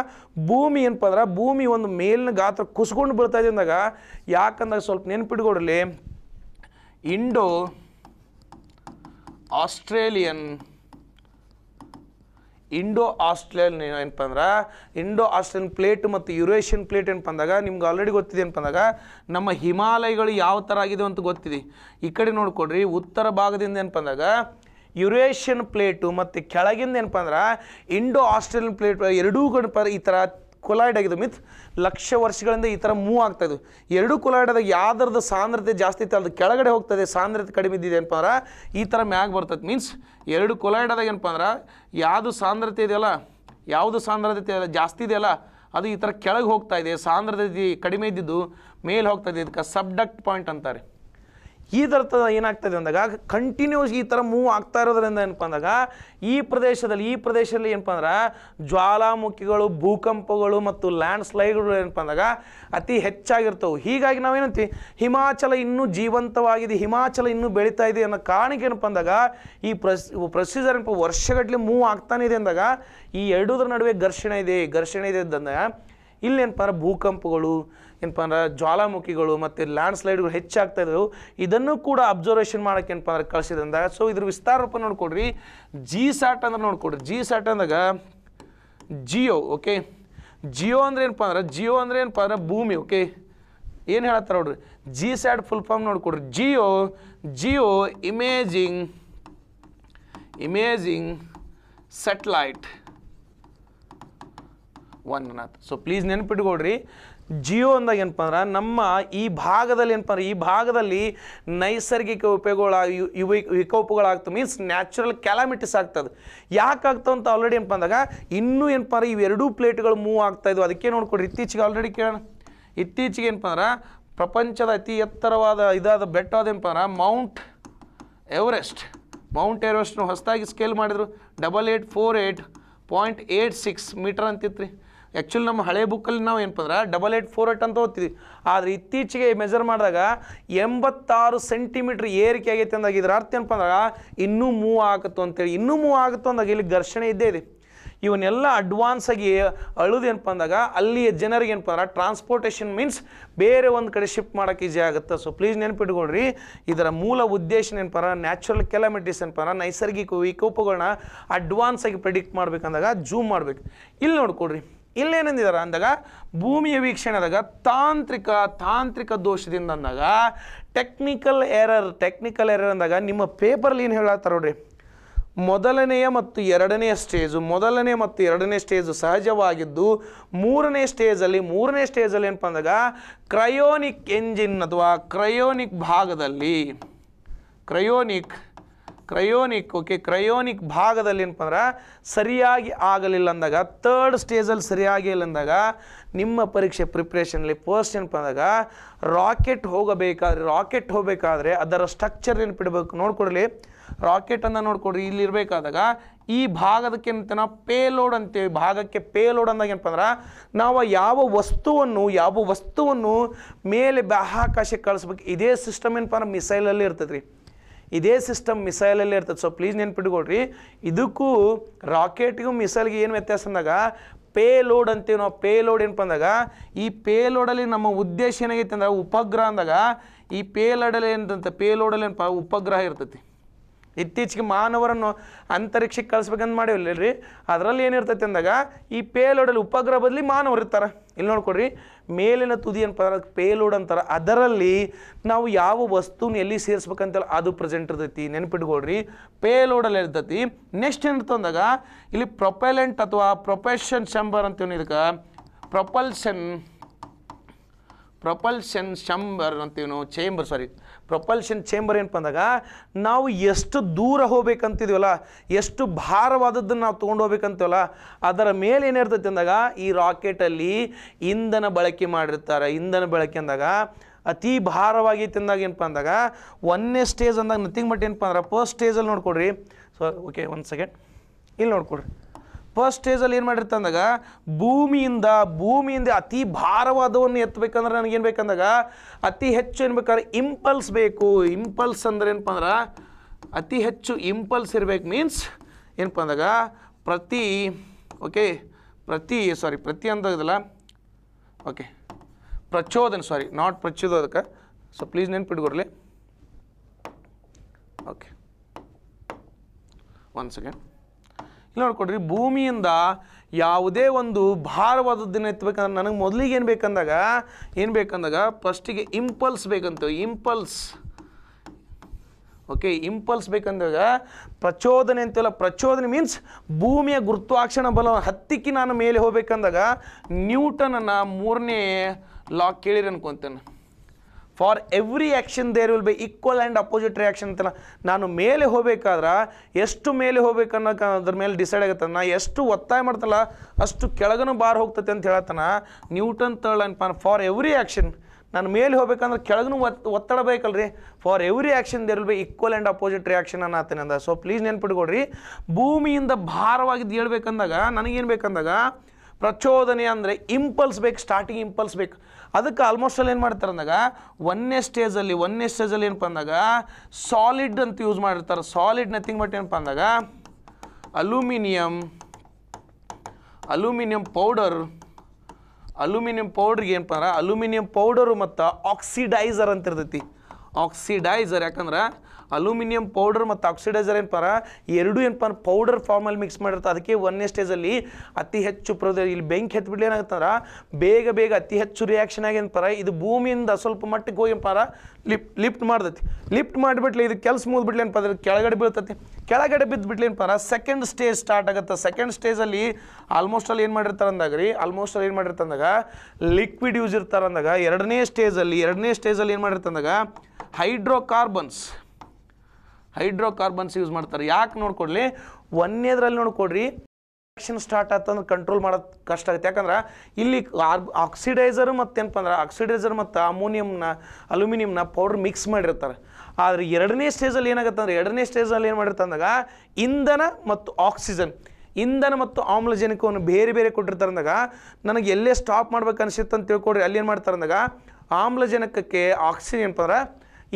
ಭೂಮಿ ಏನಪ್ಪ ಅಂದ್ರೆ ಭೂಮಿ ಒಂದು ಮೇಲಿನ ಗಾತ್ರ ಕುಸ್ಕೊಂಡು ಬೀಳ್ತಾ ಇದೆ ಅಂದಾಗ ಯಾಕಂದಾಗ ಸ್ವಲ್ಪ ನೆನ್ಪಿಡ್ಕೊಡ್ರಿ ಇಂಡೋ ಆಸ್ಟ್ರೇಲಿಯನ್ ಇಂಡೋ ಆಸ್ಟ್ರೇಲಿಯನ್ ಏನಪ್ಪ ಅಂದ್ರೆ ಇಂಡೋ ಆಸ್ಟ್ರೇಲಿಯನ್ ಪ್ಲೇಟ್ ಮತ್ತು ಯುರೇಷಿಯನ್ ಪ್ಲೇಟ್ ಏನಪ್ಪ ಅಂದಾಗ ನಿಮ್ಗೆ ಆಲ್ರೆಡಿ ಗೊತ್ತಿದೆ ಏನಪ್ಪ ಅಂದಾಗ ನಮ್ಮ ಹಿಮಾಲಯಗಳು ಯಾವ ಥರ ಆಗಿದೆ ಅಂತ ಗೊತ್ತಿದೆ ಈ ಕಡೆ ನೋಡ್ಕೊಡ್ರಿ ಉತ್ತರ ಭಾಗದಿಂದ ಏನಪ್ಪ ಅಂದಾಗ ಯುರೇಷಿಯನ್ ಪ್ಲೇಟು ಮತ್ತು ಕೆಳಗಿಂದ ಏನಪ್ಪ ಅಂದ್ರೆ ಇಂಡೋ ಆಸ್ಟ್ರೇಲಿಯನ್ ಪ್ಲೇಟ್ ಎರಡೂ ಗಣಪ ಈ ಥರ ಕೊಲಾಯ್ಡ್ ಆಗಿದೆ ಮಿತ್ ಲಕ್ಷ ವರ್ಷಗಳಿಂದ ಈ ಥರ ಮೂವ್ ಆಗ್ತಾ ಎರಡು ಎರಡೂ ಆದಾಗ ಯಾವ್ದ್ರದ್ದು ಸಾಂದ್ರತೆ ಜಾಸ್ತಿ ಇತ್ತು ಅದು ಕೆಳಗಡೆ ಹೋಗ್ತದೆ ಸಾಂದ್ರತೆ ಕಡಿಮೆ ಇದ್ದಿದೆ ಏನಪ್ಪ ಅಂದ್ರೆ ಈ ಥರ ಮ್ಯಾಗ ಬರ್ತದೆ ಮೀನ್ಸ್ ಎರಡು ಕೊಲಾಯ್ಡದಾಗ ಆದಾಗ ಏನಪ್ಪ ಅಂದ್ರೆ ಯಾವುದು ಸಾಂದ್ರತೆ ಇದೆಯಲ್ಲ ಯಾವುದು ಸಾಂದ್ರತೆ ಜಾಸ್ತಿ ಇದೆಯಲ್ಲ ಅದು ಈ ಥರ ಕೆಳಗೆ ಹೋಗ್ತಾ ಇದೆ ಸಾಂದ್ರತೆ ಕಡಿಮೆ ಇದ್ದಿದ್ದು ಮೇಲೆ ಹೋಗ್ತಾ ಇದೆ ಇದಕ್ಕೆ ಸಬ್ಡಕ್ಟ್ ಪಾಯಿಂಟ್ ಅಂತಾರೆ ಈ ಥರದ ಏನಾಗ್ತದೆ ಅಂದಾಗ ಕಂಟಿನ್ಯೂಸ್ ಈ ಥರ ಮೂವ್ ಆಗ್ತಾ ಇರೋದ್ರಿಂದ ಏನಪ್ಪ ಅಂದಾಗ ಈ ಪ್ರದೇಶದಲ್ಲಿ ಈ ಪ್ರದೇಶದಲ್ಲಿ ಏನಪ್ಪ ಅಂದ್ರೆ ಜ್ವಾಲಾಮುಖಿಗಳು ಭೂಕಂಪಗಳು ಮತ್ತು ಲ್ಯಾಂಡ್ ಸ್ಲೈಡ್ಗಳು ಏನಪ್ಪ ಅಂದಾಗ ಅತಿ ಹೆಚ್ಚಾಗಿರ್ತವೆ ಹೀಗಾಗಿ ನಾವೇನಂತೀವಿ ಹಿಮಾಚಲ ಇನ್ನೂ ಜೀವಂತವಾಗಿದೆ ಹಿಮಾಚಲ ಇನ್ನೂ ಬೆಳೀತಾ ಇದೆ ಅನ್ನೋ ಕಾರಣಕ್ಕೆ ಏನಪ್ಪ ಅಂದಾಗ ಈ ಪ್ರಸ್ ಪ್ರೊಸೀಜರ್ ಏನಪ್ಪ ವರ್ಷಗಟ್ಟಲೆ ಮೂವ್ ಆಗ್ತಾನೆ ಇದೆ ಅಂದಾಗ ಈ ಎರಡೂದ್ರ ನಡುವೆ ಘರ್ಷಣೆ ಇದೆ ಘರ್ಷಣೆ ಇದೆ ಅಂತಂದಾಗ ಇಲ್ಲೇನಪ್ಪ ಅಂದ್ರೆ ಭೂಕಂಪಗಳು ಏನಪ್ಪ ಅಂದ್ರೆ ಜ್ವಾಲಾಮುಖಿಗಳು ಮತ್ತು ಲ್ಯಾಂಡ್ ಸ್ಲೈಡ್ಗಳು ಹೆಚ್ಚಾಗ್ತಾ ಇದ್ದವು ಇದನ್ನು ಕೂಡ ಅಬ್ಸರ್ವೇಷನ್ ಮಾಡೋಕೆ ಏನಪ್ಪ ಅಂದ್ರೆ ಕಳಿಸಿದಂದಾಗ ಸೊ ಇದ್ರ ವಿಸ್ತಾರ ರೂಪ ನೋಡ್ಕೊಡ್ರಿ ಜಿ ಸ್ಯಾಟ್ ಅಂದ್ರೆ ನೋಡ್ಕೊಡ್ರಿ ಜಿ ಸ್ಯಾಟ್ ಅಂದಾಗ ಜಿಯೋ ಓಕೆ ಜಿಯೋ ಅಂದ್ರೆ ಏನಪ್ಪ ಅಂದ್ರೆ ಜಿಯೋ ಅಂದ್ರೆ ಏನಪ್ಪ ಅಂದ್ರೆ ಭೂಮಿ ಓಕೆ ಏನು ಹೇಳತ್ತಾರ ನೋಡ್ರಿ ಜಿ ಸ್ಯಾಟ್ ಫುಲ್ ಫಾರ್ಮ್ ನೋಡ್ಕೊಡ್ರಿ geo geo imaging imaging satellite one so please ನೆನಪಿಟ್ಕೊಡ್ರಿ ಜಿಯೋ ಅಂದಾಗ ಏನಪ್ಪ ಅಂದ್ರೆ ನಮ್ಮ ಈ ಭಾಗದಲ್ಲಿ ಏನಪ್ಪ ಅಂದ್ರೆ ಈ ಭಾಗದಲ್ಲಿ ನೈಸರ್ಗಿಕ ಉಪಯೋಗಗಳ ವಿಕೋಪಗಳಾಗ್ತವೆ ಮೀನ್ಸ್ ನ್ಯಾಚುರಲ್ ಕ್ಯಾಲಾಮಿಟೀಸ್ ಆಗ್ತದೆ ಯಾಕೆ ಅಂತ ಆಲ್ರೆಡಿ ಏನಪ್ಪ ಅಂದಾಗ ಇನ್ನೂ ಏನಪ್ಪ ಅಂದ್ರೆ ಇವೆರಡೂ ಪ್ಲೇಟ್ಗಳು ಮೂವ್ ಆಗ್ತಾಯಿದ್ವು ಅದಕ್ಕೆ ನೋಡ್ಕೊಡ್ರಿ ಇತ್ತೀಚೆಗೆ ಆಲ್ರೆಡಿ ಕೇಳೋಣ ಇತ್ತೀಚೆಗೆ ಏನಪ್ಪ ಅಂದ್ರೆ ಪ್ರಪಂಚದ ಅತಿ ಎತ್ತರವಾದ ಇದಾದ ಬೆಟ್ಟ ಏನಪ್ಪ ಅಂದ್ರೆ ಮೌಂಟ್ ಎವರೆಸ್ಟ್ ಮೌಂಟ್ ಎವರೆಸ್ಟ್ನು ಹೊಸದಾಗಿ ಸ್ಕೇಲ್ ಮಾಡಿದರು double eight four eight point eight six metre ಅಂತಿತ್ತು ರೀ ಆ್ಯಕ್ಚುಲಿ ನಮ್ಮ ಹಳೆ ಬುಕ್ಕಲ್ಲಿ ನಾವು ಏನಪ್ಪ ಅಂದ್ರೆ ಡಬಲ್ ಏಟ್ ಫೋರ್ ಏಟ್ ಅಂತ ಓದ್ತಿದ್ವಿ ಆದರೆ ಇತ್ತೀಚೆಗೆ ಮೆಜರ್ ಮಾಡಿದಾಗ ಎಂಬತ್ತಾರು ಸೆಂಟಿಮೀಟ್ರ್ ಏರಿಕೆ ಆಗೈತೆ ಅಂದಾಗ ಇದರ ಅರ್ಥ ಏನಪ್ಪ ಅಂದ್ರೆ ಇನ್ನೂ ಮೂವ್ ಆಗುತ್ತೋ ಅಂತೇಳಿ ಇನ್ನೂ ಮೂವ್ ಆಗುತ್ತೋ ಅಂದಾಗ ಇಲ್ಲಿ ಘರ್ಷಣೆ ಇದ್ದೇ ಇದೆ ಇವನ್ನೆಲ್ಲ ಅಡ್ವಾನ್ಸಾಗಿ ಅಳುದು ಏನಪ್ಪ ಅಂದಾಗ ಅಲ್ಲಿಯ ಜನರಿಗೆ ಏನಪ್ಪ ಅಂದ್ರೆ ಟ್ರಾನ್ಸ್ಪೋರ್ಟೇಷನ್ ಮೀನ್ಸ್ ಬೇರೆ ಒಂದು ಕಡೆ ಶಿಫ್ಟ್ ಮಾಡೋಕ್ಕೆ ಈಜಿ ಆಗುತ್ತೆ ಸೊ ಪ್ಲೀಸ್ ನೆನಪಿಟ್ಕೊಳ್ರಿ ಇದರ ಮೂಲ ಉದ್ದೇಶ ಏನಪ್ಪ ನ್ಯಾಚುರಲ್ ಕೆಲಾಮಿಟೀಸ್ ಏನಪ್ಪ ನೈಸರ್ಗಿಕ ವಿಕೋಪಗಳನ್ನ ಆಗಿ ಪ್ರಿಡಿಕ್ಟ್ ಮಾಡ್ಬೇಕಂದಾಗ ಜೂಮ್ ಮಾಡ್ಬೇಕು ಇಲ್ಲಿ ನೋಡ್ಕೊಳ್ರಿ ಇಲ್ಲೇನಂದಿದ್ದಾರೆ ಅಂದಾಗ ಭೂಮಿಯ ವೀಕ್ಷಣೆದಾಗ ತಾಂತ್ರಿಕ ತಾಂತ್ರಿಕ ದೋಷದಿಂದ ಅಂದಾಗ ಟೆಕ್ನಿಕಲ್ ಎರರ್ ಟೆಕ್ನಿಕಲ್ ಎರರ್ ಅಂದಾಗ ನಿಮ್ಮ ಪೇಪರಲ್ಲಿ ಏನು ಹೇಳತ್ತಾರ ನೋಡ್ರಿ ಮೊದಲನೆಯ ಮತ್ತು ಎರಡನೆಯ ಸ್ಟೇಜು ಮೊದಲನೇ ಮತ್ತು ಎರಡನೇ ಸ್ಟೇಜು ಸಹಜವಾಗಿದ್ದು ಮೂರನೇ ಸ್ಟೇಜಲ್ಲಿ ಮೂರನೇ ಸ್ಟೇಜಲ್ಲಿ ಏನಪ್ಪ ಅಂದಾಗ ಕ್ರಯೋನಿಕ್ ಎಂಜಿನ್ ಅಥವಾ ಕ್ರಯೋನಿಕ್ ಭಾಗದಲ್ಲಿ ಕ್ರಯೋನಿಕ್ ಕ್ರಯೋನಿಕ್ ಓಕೆ ಕ್ರಯೋನಿಕ್ ಭಾಗದಲ್ಲಿ ಏನಪ್ಪ ಅಂದ್ರೆ ಸರಿಯಾಗಿ ಆಗಲಿಲ್ಲ ಅಂದಾಗ ಥರ್ಡ್ ಸ್ಟೇಜಲ್ಲಿ ಸರಿಯಾಗಿ ಇಲ್ಲ ಅಂದಾಗ ನಿಮ್ಮ ಪರೀಕ್ಷೆ ಪ್ರಿಪ್ರೇಷನಲ್ಲಿ ಫಸ್ಟ್ ಏನಪ್ಪ ಅಂದಾಗ ರಾಕೆಟ್ ಹೋಗಬೇಕಾದ್ರೆ ರಾಕೆಟ್ ಹೋಗಬೇಕಾದ್ರೆ ಅದರ ಸ್ಟ್ರಕ್ಚರ್ ಏನು ನೆನಪಿಡಬೇಕು ನೋಡ್ಕೊಡ್ಲಿ ರಾಕೆಟನ್ನು ನೋಡ್ಕೊಡ್ರಿ ಇಲ್ಲಿರಬೇಕಾದಾಗ ಈ ಭಾಗದಕ್ಕೆ ನಾವು ಪೇಲೋಡ್ ಅಂತೀವಿ ಭಾಗಕ್ಕೆ ಪೇಲೋಡ್ ಅಂದಾಗ ಏನಪ್ಪ ಅಂದ್ರೆ ನಾವು ಯಾವ ವಸ್ತುವನ್ನು ಯಾವ ವಸ್ತುವನ್ನು ಮೇಲೆ ಬಾಹಾಕಾಶಕ್ಕೆ ಕಳಿಸ್ಬೇಕು ಇದೇ ಸಿಸ್ಟಮ್ ಏನಪ್ಪ ಅಂದ್ರೆ ಮಿಸೈಲಲ್ಲಿ ಇರ್ತದ್ರಿ ಇದೇ ಸಿಸ್ಟಮ್ ಮಿಸೈಲಲ್ಲಿ ಇರ್ತದೆ ಸೊ ಪ್ಲೀಸ್ ನೆನ್ಪಿಟ್ಕೊಡ್ರಿ ಇದಕ್ಕೂ ರಾಕೆಟ್ಗೂ ಮಿಸೈಲ್ಗೆ ಏನು ವ್ಯತ್ಯಾಸ ಅಂದಾಗ ಪೇ ಲೋಡ್ ಅಂತೀವಿ ನಾವು ಪೇ ಲೋಡ್ ಏನಪ್ಪ ಅಂದಾಗ ಈ ಪೇ ಲೋಡಲ್ಲಿ ನಮ್ಮ ಉದ್ದೇಶ ಏನಾಗೈತೆ ಅಂದ್ರೆ ಉಪಗ್ರಹ ಅಂದಾಗ ಈ ಪೇ ಲೋಡಲ್ಲಿ ಏನಂತ ಪೇ ಲೋಡಲ್ಲಿ ಏನಪ್ಪ ಉಪಗ್ರಹ ಇರ್ತೈತಿ ಇತ್ತೀಚೆಗೆ ಮಾನವರನ್ನು ಅಂತರಿಕ್ಷಕ್ಕೆ ಕಳಿಸ್ಬೇಕಂತ ಮಾಡಿವಲ್ಲ ರೀ ಅದರಲ್ಲಿ ಏನಿರ್ತೈತೆ ಅಂದಾಗ ಈ ಪೇಲೋಡಲ್ಲಿ ಉಪಗ್ರಹ ಬದಲಿ ಮಾನವರು ಇರ್ತಾರೆ ಇಲ್ಲಿ ನೋಡ್ಕೊಡ್ರಿ ಮೇಲಿನ ತುದಿ ಅಂತ ಪೇಲೋಡ್ ಅಂತಾರೆ ಅದರಲ್ಲಿ ನಾವು ಯಾವ ವಸ್ತುನ ಎಲ್ಲಿ ಸೇರಿಸ್ಬೇಕಂತಲ್ಲ ಅದು ಪ್ರೆಸೆಂಟ್ ಇರ್ತೈತಿ ನೆನ್ಪಿಟ್ಕೊಳ್ರಿ ಪೇಲೋಡಲ್ಲಿ ಇರ್ತೈತಿ ನೆಕ್ಸ್ಟ್ ಏನಿರ್ತಂದಾಗ ಅಂದಾಗ ಇಲ್ಲಿ ಪ್ರೊಪೆಲೆಂಟ್ ಅಥವಾ ಪ್ರೊಪೆಷನ್ ಚಂಬರ್ ಅಂತೀವಿ ಇದಕ್ಕೆ ಪ್ರೊಪಲ್ಷನ್ ಪ್ರಪಲ್ಷನ್ ಶಂಬರ್ ಅಂತೀವಿ ನಾವು ಚೇಂಬರ್ ಸಾರಿ ಪ್ರಪಲ್ಷನ್ ಚೇಂಬರ್ ಏನಪ್ಪ ಅಂದಾಗ ನಾವು ಎಷ್ಟು ದೂರ ಹೋಗ್ಬೇಕಂತಿದ್ದೀವಲ್ಲ ಎಷ್ಟು ಭಾರವಾದದ್ದನ್ನು ನಾವು ತೊಗೊಂಡು ಹೋಗ್ಬೇಕಂತೀವಲ್ಲ ಅದರ ಮೇಲೆ ಏನಿರ್ತೈತೆ ಅಂದಾಗ ಈ ರಾಕೆಟಲ್ಲಿ ಇಂಧನ ಬಳಕೆ ಮಾಡಿರ್ತಾರೆ ಇಂಧನ ಬಳಕೆ ಅಂದಾಗ ಅತಿ ಭಾರವಾಗಿ ತಿಂದಾಗ ಏನಪ್ಪ ಅಂದಾಗ ಒಂದನೇ ಸ್ಟೇಜ್ ಅಂದಾಗ ನಥಿಂಗ್ ಬಟ್ ಏನಪ್ಪ ಅಂದ್ರೆ ಫಸ್ಟ್ ಸ್ಟೇಜಲ್ಲಿ ನೋಡ್ಕೊಡ್ರಿ ಸೊ ಓಕೆ ಒಂದು ಸೆಕೆಂಡ್ ಇಲ್ಲಿ ನೋಡ್ಕೊಡ್ರಿ ಫಸ್ಟ್ ಸ್ಟೇಜಲ್ಲಿ ಏನು ಅಂದಾಗ ಭೂಮಿಯಿಂದ ಭೂಮಿಯಿಂದ ಅತಿ ಭಾರವಾದವನ್ನು ಎತ್ತಬೇಕಂದ್ರೆ ನನಗೇನು ಬೇಕಂದಾಗ ಅತಿ ಹೆಚ್ಚು ಏನು ಬೇಕಾದ್ರೆ ಇಂಪಲ್ಸ್ ಬೇಕು ಇಂಪಲ್ಸ್ ಅಂದ್ರೆ ಏನಪ್ಪ ಅಂದ್ರೆ ಅತಿ ಹೆಚ್ಚು ಇಂಪಲ್ಸ್ ಇರ್ಬೇಕು ಮೀನ್ಸ್ ಏನಪ್ಪ ಅಂದಾಗ ಪ್ರತಿ ಓಕೆ ಪ್ರತಿ ಸಾರಿ ಪ್ರತಿ ಅಂದಾಗದಲ್ಲ ಓಕೆ ಪ್ರಚೋದನ ಸಾರಿ ನಾಟ್ ಪ್ರಚೋದಕ ಸೊ ಪ್ಲೀಸ್ ನೆನ್ಪಿಡ್ಕೊಡ್ಲಿ ಓಕೆ ಒನ್ ಸೆಕೆಂಡ್ ಇಲ್ಲಿ ನೋಡ್ಕೊಡ್ರಿ ಭೂಮಿಯಿಂದ ಯಾವುದೇ ಒಂದು ದಿನ ಎತ್ತಬೇಕಂದ್ರೆ ನನಗೆ ಮೊದಲಿಗೆ ಏನು ಬೇಕಂದಾಗ ಏನು ಬೇಕಂದಾಗ ಫಸ್ಟಿಗೆ ಇಂಪಲ್ಸ್ ಬೇಕಂತ ಇಂಪಲ್ಸ್ ಓಕೆ ಇಂಪಲ್ಸ್ ಬೇಕಂದಾಗ ಪ್ರಚೋದನೆ ಅಂತೆಲ್ಲ ಪ್ರಚೋದನೆ ಮೀನ್ಸ್ ಭೂಮಿಯ ಗುರುತ್ವಾಕ್ಷಣ ಬಲ ಹತ್ತಿಕ್ಕಿ ನಾನು ಮೇಲೆ ಹೋಗ್ಬೇಕಂದಾಗ ನ್ಯೂಟನನ್ನು ಮೂರನೇ ಲಾ ಕೇಳಿರಿ ಅನ್ಕೊತೇನೆ for every action there will be equal and opposite reaction ಅಂತ ನಾನು ಮೇಲೆ ಹೋಗಬೇಕಾದ್ರೆ ಎಷ್ಟು ಮೇಲೆ ಹೋಗ್ಬೇಕನ್ನೋ ಅದ್ರ ಮೇಲೆ ಡಿಸೈಡ್ ಆಗುತ್ತೆ ನಾ ಎಷ್ಟು ಒತ್ತಾಯ ಮಾಡ್ತಲ್ಲ ಅಷ್ಟು ಕೆಳಗನು ಬಾರ್ ಹೋಗ್ತೈತೆ ಅಂತ ಹೇಳತ್ತಾನ ನ್ಯೂಟನ್ ತರ್ಡ್ ಆ್ಯಂಡ್ ಪಾನ್ ಫಾರ್ ಎವ್ರಿ ಆ್ಯಕ್ಷನ್ ನಾನು ಮೇಲೆ ಹೋಗ್ಬೇಕಂದ್ರೆ ಕೆಳಗೂ ಒತ್ ಒತ್ತಡ ಬೇಕಲ್ರಿ for every action there will be equal and opposite reaction ಅನ್ನತ್ತೇನೆ ಅಂದ ಸೊ ಪ್ಲೀಸ್ ನೆನ್ಪಿಟ್ಕೊಡ್ರಿ ಭೂಮಿಯಿಂದ ಭಾರವಾಗಿದ್ದು ಹೇಳ್ಬೇಕಂದಾಗ ನನಗೇನು ಬೇಕಂದಾಗ ಪ್ರಚೋದನೆ ಅಂದರೆ ಇಂಪಲ್ಸ್ ಬೇಕು ಸ್ಟಾರ್ಟಿಂಗ್ ಇಂಪಲ್ಸ್ ಬೇಕು ಅದಕ್ಕೆ ಆಲ್ಮೋಸ್ಟ್ ಅಲ್ಲಿ ಏನು ಮಾಡ್ತಾರೆ ಅಂದಾಗ ಒಂದನೇ ಸ್ಟೇಜಲ್ಲಿ ಒಂದನೇ ಸ್ಟೇಜಲ್ಲಿ ಏನಪ್ಪ ಅಂದಾಗ ಸಾಲಿಡ್ ಅಂತ ಯೂಸ್ ಮಾಡಿರ್ತಾರೆ ಸಾಲಿಡ್ ನಥಿಂಗ್ ಬಟ್ ಏನಪ್ಪ ಅಂದಾಗ ಅಲ್ಯೂಮಿನಿಯಂ ಅಲ್ಯೂಮಿನಿಯಂ ಪೌಡರ್ ಅಲ್ಯೂಮಿನಿಯಂ ಪೌಡ್ರಿಗೆ ಏನಪ್ಪ ಅಂದ್ರೆ ಅಲ್ಯೂಮಿನಿಯಂ ಪೌಡರು ಮತ್ತು ಆಕ್ಸಿಡೈಸರ್ ಅಂತ ಇರ್ತೈತಿ ಆಕ್ಸಿಡೈಸರ್ ಯಾಕಂದ್ರೆ ಅಲ್ಯೂಮಿನಿಯಂ ಪೌಡರ್ ಮತ್ತು ಆಕ್ಸಿಡೈಸರ್ ಏನಪ್ಪ ಎರಡು ಏನಪ್ಪ ಪೌಡರ್ ಫಾರ್ಮಲ್ಲಿ ಮಿಕ್ಸ್ ಮಾಡಿರ್ತಾರೆ ಅದಕ್ಕೆ ಒಂದನೇ ಸ್ಟೇಜಲ್ಲಿ ಅತಿ ಹೆಚ್ಚು ಪ್ರೋದ ಇಲ್ಲಿ ಬೆಂಕಿ ಹತ್ಬಿಡ್ಲಿ ಬೇಗ ಬೇಗ ಅತಿ ಹೆಚ್ಚು ರಿಯಾಕ್ಷನ್ ಆಗಿ ಏನಪ್ಪ ಇದು ಭೂಮಿಯಿಂದ ಸ್ವಲ್ಪ ಮಟ್ಟಿಗೆ ಹೋಗಿ ಏನಪ್ಪ ಲಿಫ್ಟ್ ಲಿಫ್ಟ್ ಮಾಡ್ತೈತಿ ಲಿಫ್ಟ್ ಮಾಡಿಬಿಟ್ಲೆ ಇದು ಕೆಲಸ ಮುಗಿದ್ಬಿಡ್ಲಿ ಏನಪ್ಪ ಅದ್ರ ಕೆಳಗಡೆ ಬೀಳ್ತೈತಿ ಕೆಳಗಡೆ ಬಿದ್ದು ಏನಪ್ಪ ಸೆಕೆಂಡ್ ಸ್ಟೇಜ್ ಸ್ಟಾರ್ಟ್ ಆಗುತ್ತೆ ಸೆಕೆಂಡ್ ಸ್ಟೇಜಲ್ಲಿ ಆಲ್ಮೋಸ್ಟ್ ಅಲ್ಲಿ ಏನು ಮಾಡಿರ್ತಾರೆ ಅಂದಾಗ ರೀ ಆಲ್ಮೋಸ್ಟ್ ಅಲ್ಲಿ ಏನು ಮಾಡಿರ್ತಂದಾಗ ಲಿಕ್ವಿಡ್ ಯೂಸ್ ಇರ್ತಾರೆ ಅಂದಾಗ ಎರಡನೇ ಸ್ಟೇಜಲ್ಲಿ ಎರಡನೇ ಸ್ಟೇಜಲ್ಲಿ ಏನು ಮಾಡಿರ್ತಂದಾಗ ಹೈಡ್ರೋಕಾರ್ಬನ್ಸ್ ಹೈಡ್ರೋಕಾರ್ಬನ್ಸ್ ಯೂಸ್ ಮಾಡ್ತಾರೆ ಯಾಕೆ ನೋಡ್ಕೊಡ್ಲಿ ಒಂದೇದ್ರಲ್ಲಿ ನೋಡ್ಕೊಡ್ರಿ ಪ್ರೊಡಕ್ಷನ್ ಸ್ಟಾರ್ಟ್ ಆತಂದ್ರೆ ಕಂಟ್ರೋಲ್ ಮಾಡೋದು ಕಷ್ಟ ಆಗುತ್ತೆ ಯಾಕಂದ್ರೆ ಇಲ್ಲಿ ಆಕ್ಸಿಡೈಸರ್ ಮತ್ತು ಏನಪ್ಪ ಅಂದ್ರೆ ಆಕ್ಸಿಡೈಸರ್ ಮತ್ತು ಅಮೋನಿಯಮ್ನ ಅಲ್ಯೂಮಿನಿಯಂನ ಪೌಡ್ರ್ ಮಿಕ್ಸ್ ಮಾಡಿರ್ತಾರೆ ಆದರೆ ಎರಡನೇ ಸ್ಟೇಜಲ್ಲಿ ಏನಾಗುತ್ತೆ ಅಂದರೆ ಎರಡನೇ ಸ್ಟೇಜಲ್ಲಿ ಏನು ಮಾಡಿರ್ತಂದಾಗ ಇಂಧನ ಮತ್ತು ಆಕ್ಸಿಜನ್ ಇಂಧನ ಮತ್ತು ಆಮ್ಲಜನಕವನ್ನು ಬೇರೆ ಬೇರೆ ಕೊಟ್ಟಿರ್ತಾರೆ ಅಂದಾಗ ನನಗೆ ಎಲ್ಲೇ ಸ್ಟಾಪ್ ಮಾಡ್ಬೇಕು ಅನಿಸುತ್ತೆ ಅಂತ ತಿಳ್ಕೊಡ್ರಿ ಅಲ್ಲಿ ಏನು ಮಾಡ್ತಾರೆ ಅಂದಾಗ ಆಮ್ಲಜನಕಕ್ಕೆ ಆಕ್ಸಿಜನ್ ಏನಪ್ಪ ಅಂದ್ರೆ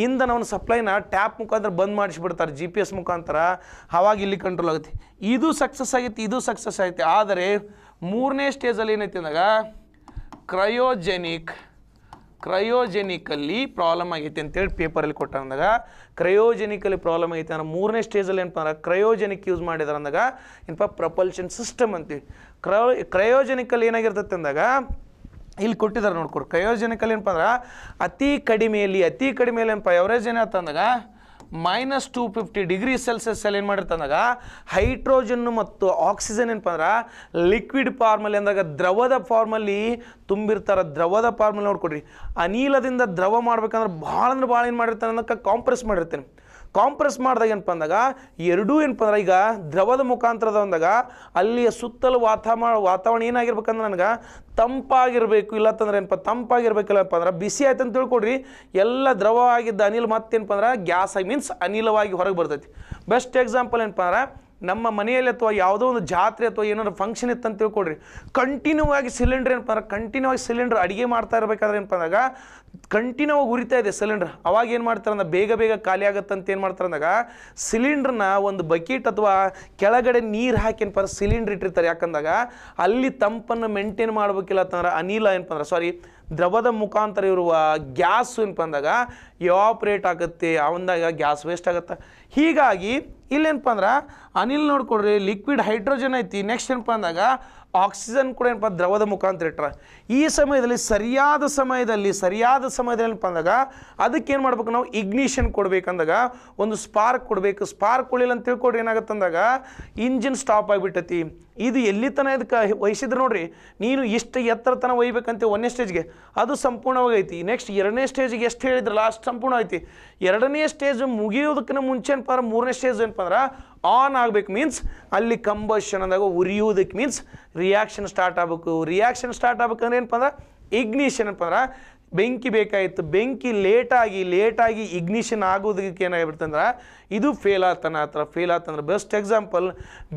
ಇಂಧನವನ್ನು ಸಪ್ಲೈನ ಟ್ಯಾಪ್ ಮುಖಾಂತರ ಬಂದ್ ಮಾಡಿಸಿಬಿಡ್ತಾರೆ ಜಿ ಪಿ ಎಸ್ ಮುಖಾಂತರ ಅವಾಗ ಇಲ್ಲಿ ಕಂಟ್ರೋಲ್ ಆಗುತ್ತೆ ಇದು ಸಕ್ಸಸ್ ಆಗೈತಿ ಇದು ಸಕ್ಸಸ್ ಆಗುತ್ತೆ ಆದರೆ ಮೂರನೇ ಸ್ಟೇಜಲ್ಲಿ ಏನೈತಿ ಅಂದಾಗ ಕ್ರಯೋಜೆನಿಕ್ ಕ್ರಯೋಜೆನಿಕಲ್ಲಿ ಪ್ರಾಬ್ಲಮ್ ಆಗೈತೆ ಅಂತೇಳಿ ಪೇಪರಲ್ಲಿ ಕೊಟ್ಟ ಅಂದಾಗ ಕ್ರಯೋಜೆನಿಕಲ್ಲಿ ಪ್ರಾಬ್ಲಮ್ ಆಗೈತೆ ಅಂದ್ರೆ ಮೂರನೇ ಸ್ಟೇಜಲ್ಲಿ ಏನಪ್ಪ ಅಂದ್ರೆ ಕ್ರಯೋಜೆನಿಕ್ ಯೂಸ್ ಮಾಡಿದಾರೆ ಅಂದಾಗ ಏನಪ್ಪ ಪ್ರಪಲ್ಷನ್ ಸಿಸ್ಟಮ್ ಅಂತೀವಿ ಕ್ರಯೋ ಕ್ರಯೋಜೆನಿಕಲ್ಲಿ ಏನಾಗಿರ್ತೈತೆ ಅಂದಾಗ ಇಲ್ಲಿ ಕೊಟ್ಟಿದ್ದಾರೆ ನೋಡ್ಕೊಡ್ರಿ ಕಯೋಜನಕಲ್ಲಿ ಏನಪ್ಪ ಅಂದ್ರೆ ಅತಿ ಕಡಿಮೆಯಲ್ಲಿ ಅತಿ ಕಡಿಮೆಯಲ್ಲಿ ಏನಪ್ಪ ಎವರೇಜ್ ಏನಾಯ್ತಂದಾಗ ಮೈನಸ್ ಟು ಫಿಫ್ಟಿ ಡಿಗ್ರಿ ಸೆಲ್ಸಿಯಸ್ಸಲ್ಲಿ ಏನು ಮಾಡಿರ್ತಂದಾಗ ಹೈಡ್ರೋಜನ್ ಮತ್ತು ಆಕ್ಸಿಜನ್ ಏನಪ್ಪ ಅಂದ್ರೆ ಲಿಕ್ವಿಡ್ ಫಾರ್ಮಲ್ಲಿ ಅಂದಾಗ ದ್ರವದ ಫಾರ್ಮಲ್ಲಿ ತುಂಬಿರ್ತಾರೆ ದ್ರವದ ಫಾರ್ಮಲ್ಲಿ ನೋಡ್ಕೊಡ್ರಿ ಅನಿಲದಿಂದ ದ್ರವ ಮಾಡ್ಬೇಕಂದ್ರೆ ಭಾಳ ಅಂದ್ರೆ ಭಾಳ ಏನು ಮಾಡಿರ್ತಾನೆ ಅನ್ನೋಕ್ಕೆ ಕಾಂಪ್ರೆಸ್ ಮಾಡಿರ್ತೇನೆ ಕಾಂಪ್ರೆಸ್ ಮಾಡಿದಾಗ ಏನಪ್ಪ ಅಂದಾಗ ಎರಡೂ ಏನಪ್ಪ ಅಂದ್ರೆ ಈಗ ದ್ರವದ ಮುಖಾಂತರದ ಅಂದಾಗ ಅಲ್ಲಿಯ ಸುತ್ತಲೂ ವಾತಾವರಣ ವಾತಾವರಣ ಏನಾಗಿರ್ಬೇಕಂದ್ರೆ ನನಗೆ ತಂಪಾಗಿರಬೇಕು ಇಲ್ಲತ್ತಂದ್ರೆ ಏನಪ್ಪ ತಂಪಾಗಿರ್ಬೇಕಿಲ್ಲಪ್ಪ ಅಂದ್ರೆ ಬಿಸಿ ಆಯ್ತು ಅಂತ ತಿಳ್ಕೊಡ್ರಿ ಎಲ್ಲ ಆಗಿದ್ದ ಅನಿಲ್ ಮತ್ತೇನಪ್ಪ ಅಂದ್ರೆ ಗ್ಯಾಸ್ ಐ ಮೀನ್ಸ್ ಅನಿಲವಾಗಿ ಹೊರಗೆ ಬರ್ತೈತಿ ಬೆಸ್ಟ್ ಎಕ್ಸಾಂಪಲ್ ಏನಪ್ಪ ಅಂದ್ರೆ ನಮ್ಮ ಮನೆಯಲ್ಲಿ ಅಥವಾ ಯಾವುದೋ ಒಂದು ಜಾತ್ರೆ ಅಥವಾ ಏನಾದ್ರು ಫಂಕ್ಷನ್ ಇತ್ತಂತ ತಿಳ್ಕೊಡ್ರಿ ಕಂಟಿನ್ಯೂ ಆಗಿ ಸಿಲಿಂಡರ್ ಏನಪ್ಪ ಅಂದ್ರೆ ಕಂಟಿನ್ಯೂ ಆಗಿ ಸಿಲಿಂಡ್ರ್ ಅಡುಗೆ ಮಾಡ್ತಾ ಇರಬೇಕಾದ್ರೆ ಏನಪ್ಪ ಅಂದಾಗ ಕಂಟಿನ್ಯೂ ಆಗಿ ಉರಿತಾ ಇದೆ ಸಿಲಿಂಡ್ರ್ ಅವಾಗ ಏನು ಮಾಡ್ತಾರೆ ಅಂದ್ರೆ ಬೇಗ ಬೇಗ ಖಾಲಿ ಆಗುತ್ತಂತ ಏನು ಮಾಡ್ತಾರೆ ಅಂದಾಗ ಸಿಲಿಂಡ್ರನ್ನ ಒಂದು ಬಕೆಟ್ ಅಥವಾ ಕೆಳಗಡೆ ನೀರು ಹಾಕಿ ಏನಪ್ಪ ಅಂದ್ರೆ ಸಿಲಿಂಡ್ರ್ ಇಟ್ಟಿರ್ತಾರೆ ಯಾಕಂದಾಗ ಅಲ್ಲಿ ತಂಪನ್ನು ಮೇಂಟೈನ್ ಮಾಡಬೇಕಿಲ್ಲ ಅಂತಂದ್ರೆ ಅನಿಲ ಏನಪ್ಪ ಅಂದ್ರೆ ಸಾರಿ ದ್ರವದ ಮುಖಾಂತರ ಇರುವ ಗ್ಯಾಸ್ ಏನಪ್ಪ ಅಂದಾಗ ಯಾಪ್ರೇಟ್ ಆಗುತ್ತೆ ಅವಂದಾಗ ಗ್ಯಾಸ್ ವೇಸ್ಟ್ ಆಗುತ್ತೆ ಹೀಗಾಗಿ ಇಲ್ಲೇನಪ್ಪ ಅಂದ್ರೆ ಅನಿಲ್ ನೋಡ್ಕೊಡ್ರಿ ಲಿಕ್ವಿಡ್ ಹೈಡ್ರೋಜನ್ ಐತಿ ನೆಕ್ಸ್ಟ್ ಏನಪ್ಪ ಅಂದಾಗ ಆಕ್ಸಿಜನ್ ಕೂಡ ಏನಪ್ಪ ದ್ರವದ ಮುಖಾಂತರ ಇಟ್ಟರೆ ಈ ಸಮಯದಲ್ಲಿ ಸರಿಯಾದ ಸಮಯದಲ್ಲಿ ಸರಿಯಾದ ಸಮಯದಲ್ಲಿ ಏನಪ್ಪ ಅಂದಾಗ ಅದಕ್ಕೆ ಏನು ಮಾಡ್ಬೇಕು ನಾವು ಇಗ್ನಿಷನ್ ಕೊಡ್ಬೇಕಂದಾಗ ಒಂದು ಸ್ಪಾರ್ಕ್ ಕೊಡಬೇಕು ಸ್ಪಾರ್ಕ್ ಕೊಡಲಿಲ್ಲ ಅಂತ ತಿಳ್ಕೊಡ್ರಿ ಅಂದಾಗ ಇಂಜಿನ್ ಸ್ಟಾಪ್ ಆಗಿಬಿಟ್ಟತಿ ಇದು ಎಲ್ಲಿ ತನಕ ಇದಕ್ಕೆ ವಹಿಸಿದ್ರೆ ನೋಡ್ರಿ ನೀನು ಇಷ್ಟು ಎತ್ತರ ತನಕ ಒಯ್ಬೇಕಂತ ಒಂದನೇ ಸ್ಟೇಜ್ಗೆ ಅದು ಸಂಪೂರ್ಣವಾಗೈತಿ ನೆಕ್ಸ್ಟ್ ಎರಡನೇ ಸ್ಟೇಜ್ಗೆ ಎಷ್ಟು ಹೇಳಿದ್ರು ಲಾಸ್ಟ್ ಸಂಪೂರ್ಣ ಐತಿ ಎರಡನೇ ಸ್ಟೇಜ್ ಮುಗಿಯೋದಕ್ಕಿಂತ ಮುಂಚೆ ಏನಪ್ಪ ಮೂರನೇ ಸ್ಟೇಜ್ ಏನಪ್ಪ ಅಂದ್ರೆ ಆನ್ ಆಗಬೇಕು ಮೀನ್ಸ್ ಅಲ್ಲಿ ಕಂಬಷನ್ ಅಂದಾಗ ಉರಿಯೋದಕ್ಕೆ ಮೀನ್ಸ್ ರಿಯಾಕ್ಷನ್ ಸ್ಟಾರ್ಟ್ ಆಗಬೇಕು ರಿಯಾಕ್ಷನ್ ಸ್ಟಾರ್ಟ್ ಆಗ್ಬೇಕಂದ್ರೆ ಏನಪ್ಪ ಅಂದ್ರೆ ಇಗ್ನಿಷನ್ ಏನಪ್ಪ ಅಂದ್ರೆ ಬೆಂಕಿ ಬೇಕಾಯಿತು ಬೆಂಕಿ ಲೇಟಾಗಿ ಲೇಟಾಗಿ ಇಗ್ನಿಷನ್ ಆಗೋದಕ್ಕೆ ಏನಾಗಿಬಿಡ್ತಂದ್ರೆ ಇದು ಫೇಲ್ ಆತನ ಆ ಥರ ಫೇಲ್ ಆತಂದ್ರೆ ಬೆಸ್ಟ್ ಎಕ್ಸಾಂಪಲ್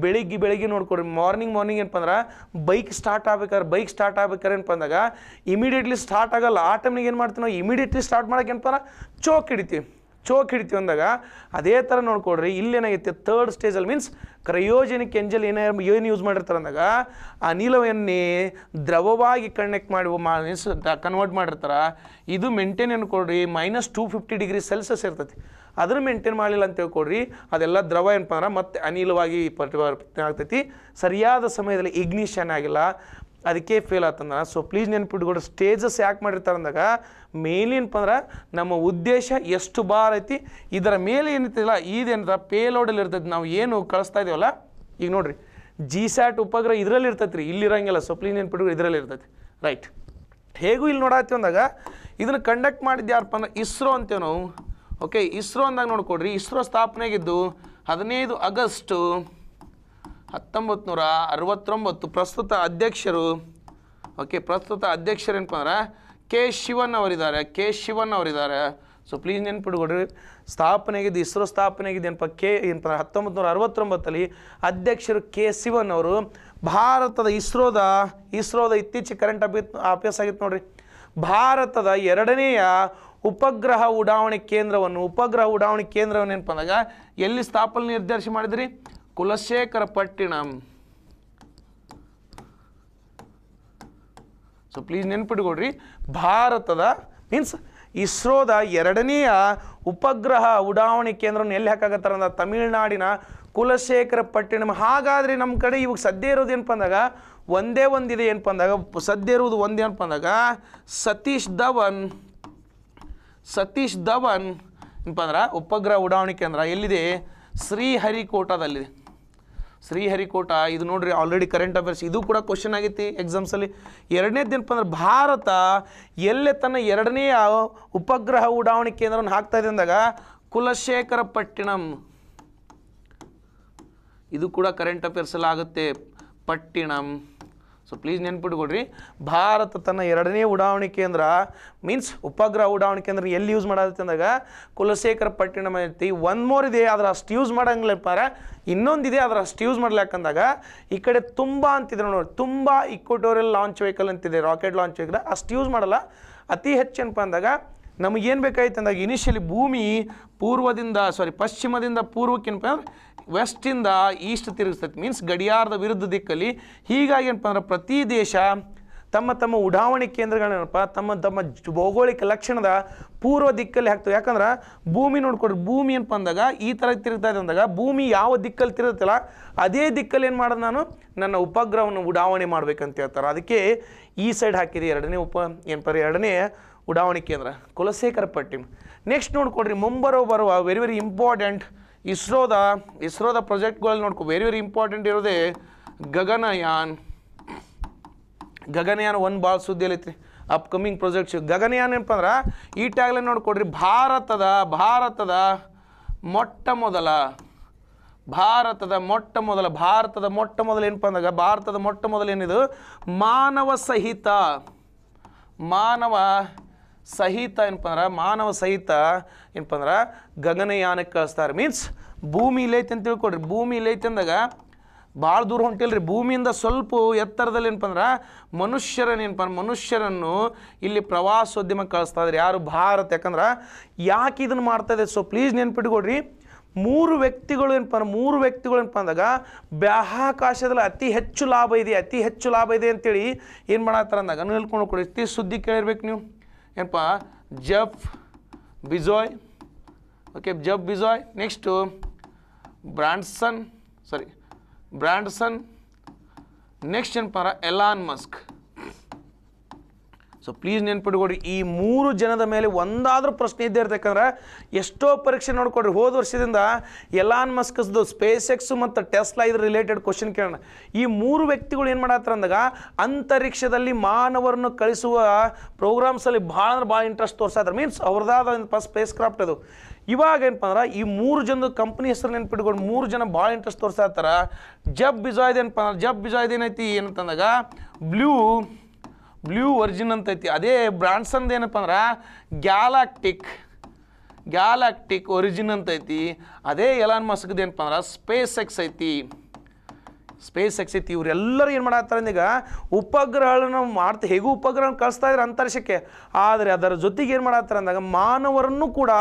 ಬೆಳಿಗ್ಗೆ ಬೆಳಿಗ್ಗೆ ನೋಡ್ಕೊಡ್ರಿ ಮಾರ್ನಿಂಗ್ ಮಾರ್ನಿಂಗ್ ಏನಪ್ಪ ಅಂದ್ರೆ ಬೈಕ್ ಸ್ಟಾರ್ಟ್ ಆಗ್ಬೇಕಾದ್ರೆ ಬೈಕ್ ಸ್ಟಾರ್ಟ್ ಆಗ್ಬೇಕಾರೆ ಏನಪ್ಪ ಅಂದಾಗ ಇಮಿಡಿಯೇಟ್ಲಿ ಸ್ಟಾರ್ಟ್ ಆಗಲ್ಲ ಆ ಟೈಮ್ನಾಗ ಏನು ಮಾಡ್ತೀವಿ ನಾವು ಇಮಿಡಿಯೇಟ್ಲಿ ಸ್ಟಾರ್ಟ್ ಮಾಡೋಕೆ ಏನಪ್ಪ ಚೋಕ್ ಹಿಡಿತೀವಿ ಚೋಕ್ ಹಿಡಿತೀವಿ ಅಂದಾಗ ಅದೇ ಥರ ನೋಡ್ಕೊಡ್ರಿ ಏನಾಗೈತೆ ತರ್ಡ್ ಸ್ಟೇಜಲ್ಲಿ ಮೀನ್ಸ್ ಕ್ರಯೋಜನಿಕ್ ಎಂಜಲ್ ಏನೇ ಏನು ಯೂಸ್ ಮಾಡಿರ್ತಾರೆ ಅಂದಾಗ ಅನಿಲವನ್ನೇ ದ್ರವವಾಗಿ ಕನೆಕ್ಟ್ ಮಾಡಿ ಮೀನ್ಸ್ ಕನ್ವರ್ಟ್ ಮಾಡಿರ್ತಾರೆ ಇದು ಮೇಂಟೈನ್ ಅನ್ಕೊಡ್ರಿ minus two fifty degree Celsius ಇರ್ತೈತಿ ಅದನ್ನು ಮೇಂಟೈನ್ ಮಾಡಲಿಲ್ಲ ಅಂತ ಹೇಳ್ಕೊಡ್ರಿ ಅದೆಲ್ಲ ದ್ರವ ಏನಪ್ಪ ಅಂದ್ರೆ ಮತ್ತೆ ಅನಿಲವಾಗಿ ಆಗ್ತೈತಿ ಸರಿಯಾದ ಸಮಯದಲ್ಲಿ ಇಗ್ನಿಷನ್ ಆಗಿಲ್ಲ ಅದಕ್ಕೆ ಫೇಲ್ ಆತಂದ ಸೊ ಪ್ಲೀಸ್ ನೆನ್ಪಿಟ್ಕೊಡು ಸ್ಟೇಜಸ್ ಯಾಕೆ ಮಾಡಿರ್ತಾರೆ ಅಂದಾಗ ಮೇಲೇನಪ್ಪ ಅಂದ್ರೆ ನಮ್ಮ ಉದ್ದೇಶ ಎಷ್ಟು ಬಾರ್ ಐತಿ ಇದರ ಮೇಲೆ ಏನಿರ್ತಿಲ್ಲ ಪೇ ಪೇಲೋಡಲ್ಲಿ ಇರ್ತೈತಿ ನಾವು ಏನು ಕಳಿಸ್ತಾ ಇದೀವಲ್ಲ ಈಗ ನೋಡಿರಿ ಜಿ ಸ್ಯಾಟ್ ಉಪಗ್ರಹ ಇದರಲ್ಲಿ ಇರ್ತೈತಿ ರೀ ಇಲ್ಲಿರಂಗಿಲ್ಲ ಸೊ ಪ್ಲೀಸ್ ಇದರಲ್ಲಿ ಇರ್ತೈತಿ ರೈಟ್ ಹೇಗೂ ಇಲ್ಲಿ ನೋಡತ್ತೀವಿ ಅಂದಾಗ ಇದನ್ನು ಕಂಡಕ್ಟ್ ಮಾಡಿದ್ದು ಯಾರಪ್ಪ ಅಂದ್ರೆ ಇಸ್ರೋ ಅಂತೇವೆ ನಾವು ಓಕೆ ಇಸ್ರೋ ಅಂದಾಗ ನೋಡ್ಕೊಡ್ರಿ ಇಸ್ರೋ ಸ್ಥಾಪನೆಗಿದ್ದು ಹದಿನೈದು ಆಗಸ್ಟು ಹತ್ತೊಂಬತ್ತು ನೂರ ಅರವತ್ತೊಂಬತ್ತು ಪ್ರಸ್ತುತ ಅಧ್ಯಕ್ಷರು ಓಕೆ ಪ್ರಸ್ತುತ ಅಧ್ಯಕ್ಷರು ಏನಪ್ಪ ಕೆ ಶಿವನ್ ಅವರಿದ್ದಾರೆ ಕೆ ಶಿವನ್ ಅವರಿದ್ದಾರೆ ಸೊ ಪ್ಲೀಸ್ ನೆನ್ಪಿಟ್ಕೊಡ್ರಿ ಸ್ಥಾಪನೆಗಿದ್ದು ಇಸ್ರೋ ಸ್ಥಾಪನೆಗಿದ್ದು ಏನಪ್ಪ ಕೆ ಏನಪ್ಪ ಹತ್ತೊಂಬತ್ತು ನೂರ ಅರವತ್ತೊಂಬತ್ತಲ್ಲಿ ಅಧ್ಯಕ್ಷರು ಕೆ ಶಿವನ್ ಅವರು ಭಾರತದ ಇಸ್ರೋದ ಇಸ್ರೋದ ಇತ್ತೀಚೆಗೆ ಕರೆಂಟ್ ಅಪಿ ಅಭ್ಯಾಸ ಆಗಿತ್ತು ನೋಡ್ರಿ ಭಾರತದ ಎರಡನೆಯ ಉಪಗ್ರಹ ಉಡಾವಣೆ ಕೇಂದ್ರವನ್ನು ಉಪಗ್ರಹ ಉಡಾವಣೆ ಕೇಂದ್ರವನ್ನು ಏನಪ್ಪ ಅಂದಾಗ ಎಲ್ಲಿ ಸ್ಥಾಪನೆ ನಿರ್ದೇಶ ಮಾಡಿದ್ರಿ ಕುಲಶೇಖರ పట్టిణం ಸೊ ಪ್ಲೀಸ್ ನೆನ್ಪಿಟ್ಕೊಡ್ರಿ ಭಾರತದ ಮೀನ್ಸ್ ಇಸ್ರೋದ ಎರಡನೆಯ ಉಪಗ್ರಹ ಉಡಾವಣೆ ಕೇಂದ್ರವನ್ನು ಎಲ್ಲಿ ಹಾಕಾಗತ್ತಾರ ಅಂದ್ರೆ ತಮಿಳ್ನಾಡಿನ ಕುಲಶೇಖರ ಪಟ್ಟಿಣಂ ಹಾಗಾದರೆ ನಮ್ಮ ಕಡೆ ಇವಾಗ ಸದ್ಯ ಇರೋದು ಏನಪ್ಪ ಅಂದಾಗ ಒಂದೇ ಒಂದಿದೆ ಏನಪ್ಪ ಅಂದಾಗ ಸದ್ಯ ಇರುವುದು ಒಂದೇ ಏನಪ್ಪ ಅಂದಾಗ ಸತೀಶ್ ಧವನ್ ಸತೀಶ್ ಧವನ್ ಏನಪ್ಪ ಅಂದ್ರೆ ಉಪಗ್ರಹ ಉಡಾವಣೆ ಕೇಂದ್ರ ಎಲ್ಲಿದೆ ಶ್ರೀಹರಿಕೋಟದಲ್ಲಿದೆ ಶ್ರೀಹರಿಕೋಟ ಇದು ನೋಡ್ರಿ ಆಲ್ರೆಡಿ ಕರೆಂಟ್ ಅಫೇರ್ಸ್ ಇದು ಕೂಡ ಕ್ವಶನ್ ಆಗೈತಿ ಎಕ್ಸಾಮ್ಸಲ್ಲಿ ಎರಡನೇದೇನಪ್ಪ ಅಂದ್ರೆ ಭಾರತ ಎಲ್ಲೇ ತನ್ನ ಎರಡನೇ ಉಪಗ್ರಹ ಉಡಾವಣೆ ಕೇಂದ್ರವನ್ನು ಹಾಕ್ತಾ ಇದೆ ಅಂದಾಗ ಕುಲಶೇಖರ ಪಟ್ಟಣಂ ಇದು ಕೂಡ ಕರೆಂಟ್ ಅಫೇರ್ಸಲ್ಲಿ ಆಗುತ್ತೆ ಪಟ್ಟಿಣಂ ಸೊ ಪ್ಲೀಸ್ ನೆನ್ಪಿಟ್ಕೊಡ್ರಿ ಭಾರತ ತನ್ನ ಎರಡನೇ ಉಡಾವಣೆ ಕೇಂದ್ರ ಮೀನ್ಸ್ ಉಪಗ್ರಹ ಉಡಾವಣೆ ಕೇಂದ್ರ ಎಲ್ಲಿ ಯೂಸ್ ಮಾಡೋದೈತೆ ಅಂದಾಗ ಕುಲಶೇಖರ ಪಟ್ಟಿಣಮ ಐತಿ ಒಂದು ಮೋರ್ ಇದೆ ಆದ್ರೆ ಅಷ್ಟು ಯೂಸ್ ಇನ್ನೊಂದು ಇನ್ನೊಂದಿದೆ ಆದ್ರೆ ಅಷ್ಟು ಯೂಸ್ ಮಾಡ್ಲಾಕಂದಾಗ ಈ ಕಡೆ ತುಂಬ ಅಂತಿದ್ರು ನೋಡಿ ತುಂಬ ಇಕ್ವಟೋರಿಯಲ್ ಲಾಂಚ್ ವೆಹಿಕಲ್ ಅಂತಿದೆ ರಾಕೆಟ್ ಲಾಂಚ್ ವೆಹಿಕಲ್ ಅಷ್ಟು ಯೂಸ್ ಮಾಡಲ್ಲ ಅತಿ ಹೆಚ್ಚೇನಪ್ಪ ಅಂದಾಗ ನಮಗೇನು ಬೇಕಾಯ್ತು ಅಂದಾಗ ಇನಿಷಿಯಲಿ ಭೂಮಿ ಪೂರ್ವದಿಂದ ಸಾರಿ ಪಶ್ಚಿಮದಿಂದ ಏನಪ್ಪ ಅಂದ್ರೆ ವೆಸ್ಟಿಂದ ಈಸ್ಟ್ ತಿರುಗಿಸ್ತೈತಿ ಮೀನ್ಸ್ ಗಡಿಯಾರದ ವಿರುದ್ಧ ದಿಕ್ಕಲ್ಲಿ ಹೀಗಾಗಿ ಏನಪ್ಪ ಅಂದ್ರೆ ಪ್ರತಿ ದೇಶ ತಮ್ಮ ತಮ್ಮ ಉಡಾವಣೆ ಕೇಂದ್ರಗಳೇನಪ್ಪ ತಮ್ಮ ತಮ್ಮ ಭೌಗೋಳಿಕ ಲಕ್ಷಣದ ಪೂರ್ವ ದಿಕ್ಕಲ್ಲಿ ಹಾಕ್ತವೆ ಯಾಕಂದ್ರೆ ಭೂಮಿ ನೋಡ್ಕೊಡ್ರಿ ಭೂಮಿ ಏನಪ್ಪ ಅಂದಾಗ ಈ ಥರ ತಿರುಗ್ತಾ ಇದೆ ಅಂದಾಗ ಭೂಮಿ ಯಾವ ದಿಕ್ಕಲ್ಲಿ ತಿರುಗುತ್ತಲ್ಲ ಅದೇ ದಿಕ್ಕಲ್ಲಿ ಏನು ಮಾಡೋದು ನಾನು ನನ್ನ ಉಪಗ್ರಹವನ್ನು ಉಡಾವಣೆ ಮಾಡಬೇಕಂತ ಹೇಳ್ತಾರೆ ಅದಕ್ಕೆ ಈ ಸೈಡ್ ಹಾಕಿದೆ ಎರಡನೇ ಉಪ ಏನಪ್ಪ ಎರಡನೇ ಉಡಾವಣೆ ಕೇಂದ್ರ ಕುಲಶೇಖರ ಪಟ್ಟಿ ನೆಕ್ಸ್ಟ್ ನೋಡ್ಕೊಡ್ರಿ ಮುಂಬರೋ ಬರುವ ವೆರಿ ವೆರಿ ಇಂಪಾರ್ಟೆಂಟ್ ಇಸ್ರೋದ ಇಸ್ರೋದ ಪ್ರಾಜೆಕ್ಟ್ಗಳಲ್ಲಿ ನೋಡ್ಕೊ ವೆರಿ ವೆರಿ ಇಂಪಾರ್ಟೆಂಟ್ ಇರೋದೇ ಗಗನಯಾನ್ ಗಗನಯಾನ್ ಒಂದು ಭಾಳ ಸುದ್ದಿಯಲ್ಲೈತಿ ಅಪ್ಕಮಿಂಗ್ ಪ್ರಾಜೆಕ್ಟ್ಸ್ ಗಗನಯಾನ್ ಏನಪ್ಪ ಅಂದ್ರೆ ಈ ಟ್ಯಾಗ್ಲೆ ನೋಡ್ಕೊಡ್ರಿ ಭಾರತದ ಭಾರತದ ಮೊಟ್ಟ ಮೊದಲ ಭಾರತದ ಮೊಟ್ಟ ಮೊದಲ ಭಾರತದ ಮೊಟ್ಟ ಮೊದಲ ಏನಪ್ಪ ಅಂದಾಗ ಭಾರತದ ಮೊಟ್ಟ ಮೊದಲ ಏನಿದು ಮಾನವ ಸಹಿತ ಮಾನವ ಸಹಿತ ಏನಪ್ಪ ಅಂದ್ರೆ ಮಾನವ ಸಹಿತ ಏನಪ್ಪ ಅಂದ್ರೆ ಗಗನಯಾನಕ್ಕೆ ಕಳಿಸ್ತಾರೆ ಮೀನ್ಸ್ ಭೂಮಿ ಇಲ್ಲೈತೆ ಅಂತ ತಿಳ್ಕೊಡ್ರಿ ಭೂಮಿ ಇಲ್ಲೈತೆ ಅಂದಾಗ ಭಾಳ ದೂರ ಹೊಂಟಿಲ್ರಿ ಭೂಮಿಯಿಂದ ಸ್ವಲ್ಪ ಎತ್ತರದಲ್ಲಿ ಏನಪ್ಪ ಅಂದ್ರೆ ಮನುಷ್ಯರನ್ನ ಮನುಷ್ಯರನ್ನು ಇಲ್ಲಿ ಪ್ರವಾಸೋದ್ಯಮ ಕಳಿಸ್ತಾ ಯಾರು ಭಾರತ ಯಾಕಂದ್ರೆ ಯಾಕೆ ಇದನ್ನು ಇದೆ ಸೊ ಪ್ಲೀಸ್ ನೆನ್ಪಿಟ್ಕೊಡ್ರಿ ಮೂರು ವ್ಯಕ್ತಿಗಳು ಏನಪ್ಪ ಅಂದ್ರೆ ಮೂರು ವ್ಯಕ್ತಿಗಳು ಏನಪ್ಪ ಅಂದಾಗ ಬಾಹ್ಯಾಕಾಶದಲ್ಲಿ ಅತಿ ಹೆಚ್ಚು ಲಾಭ ಇದೆ ಅತಿ ಹೆಚ್ಚು ಲಾಭ ಇದೆ ಅಂತೇಳಿ ಏನು ಮಾಡತ್ತಾರ ಅಂದಾಗ ಹೇಳ್ಕೊಂಡು ಕೊಡಿ ಸುದ್ದಿ ಕೇಳಿರ್ಬೇಕು ನೀವು ಏನಪ್ಪ Jeff Bezos okay Jeff Bezos next Branson sorry Branson next ಏನಪ್ಪ ಎಲಾನ್ ಮಸ್ಕ್ ಸೊ ಪ್ಲೀಸ್ ನೆನ್ಪಿಟ್ಕೊಡಿ ಈ ಮೂರು ಜನದ ಮೇಲೆ ಒಂದಾದರೂ ಪ್ರಶ್ನೆ ಇದ್ದೇ ಇರ್ತಕ್ಕಂದ್ರೆ ಎಷ್ಟೋ ಪರೀಕ್ಷೆ ನೋಡ್ಕೊಡ್ರಿ ಹೋದ ವರ್ಷದಿಂದ ಎಲಾನ್ ಮಸ್ಕಸ್ದು ಸ್ಪೇಸ್ ಎಕ್ಸ್ ಮತ್ತು ಟೆಸ್ಲಾ ಇದ್ರ ರಿಲೇಟೆಡ್ ಕ್ವಶನ್ ಕೇಳೋಣ ಈ ಮೂರು ವ್ಯಕ್ತಿಗಳು ಏನು ಮಾಡತ್ತಾರೆ ಅಂದಾಗ ಅಂತರಿಕ್ಷದಲ್ಲಿ ಮಾನವರನ್ನು ಕಳಿಸುವ ಪ್ರೋಗ್ರಾಮ್ಸಲ್ಲಿ ಭಾಳ ಅಂದ್ರೆ ಭಾಳ ಇಂಟ್ರೆಸ್ಟ್ ತೋರಿಸಾದ್ರೆ ಮೀನ್ಸ್ ಅವ್ರದ್ದಾದ ಸ್ಪೇಸ್ ಕ್ರಾಫ್ಟ್ ಅದು ಇವಾಗ ಏನಪ್ಪ ಅಂದ್ರೆ ಈ ಮೂರು ಜನದ ಕಂಪ್ನಿ ಹೆಸರು ನೆನ್ಪಿಟ್ಕೊಂಡು ಮೂರು ಜನ ಭಾಳ ಇಂಟ್ರೆಸ್ಟ್ ತೋರಿಸ್ತಾ ಇರ್ತಾರೆ ಜಬ್ ಬಿಜಾಯ್ದೇನಪ್ಪ ಏನಪ್ಪ ಜಬ್ ಬಿಜಾಯ್ದೇನೈತಿ ಏನೈತಿ ಏನಂತಂದಾಗ ಬ್ಲೂ ಬ್ಲೂ ವರ್ಜಿನ್ ಅಂತ ಐತಿ ಅದೇ ಬ್ರಾಂಡ್ಸಂದು ಏನಪ್ಪ ಅಂದ್ರೆ ಗ್ಯಾಲಾಕ್ಟಿಕ್ ಗ್ಯಾಲಾಕ್ಟಿಕ್ ಒರಿಜಿನ್ ಅಂತ ಐತಿ ಅದೇ ಎಲಾನ್ ಮಸ್ಕ್ದು ಏನಪ್ಪ ಅಂದ್ರೆ ಸ್ಪೇಸ್ ಎಕ್ಸ್ ಐತಿ ಸ್ಪೇಸ್ ಎಕ್ಸ್ ಐತಿ ಇವರೆಲ್ಲರೂ ಏನು ಮಾಡತ್ತಾರ ಈಗ ಉಪಗ್ರಹಗಳನ್ನು ಮಾಡ್ತಾ ಹೇಗೂ ಉಪಗ್ರಹ ಕಳಿಸ್ತಾ ಇದ್ದಾರೆ ಅಂತರ್ಷಕ್ಕೆ ಆದರೆ ಅದರ ಜೊತೆಗೆ ಏನು ಮಾಡತ್ತಾರೆ ಅಂದಾಗ ಮಾನವರನ್ನು ಕೂಡ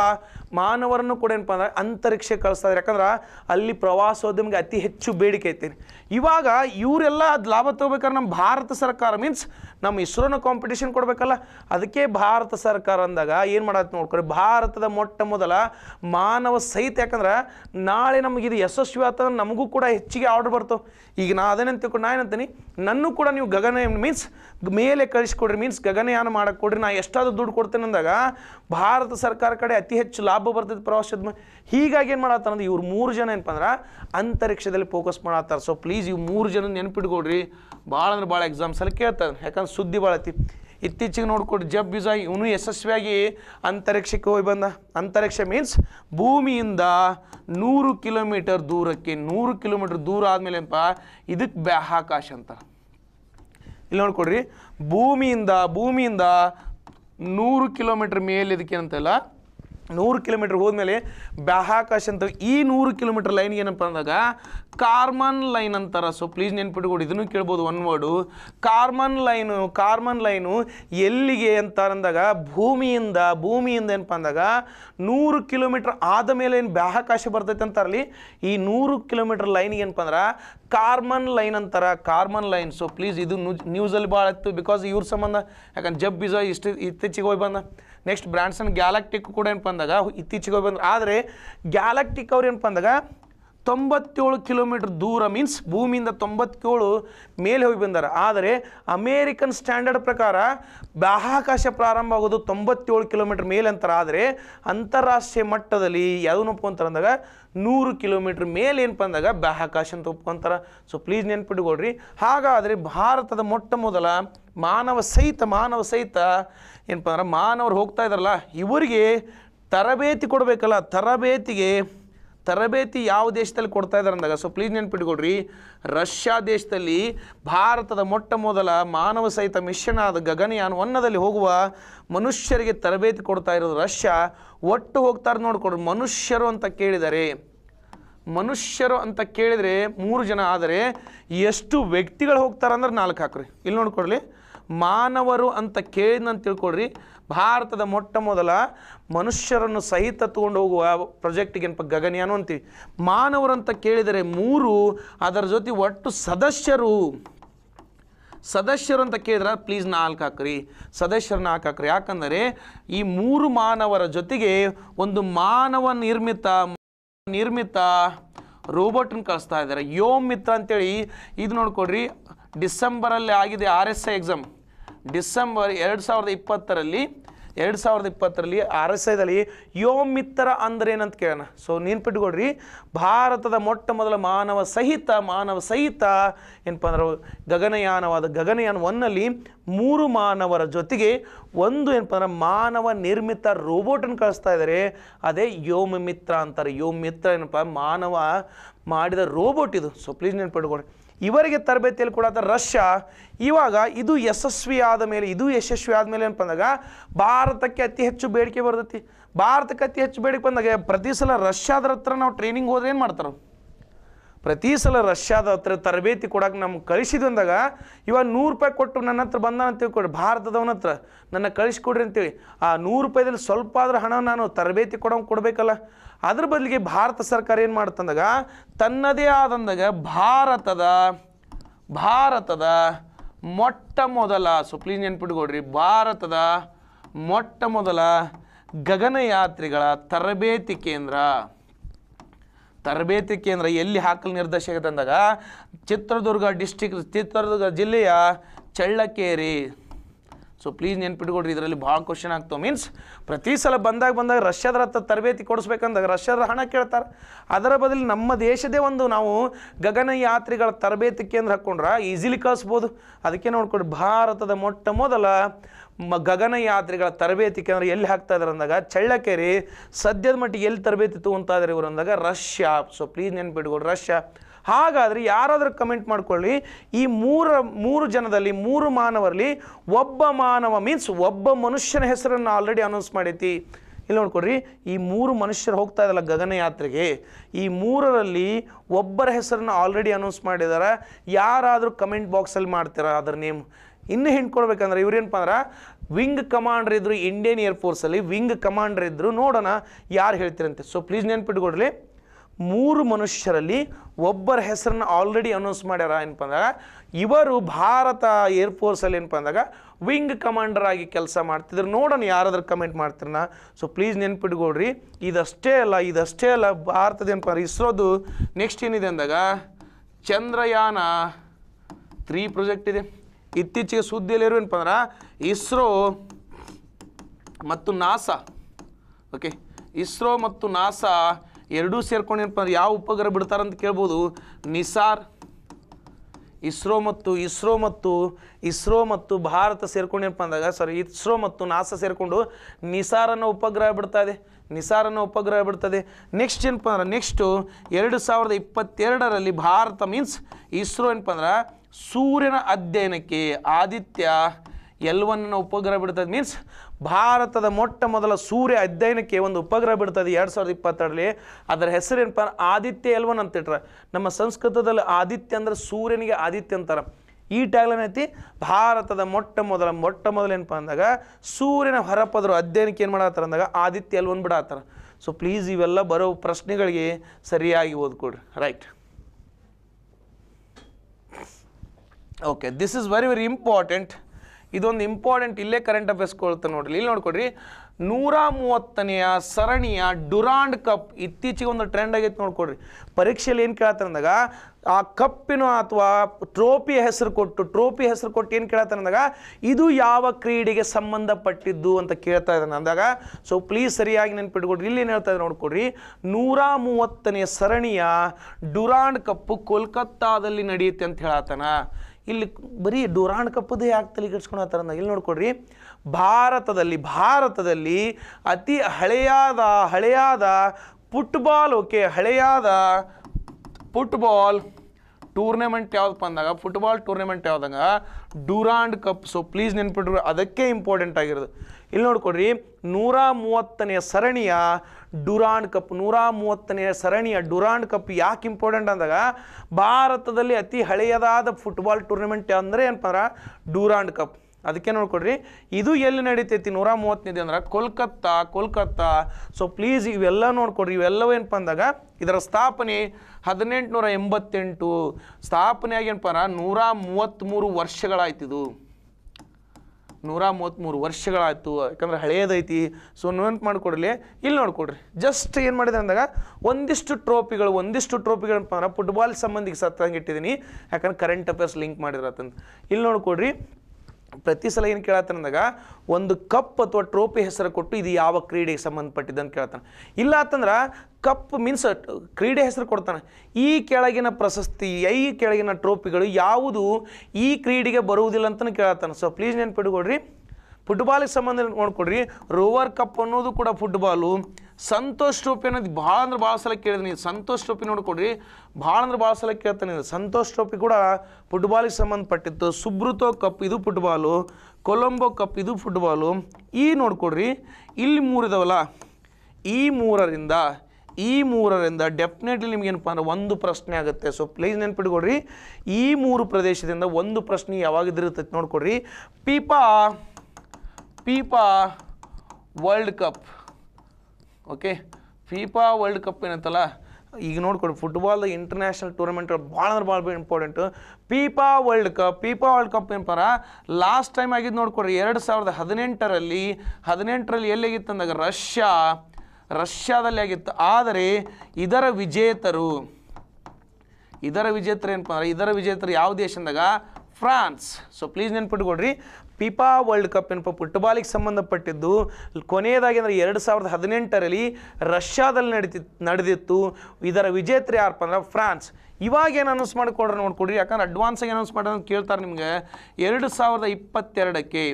ಮಾನವರನ್ನು ಕೂಡ ಏನಪ್ಪ ಅಂದ್ರೆ ಅಂತರಿಕ್ಷಕ್ಕೆ ಕಳಿಸ್ತಾರೆ ಯಾಕಂದ್ರೆ ಅಲ್ಲಿ ಪ್ರವಾಸೋದ್ಯಮಗೆ ಅತಿ ಹೆಚ್ಚು ಬೇಡಿಕೆ ಐತಿ ಇವಾಗ ಇವರೆಲ್ಲ ಅದು ಲಾಭ ತಗೋಬೇಕಾದ್ರೆ ನಮ್ಮ ಭಾರತ ಸರ್ಕಾರ ಮೀನ್ಸ್ ನಮ್ಮ ಇಸ್ರೋನ ಕಾಂಪಿಟೇಷನ್ ಕೊಡಬೇಕಲ್ಲ ಅದಕ್ಕೆ ಭಾರತ ಸರ್ಕಾರ ಅಂದಾಗ ಏನು ಮಾಡತ್ತೆ ನೋಡ್ಕೊಳ್ರಿ ಭಾರತದ ಮೊಟ್ಟ ಮೊದಲ ಮಾನವ ಸಹಿತ ಯಾಕಂದ್ರೆ ನಾಳೆ ನಮಗೆ ಇದು ಯಶಸ್ವಿ ಆತ ನಮಗೂ ಕೂಡ ಹೆಚ್ಚಿಗೆ ಆರ್ಡರ್ ಬರ್ತವೆ ಈಗ ನಾ ಅದೇನಂತ ತಿಳ್ಕೊಂಡು ನಾನು ಏನಂತೀನಿ ನನ್ನೂ ಕೂಡ ನೀವು ಗಗನ ಮೀನ್ಸ್ ಮೇಲೆ ಕಳಿಸ್ಕೊಡ್ರಿ ಮೀನ್ಸ್ ಗಗನಯಾನ ಮಾಡಕ್ಕೆ ಕೊಡ್ರಿ ನಾ ಎಷ್ಟಾದರೂ ದುಡ್ಡು ಕೊಡ್ತೇನೆ ಅಂದಾಗ ಭಾರತ ಸರ್ಕಾರ ಕಡೆ ಅತಿ ಹೆಚ್ಚು ಲಾಭ ಬರ್ತೈತೆ ಪ್ರವಾಸೋದ್ಯಮ ಹೀಗಾಗಿ ಏನು ಮಾಡತ್ತಾರ ಅಂದ್ರೆ ಇವ್ರು ಮೂರು ಜನ ಏನಪ್ಪ ಅಂದ್ರೆ ಅಂತರಿಕ್ಷದಲ್ಲಿ ಫೋಕಸ್ ಮಾಡತ್ತಾರ ಸೊ ಪ್ಲೀಸ್ ಇವು ಮೂರು ಜನ ನೆನಪಿಟ್ಕೊಡ್ರಿ ಭಾಳ ಅಂದ್ರೆ ಭಾಳ ಎಕ್ಸಾಮ್ಸಲ್ಲಿ ಕೇಳ್ತಾರೆ ಯಾಕಂದ್ರೆ ಸುದ್ದಿ ಭಾಳ ಐತಿ ಇತ್ತೀಚೆಗೆ ನೋಡ್ಕೊಡಿ ಜಬ್ ಬಿಜಾ ಇವನು ಯಶಸ್ವಿಯಾಗಿ ಅಂತರಿಕ್ಷಕ್ಕೆ ಹೋಗಿ ಬಂದ ಅಂತರಿಕ್ಷ ಮೀನ್ಸ್ ಭೂಮಿಯಿಂದ ನೂರು ಕಿಲೋಮೀಟರ್ ದೂರಕ್ಕೆ ನೂರು ಕಿಲೋಮೀಟರ್ ದೂರ ಆದಮೇಲೆ ಏನಪ್ಪ ಇದಕ್ಕೆ ಬ್ಯಾಹಾಕಾಶ ಅಂತಾರೆ ಇಲ್ಲಿ ನೋಡ್ಕೊಡ್ರಿ ಭೂಮಿಯಿಂದ ಭೂಮಿಯಿಂದ ನೂರು ಕಿಲೋಮೀಟ್ರ್ ಮೇಲೆ ಇದಕ್ಕೆ ಏನಂತಲ್ಲ ನೂರು ಕಿಲೋಮೀಟ್ರ್ ಹೋದ್ಮೇಲೆ ಬಾಹ್ಯಾಕಾಶ ಅಂತ ಈ ನೂರು ಕಿಲೋಮೀಟ್ರ್ ಲೈನ್ಗೆ ಏನಪ್ಪ ಅಂದಾಗ ಕಾರ್ಮನ್ ಲೈನ್ ಅಂತಾರೆ ಸೊ ಪ್ಲೀಸ್ ನೆನ್ಪಿಟ್ಕೊಡಿ ಇದನ್ನು ಕೇಳ್ಬೋದು one word Karman line Karman line ಎಲ್ಲಿಗೆ ಅಂತ ಅಂದಾಗ ಭೂಮಿಯಿಂದ ಭೂಮಿಯಿಂದ ಏನಪ್ಪ ಅಂದಾಗ ನೂರು ಕಿಲೋಮೀಟ್ರ್ ಆದ ಮೇಲೆ ಏನು ಬಾಹ್ಯಾಕಾಶ ಬರ್ತೈತೆ ಅಂತಾರಲ್ಲಿ ಈ ನೂರು ಕಿಲೋಮೀಟ್ರ್ ಲೈನ್ಗೆ ಏನಪ್ಪ ಅಂದ್ರೆ ಕಾರ್ಮನ್ ಲೈನ್ ಅಂತಾರೆ ಕಾರ್ಮನ್ ಲೈನ್ ಸೊ ಪ್ಲೀಸ್ ಇದು ನ್ಯೂಸಲ್ಲಿ ಭಾಳ ಇತ್ತು ಬಿಕಾಸ್ ಇವ್ರ ಸಂಬಂಧ ಯಾಕಂದ್ರೆ ಜಬ್ ಬಿಜಾ ಇಷ್ಟು ಇತ್ತೀಚಿಗೆ ಹೋಗಿ ಬಂದ ನೆಕ್ಸ್ಟ್ ಬ್ರ್ಯಾಂಡ್ಸನ್ ಗ್ಯಾಲಕ್ಟಿಕ್ ಕೂಡ ಏನಪ್ಪ ಅಂದಾಗ ಇತ್ತೀಚೆಗೆ ಹೋಗಿ ಬಂದ ಆದರೆ ಗ್ಯಾಲಕ್ಟಿಕ್ ಅವ್ರು ಏನಪ್ಪ ಅಂದಾಗ ತೊಂಬತ್ತೇಳು ಕಿಲೋಮೀಟ್ರ್ ದೂರ ಮೀನ್ಸ್ ಭೂಮಿಯಿಂದ ತೊಂಬತ್ತೇಳು ಮೇಲೆ ಹೋಗಿ ಬಂದಾರ ಆದರೆ ಅಮೇರಿಕನ್ ಸ್ಟ್ಯಾಂಡರ್ಡ್ ಪ್ರಕಾರ ಬಾಹ್ಯಾಕಾಶ ಪ್ರಾರಂಭ ಆಗೋದು ತೊಂಬತ್ತೇಳು ಕಿಲೋಮೀಟ್ರ್ ಮೇಲೆ ಅಂತಾರೆ ಆದರೆ ಅಂತಾರಾಷ್ಟ್ರೀಯ ಮಟ್ಟದಲ್ಲಿ ಅಂತಾರೆ ಅಂದಾಗ ನೂರು ಕಿಲೋಮೀಟ್ರ್ ಮೇಲೆ ಏನಪ್ಪ ಅಂದಾಗ ಬಾಹ್ಯಾಕಾಶ ಅಂತ ಒಪ್ಕೊಂತಾರೆ ಸೊ ಪ್ಲೀಸ್ ನೆನ್ಪಿಟ್ಕೊಳ್ರಿ ಹಾಗಾದರೆ ಭಾರತದ ಮೊಟ್ಟ ಮೊದಲ ಮಾನವ ಸಹಿತ ಮಾನವ ಸಹಿತ ಏನಪ್ಪ ಅಂದ್ರೆ ಮಾನವರು ಹೋಗ್ತಾ ಇದ್ದಾರಲ್ಲ ಇವರಿಗೆ ತರಬೇತಿ ಕೊಡಬೇಕಲ್ಲ ತರಬೇತಿಗೆ ತರಬೇತಿ ಯಾವ ದೇಶದಲ್ಲಿ ಕೊಡ್ತಾ ಇದ್ದಾರೆ ಅಂದಾಗ ಸೊ ಪ್ಲೀಸ್ ನೆನ್ಪಿಟ್ಕೊಡ್ರಿ ರಷ್ಯಾ ದೇಶದಲ್ಲಿ ಭಾರತದ ಮೊಟ್ಟ ಮೊದಲ ಮಾನವ ಸಹಿತ ಮಿಷನ್ ಆದ ಗಗನಯಾನ ಒನ್ನದಲ್ಲಿ ಹೋಗುವ ಮನುಷ್ಯರಿಗೆ ತರಬೇತಿ ಕೊಡ್ತಾ ಇರೋದು ರಷ್ಯಾ ಒಟ್ಟು ಹೋಗ್ತಾರೆ ನೋಡ್ಕೊಡ್ರಿ ಮನುಷ್ಯರು ಅಂತ ಕೇಳಿದರೆ ಮನುಷ್ಯರು ಅಂತ ಕೇಳಿದರೆ ಮೂರು ಜನ ಆದರೆ ಎಷ್ಟು ವ್ಯಕ್ತಿಗಳು ಹೋಗ್ತಾರೆ ಅಂದ್ರೆ ನಾಲ್ಕು ಹಾಕ್ರಿ ಇಲ್ಲಿ ನೋಡ್ಕೊಡ್ಲಿ ಮಾನವರು ಅಂತ ಕೇಳಿದ್ನಂತ ತಿಳ್ಕೊಡ್ರಿ ಭಾರತದ ಮೊಟ್ಟ ಮೊದಲ ಮನುಷ್ಯರನ್ನು ಸಹಿತ ತಗೊಂಡು ಹೋಗುವ ಪ್ರಾಜೆಕ್ಟಿಗೆ ಏನಪ್ಪ ಗಗನಯಾನ ಅಂತೀವಿ ಮಾನವರಂತ ಕೇಳಿದರೆ ಮೂರು ಅದರ ಜೊತೆ ಒಟ್ಟು ಸದಸ್ಯರು ಸದಸ್ಯರು ಅಂತ ಕೇಳಿದ್ರೆ ಪ್ಲೀಸ್ ನಾಲ್ಕು ಹಾಕ್ರಿ ಸದಸ್ಯರನ್ನ ನಾಲ್ಕು ಹಾಕ್ರಿ ಯಾಕಂದರೆ ಈ ಮೂರು ಮಾನವರ ಜೊತೆಗೆ ಒಂದು ಮಾನವ ನಿರ್ಮಿತ ನಿರ್ಮಿತ ರೋಬೋಟನ್ನು ಕಳಿಸ್ತಾ ಇದ್ದಾರೆ ಯೋ ಮಿತ್ರ ಅಂತೇಳಿ ಇದು ನೋಡ್ಕೊಡ್ರಿ ಡಿಸೆಂಬರಲ್ಲಿ ಆಗಿದೆ R S I exam December ಎರಡು ಸಾವಿರದ ಇಪ್ಪತ್ತರಲ್ಲಿ ಎರಡು ಸಾವಿರದ ಇಪ್ಪತ್ತರಲ್ಲಿ ಆರ್ ಎಸ್ ಐದಲ್ಲಿ ಯೋ ಮಿತ್ರ ಅಂದ್ರೆ ಏನಂತ ಕೇಳೋಣ ಸೊ ನೆನ್ಪಿಟ್ಕೊಡ್ರಿ ಭಾರತದ ಮೊಟ್ಟ ಮೊದಲ ಮಾನವ ಸಹಿತ ಮಾನವ ಸಹಿತ ಏನಪ್ಪ ಅಂದ್ರೆ ಗಗನಯಾನವಾದ ಗಗನಯಾನ ಒನ್ನಲ್ಲಿ ಮೂರು ಮಾನವರ ಜೊತೆಗೆ ಒಂದು ಏನಪ್ಪ ಅಂದ್ರೆ ಮಾನವ ನಿರ್ಮಿತ ರೋಬೋಟನ್ನು ಕಳಿಸ್ತಾ ಇದ್ದಾರೆ ಅದೇ ಯೋಮ ಮಿತ್ರ ಅಂತಾರೆ ಯೋಮ ಮಿತ್ರ ಏನಪ್ಪ ಮಾನವ ಮಾಡಿದ ರೋಬೋಟ್ ಇದು ಸೊ ಪ್ಲೀಸ್ ನೆನ್ಪಿಟ್ಕೊಡಿ ಇವರಿಗೆ ತರಬೇತಿಯಲ್ಲಿ ಕೂಡ ರಷ್ಯಾ ಇವಾಗ ಇದು ಯಶಸ್ವಿ ಆದ ಮೇಲೆ ಇದು ಆದ ಮೇಲೆ ಅಂತಂದಾಗ ಭಾರತಕ್ಕೆ ಅತಿ ಹೆಚ್ಚು ಬೇಡಿಕೆ ಬರ್ತೈತಿ ಭಾರತಕ್ಕೆ ಅತಿ ಹೆಚ್ಚು ಬೇಡಿಕೆ ಬಂದಾಗ ಪ್ರತಿ ಸಲ ರಷ್ಯಾದ್ರ ಹತ್ರ ನಾವು ಟ್ರೈನಿಂಗ್ ಹೋದ್ರೆ ಏನು ಮಾಡ್ತಾರೆ ಪ್ರತಿ ಸಲ ರಷ್ಯಾದ ಹತ್ರ ತರಬೇತಿ ಕೊಡಕ್ಕೆ ನಮ್ಗೆ ಕಳಿಸಿದಂದಾಗ ಇವಾಗ ನೂರು ರೂಪಾಯಿ ಕೊಟ್ಟು ನನ್ನ ಹತ್ರ ಬಂದ ಅಂತ ತಿಳ್ಕೊಡ್ರಿ ಭಾರತದವನ ಹತ್ರ ನನ್ನ ಕಳಿಸ್ಕೊಡ್ರಿ ಅಂತೇಳಿ ಆ ನೂರು ರೂಪಾಯಿದಲ್ಲಿ ಸ್ವಲ್ಪ ಆದ್ರೆ ಹಣ ನಾನು ತರಬೇತಿ ಕೊಡೋಂಗೆ ಕೊಡಬೇಕಲ್ಲ ಅದ್ರ ಬದಲಿಗೆ ಭಾರತ ಸರ್ಕಾರ ಏನು ಮಾಡ್ತಂದಾಗ ತನ್ನದೇ ಆದಂದಾಗ ಭಾರತದ ಭಾರತದ ಮೊಟ್ಟ ಮೊದಲ ಸುಪ್ಲೀನ್ ಪ್ಲೀಸ್ ಭಾರತದ ಮೊಟ್ಟ ಮೊದಲ ಗಗನಯಾತ್ರಿಗಳ ತರಬೇತಿ ಕೇಂದ್ರ ತರಬೇತಿ ಕೇಂದ್ರ ಎಲ್ಲಿ ಹಾಕಲು ನಿರ್ದೇಶಕ ಅಂದಾಗ ಚಿತ್ರದುರ್ಗ ಡಿಸ್ಟಿಕ್ ಚಿತ್ರದುರ್ಗ ಜಿಲ್ಲೆಯ ಚಳ್ಳಕೇರಿ ಸೊ ಪ್ಲೀಸ್ ನೆನ್ಪಿಟ್ಕೊಡ್ರಿ ಇದರಲ್ಲಿ ಭಾಳ ಕ್ವಶನ್ ಆಗ್ತವೆ ಮೀನ್ಸ್ ಪ್ರತಿ ಸಲ ಬಂದಾಗ ಬಂದಾಗ ರಷ್ಯಾದ್ರ ಹತ್ರ ತರಬೇತಿ ಕೊಡಿಸ್ಬೇಕಂದಾಗ ರಷ್ಯಾದ್ರ ಹಣ ಕೇಳ್ತಾರೆ ಅದರ ಬದಲು ನಮ್ಮ ದೇಶದೇ ಒಂದು ನಾವು ಗಗನಯಾತ್ರಿಗಳ ತರಬೇತಿ ಕೇಂದ್ರ ಹಾಕ್ಕೊಂಡ್ರೆ ಈಸಿಲಿ ಕಳಿಸ್ಬೋದು ಅದಕ್ಕೆ ನೋಡ್ಕೊಡಿ ಭಾರತದ ಮೊಟ್ಟ ಮೊದಲ ಮ ಗಗನಯಾತ್ರಿಗಳ ತರಬೇತಿ ಕೇಂದ್ರ ಎಲ್ಲಿ ಹಾಕ್ತಾ ಅಂದಾಗ ಚಳ್ಳಕೆರೆ ಸದ್ಯದ ಮಟ್ಟಿಗೆ ಎಲ್ಲಿ ತರಬೇತಿ ಇದಾರೆ ಇವರು ಅಂದಾಗ ರಷ್ಯಾ ಸೊ ಪ್ಲೀಸ್ ನೆನ್ಪಿಟ್ಕೊಳ್ಳಿ ರಷ್ಯಾ ಹಾಗಾದರೆ ಯಾರಾದರೂ ಕಮೆಂಟ್ ಮಾಡ್ಕೊಳ್ಳಿ ಈ ಮೂರ ಮೂರು ಜನದಲ್ಲಿ ಮೂರು ಮಾನವರಲ್ಲಿ ಒಬ್ಬ ಮಾನವ ಮೀನ್ಸ್ ಒಬ್ಬ ಮನುಷ್ಯನ ಹೆಸರನ್ನು ಆಲ್ರೆಡಿ ಅನೌನ್ಸ್ ಮಾಡೈತಿ ಇಲ್ಲಿ ನೋಡ್ಕೊಡ್ರಿ ಈ ಮೂರು ಮನುಷ್ಯರು ಹೋಗ್ತಾ ಇದ್ದಲ್ಲ ಗಗನಯಾತ್ರೆಗೆ ಈ ಮೂರರಲ್ಲಿ ಒಬ್ಬರ ಹೆಸರನ್ನು ಆಲ್ರೆಡಿ ಅನೌನ್ಸ್ ಮಾಡಿದ್ದಾರೆ ಯಾರಾದರೂ ಕಮೆಂಟ್ ಬಾಕ್ಸಲ್ಲಿ ಮಾಡ್ತೀರಾ ಅದರ ನೇಮ್ ಇನ್ನು ಇವ್ರು ಇವ್ರೇನಪ್ಪ ಅಂದ್ರೆ ವಿಂಗ್ ಕಮಾಂಡರ್ ಇದ್ರು ಇಂಡಿಯನ್ ಏರ್ಫೋರ್ಸಲ್ಲಿ ವಿಂಗ್ ಕಮಾಂಡರ್ ಇದ್ದರು ನೋಡೋಣ ಯಾರು ಹೇಳ್ತೀರಂತೆ ಸೊ ಪ್ಲೀಸ್ ನೆನ್ಪಿಟ್ಕೊಡ್ರಿ ಮೂರು ಮನುಷ್ಯರಲ್ಲಿ ಒಬ್ಬರ ಹೆಸರನ್ನ ಆಲ್ರೆಡಿ ಅನೌನ್ಸ್ ಮಾಡ್ಯಾರ ಏನಪ್ಪ ಅಂದಾಗ ಇವರು ಭಾರತ ಏರ್ಫೋರ್ಸಲ್ಲಿ ಏನಪ್ಪ ಅಂದಾಗ ವಿಂಗ್ ಕಮಾಂಡರ್ ಆಗಿ ಕೆಲಸ ಮಾಡ್ತಿದ್ರು ನೋಡೋಣ ಯಾರಾದ್ರೂ ಕಮೆಂಟ್ ಮಾಡ್ತಿರನ ಸೊ ಪ್ಲೀಸ್ ನೆನ್ಪಿಟ್ಕೊಡ್ರಿ ಇದಷ್ಟೇ ಅಲ್ಲ ಇದಷ್ಟೇ ಅಲ್ಲ ಭಾರತದ ಏನಪ್ಪ ಇಸ್ರೋದು ನೆಕ್ಸ್ಟ್ ಏನಿದೆ ಅಂದಾಗ ಚಂದ್ರಯಾನ ತ್ರೀ ಪ್ರೊಜೆಕ್ಟ್ ಇದೆ ಇತ್ತೀಚೆಗೆ ಸುದ್ದಿಯಲ್ಲಿ ಏನಪ್ಪ ಅಂದ್ರೆ ಇಸ್ರೋ ಮತ್ತು ನಾಸಾ ಓಕೆ ಇಸ್ರೋ ಮತ್ತು ನಾಸಾ ಎರಡೂ ಸೇರ್ಕೊಂಡು ಏನಪ್ಪ ಅಂದ್ರೆ ಯಾವ ಉಪಗ್ರಹ ಬಿಡ್ತಾರಂತ ಕೇಳ್ಬೋದು ನಿಸಾರ್ ಇಸ್ರೋ ಮತ್ತು ಇಸ್ರೋ ಮತ್ತು ಇಸ್ರೋ ಮತ್ತು ಭಾರತ ಸೇರ್ಕೊಂಡು ಏನಪ್ಪ ಅಂದಾಗ ಸಾರಿ ಇಸ್ರೋ ಮತ್ತು ನಾಸಾ ಸೇರಿಕೊಂಡು ನಿಸಾರನ್ನು ಉಪಗ್ರಹ ಬಿಡ್ತಾ ನಿಸಾರ್ ನಿಸಾರನ್ನು ಉಪಗ್ರಹ ಬಿಡ್ತದೆ ನೆಕ್ಸ್ಟ್ ಏನಪ್ಪ ಅಂದ್ರೆ ನೆಕ್ಸ್ಟು ಎರಡು ಸಾವಿರದ ಇಪ್ಪತ್ತೆರಡರಲ್ಲಿ ಭಾರತ ಮೀನ್ಸ್ ಇಸ್ರೋ ಏನಪ್ಪ ಅಂದ್ರೆ ಸೂರ್ಯನ ಅಧ್ಯಯನಕ್ಕೆ ಆದಿತ್ಯ ಎಲ್ವನ್ನ ಉಪಗ್ರಹ ಬಿಡ್ತದೆ ಮೀನ್ಸ್ ಭಾರತದ ಮೊಟ್ಟ ಮೊದಲ ಸೂರ್ಯ ಅಧ್ಯಯನಕ್ಕೆ ಒಂದು ಉಪಗ್ರಹ ಬಿಡ್ತದೆ ಎರಡು ಸಾವಿರದ ಇಪ್ಪತ್ತೆರಡರಲ್ಲಿ ಅದರ ಹೆಸರೇನಪ್ಪ ಆದಿತ್ಯ ಎಲ್ವನ್ ಅಂತ ಅಂತಿಟ್ರೆ ನಮ್ಮ ಸಂಸ್ಕೃತದಲ್ಲಿ ಆದಿತ್ಯ ಅಂದರೆ ಸೂರ್ಯನಿಗೆ ಆದಿತ್ಯ ಅಂತಾರೆ ಈ ಟ್ಯಾಗ್ಲೈನ್ ಐತಿ ಭಾರತದ ಮೊಟ್ಟ ಮೊದಲ ಮೊಟ್ಟ ಮೊದಲೇನಪ್ಪ ಅಂದಾಗ ಸೂರ್ಯನ ಹೊರಪದರು ಅಧ್ಯಯನಕ್ಕೆ ಏನು ಮಾಡತ್ತಾರ ಅಂದಾಗ ಆದಿತ್ಯ ಎಲ್ವನ್ ಬಿಡತ್ತಾರ ಸೊ ಪ್ಲೀಸ್ ಇವೆಲ್ಲ ಬರೋ ಪ್ರಶ್ನೆಗಳಿಗೆ ಸರಿಯಾಗಿ ಓದ್ಕೊಡ್ರಿ right okay this is very very important ಇದೊಂದು ಇಂಪಾರ್ಟೆಂಟ್ ಇಲ್ಲೇ ಕರೆಂಟ್ ಅಫೇರ್ಸ್ ಕೊಡುತ್ತೆ ನೋಡ್ರಿ ಇಲ್ಲಿ ನೋಡ್ಕೊಡ್ರಿ ನೂರ ಮೂವತ್ತನೆಯ ಸರಣಿಯ ಡುರಾಂಡ್ ಕಪ್ ಇತ್ತೀಚೆಗೆ ಒಂದು ಟ್ರೆಂಡ್ ಆಗೈತೆ ನೋಡ್ಕೊಡ್ರಿ ಪರೀಕ್ಷೆಯಲ್ಲಿ ಏನು ಕೇಳ್ತಾರೆ ಅಂದಾಗ ಆ ಕಪ್ಪಿನ ಅಥವಾ ಟ್ರೋಫಿ ಹೆಸರು ಕೊಟ್ಟು ಟ್ರೋಫಿ ಹೆಸರು ಕೊಟ್ಟು ಏನು ಕೇಳ್ತಾರೆ ಅಂದಾಗ ಇದು ಯಾವ ಕ್ರೀಡೆಗೆ ಸಂಬಂಧಪಟ್ಟಿದ್ದು ಅಂತ ಕೇಳ್ತಾ ಇದ್ದಾನೆ ಅಂದಾಗ ಸೊ ಪ್ಲೀಸ್ ಸರಿಯಾಗಿ ನೆನ್ಪಿಟ್ಕೊಡ್ರಿ ಇಲ್ಲಿ ಏನು ಹೇಳ್ತಾ ಇದ್ದಾರೆ ನೋಡ್ಕೊಡ್ರಿ ನೂರ ಮೂವತ್ತನೆಯ ಸರಣಿಯ ಡುರಾಂಡ್ ಕಪ್ಪು ಕೋಲ್ಕತ್ತಾದಲ್ಲಿ ನಡೆಯುತ್ತೆ ಅಂತ ಹೇಳತ್ತಾನ ಇಲ್ಲಿ ಬರೀ ಡುರಾಣ್ ಕಪ್ಪದೇ ಯಾಕೆ ತಲೆಗೆಡ್ಸ್ಕೊಳತ್ತಾರ ಇಲ್ಲಿ ನೋಡ್ಕೊಡ್ರಿ ಭಾರತದಲ್ಲಿ ಭಾರತದಲ್ಲಿ ಅತಿ ಹಳೆಯಾದ ಹಳೆಯಾದ ಫುಟ್ಬಾಲ್ ಓಕೆ ಹಳೆಯಾದ ಫುಟ್ಬಾಲ್ ಟೂರ್ನಮೆಂಟ್ ಯಾವ್ದಪ್ಪ ಅಂದಾಗ ಫುಟ್ಬಾಲ್ ಟೂರ್ನಮೆಂಟ್ ಯಾವ್ದಾಗ ಡೂರಾಂಡ್ ಕಪ್ ಸೊ ಪ್ಲೀಸ್ ನೆನ್ಪಿಟ್ರು ಅದಕ್ಕೆ ಇಂಪಾರ್ಟೆಂಟ್ ಆಗಿರೋದು ಇಲ್ಲಿ ನೋಡ್ಕೊಡ್ರಿ ನೂರ ಮೂವತ್ತನೆಯ ಸರಣಿಯ ಡುರಾಂಡ್ ಕಪ್ ನೂರ ಮೂವತ್ತನೆಯ ಸರಣಿಯ ಡುರಾಂಡ್ ಕಪ್ ಯಾಕೆ ಇಂಪಾರ್ಟೆಂಟ್ ಅಂದಾಗ ಭಾರತದಲ್ಲಿ ಅತಿ ಹಳೆಯದಾದ ಫುಟ್ಬಾಲ್ ಟೂರ್ನಮೆಂಟ್ ಅಂದರೆ ಏನಪ್ಪ ಡುರಾಂಡ್ ಕಪ್ ಅದಕ್ಕೆ ನೋಡ್ಕೊಡ್ರಿ ಇದು ಎಲ್ಲಿ ನಡೀತೈತಿ ನೂರ ಮೂವತ್ತನೇದು ಅಂದ್ರೆ ಕೋಲ್ಕತ್ತಾ ಕೋಲ್ಕತ್ತಾ ಸೊ ಪ್ಲೀಸ್ ಇವೆಲ್ಲ ನೋಡ್ಕೊಡ್ರಿ ಇವೆಲ್ಲವೂ ಏನಪ್ಪ ಅಂದಾಗ ಇದರ ಸ್ಥಾಪನೆ ನೂರ ಎಂಬತ್ತೆಂಟು ಸ್ಥಾಪನೆ ಏನಪ್ಪ ನೂರ ಮೂವತ್ತ್ಮೂರು ವರ್ಷಗಳಾಯ್ತಿದು ನೂರ ಮೂವತ್ತ್ಮೂರು ವರ್ಷಗಳಾಯಿತು ಯಾಕಂದ್ರೆ ಹಳೇದೈತಿ ಸೊ ನೆನಪು ಮಾಡಿಕೊಡ್ರಿ ಇಲ್ಲಿ ನೋಡ್ಕೊಡ್ರಿ ಜಸ್ಟ್ ಏನು ಮಾಡಿದೆ ಅಂದಾಗ ಒಂದಿಷ್ಟು ಟ್ರೋಫಿಗಳು ಒಂದಿಷ್ಟು ಟ್ರೋಫಿಗಳು ಫುಟ್ಬಾಲ್ ಸಂಬಂಧಿಗೆ ಸತ್ತಂಗೆ ಇಟ್ಟಿದ್ದೀನಿ ಯಾಕಂದ್ರೆ ಕರೆಂಟ್ ಅಫೇರ್ಸ್ ಲಿಂಕ್ ಅಂತಂದು ಇಲ್ಲಿ ನೋಡ್ಕೊಡ್ರಿ ಪ್ರತಿ ಸಲ ಏನು ಅಂದಾಗ ಒಂದು ಕಪ್ ಅಥವಾ ಟ್ರೋಫಿ ಹೆಸರು ಕೊಟ್ಟು ಇದು ಯಾವ ಕ್ರೀಡೆಗೆ ಸಂಬಂಧಪಟ್ಟಿದ್ದಂತ ಕೇಳ್ತಾನೆ ಇಲ್ಲ ಅಂತಂದ್ರೆ ಕಪ್ ಮೀನ್ಸ್ ಕ್ರೀಡೆ ಹೆಸರು ಕೊಡ್ತಾನೆ ಈ ಕೆಳಗಿನ ಪ್ರಶಸ್ತಿ ಈ ಕೆಳಗಿನ ಟ್ರೋಫಿಗಳು ಯಾವುದು ಈ ಕ್ರೀಡೆಗೆ ಬರುವುದಿಲ್ಲ ಅಂತಲೂ ಕೇಳತ್ತಾನೆ ಸೊ ಪ್ಲೀಸ್ ನೆನ್ಪಿಟ್ಕೊಡ್ರಿ ಫುಟ್ಬಾಲಿಗೆ ಸಂಬಂಧ ನೋಡ್ಕೊಡ್ರಿ ರೋವರ್ ಕಪ್ ಅನ್ನೋದು ಕೂಡ ಫುಟ್ಬಾಲು ಸಂತೋಷ್ ಟ್ರೋಫಿ ಅನ್ನೋದು ಭಾಳ ಅಂದ್ರೆ ಭಾಳ ಸಲ ಕೇಳಿದ್ದೀನಿ ಸಂತೋಷ್ ಟ್ರೋಫಿ ನೋಡ್ಕೊಡ್ರಿ ಭಾಳ ಅಂದ್ರೆ ಭಾಳ ಸಲ ಕೇಳ್ತಾನೆ ಸಂತೋಷ್ ಟ್ರೋಫಿ ಕೂಡ ಫುಟ್ಬಾಲಿಗೆ ಸಂಬಂಧಪಟ್ಟಿತ್ತು ಸುಬ್ರತೋ ಕಪ್ ಇದು ಫುಟ್ಬಾಲು ಕೊಲಂಬೋ ಕಪ್ ಇದು ಫುಟ್ಬಾಲು ಈ ನೋಡ್ಕೊಡ್ರಿ ಇಲ್ಲಿ ಮೂರಿದವಲ್ಲ ಈ ಮೂರರಿಂದ ಈ ಮೂರರಿಂದ ಡೆಫಿನೆಟ್ಲಿ ನಿಮಗೇನಪ್ಪ ಅಂದ್ರೆ ಒಂದು ಪ್ರಶ್ನೆ ಆಗುತ್ತೆ ಸೊ ಪ್ಲೀಸ್ ನೆನ್ಪಿಟ್ಕೊಡ್ರಿ ಈ ಮೂರು ಪ್ರದೇಶದಿಂದ ಒಂದು ಪ್ರಶ್ನೆ ಯಾವಾಗಿದ್ದಿರ್ತೈತೆ ನೋಡ್ಕೊಡ್ರಿ FIFA FIFA world cup okay FIFA world cup ಏನಂತಲ್ಲ ಈಗ ನೋಡ್ಕೊಡಿ ಫುಟ್ಬಾಲ್ ಇಂಟರ್ನ್ಯಾಷನಲ್ ಟೂರ್ನಮೆಂಟ್ ಭಾಳ ಅಂದ್ರೆ ಭಾಳ important FIFA world cup FIFA world cup ಏನಪ್ಪ ಲಾಸ್ಟ್ ಟೈಮ್ ಆಗಿದ್ದು ನೋಡ್ಕೊಡ್ರಿ ಎರಡು ಸಾವಿರದ ಹದಿನೆಂಟರಲ್ಲಿ ಹದಿನೆಂಟರಲ್ಲಿ ಎಲ್ಲಿಗಿತ್ತು ಅಂದಾಗ ರಷ್ಯಾ ರಷ್ಯಾದಲ್ಲಿ ಆಗಿತ್ತು ಆದರೆ ಇದರ ವಿಜೇತರು ಇದರ ವಿಜೇತರು ಏನಪ್ಪ ಇದರ ವಿಜೇತರು ಯಾವ ದೇಶ ಅಂದಾಗ ಫ್ರಾನ್ಸ್ ಸೊ ಪ್ಲೀಸ್ ನೆನ್ಪಿಟ್ಕೊಡ್ರಿ ಪಿಪಾ ವರ್ಲ್ಡ್ ಕಪ್ ಏನಪ್ಪ ಫುಟ್ಬಾಲಿಗೆ ಸಂಬಂಧಪಟ್ಟಿದ್ದು ಕೊನೆಯದಾಗಿ ಅಂದರೆ ಎರಡು ಸಾವಿರದ ಹದಿನೆಂಟರಲ್ಲಿ ರಷ್ಯಾದಲ್ಲಿ ನಡೀತಿ ನಡೆದಿತ್ತು ಇದರ ವಿಜೇತರು ಯಾರಪ್ಪ ಅಂದ್ರೆ ಫ್ರಾನ್ಸ್ ಇವಾಗ ಏನು ಅನೌನ್ಸ್ ಮಾಡಿಕೊಡ್ರಿ ನೋಡ್ಕೊಡ್ರಿ ಯಾಕಂದ್ರೆ ಅಡ್ವಾನ್ಸಾಗಿ ಅನೌನ್ಸ್ ಮಾಡೋದು ಅಂತ ಕೇಳ್ತಾರೆ ನಿಮಗೆ ಎರಡು ಸಾವಿರದ ಇಪ್ಪತ್ತೆರಡಕ್ಕೆ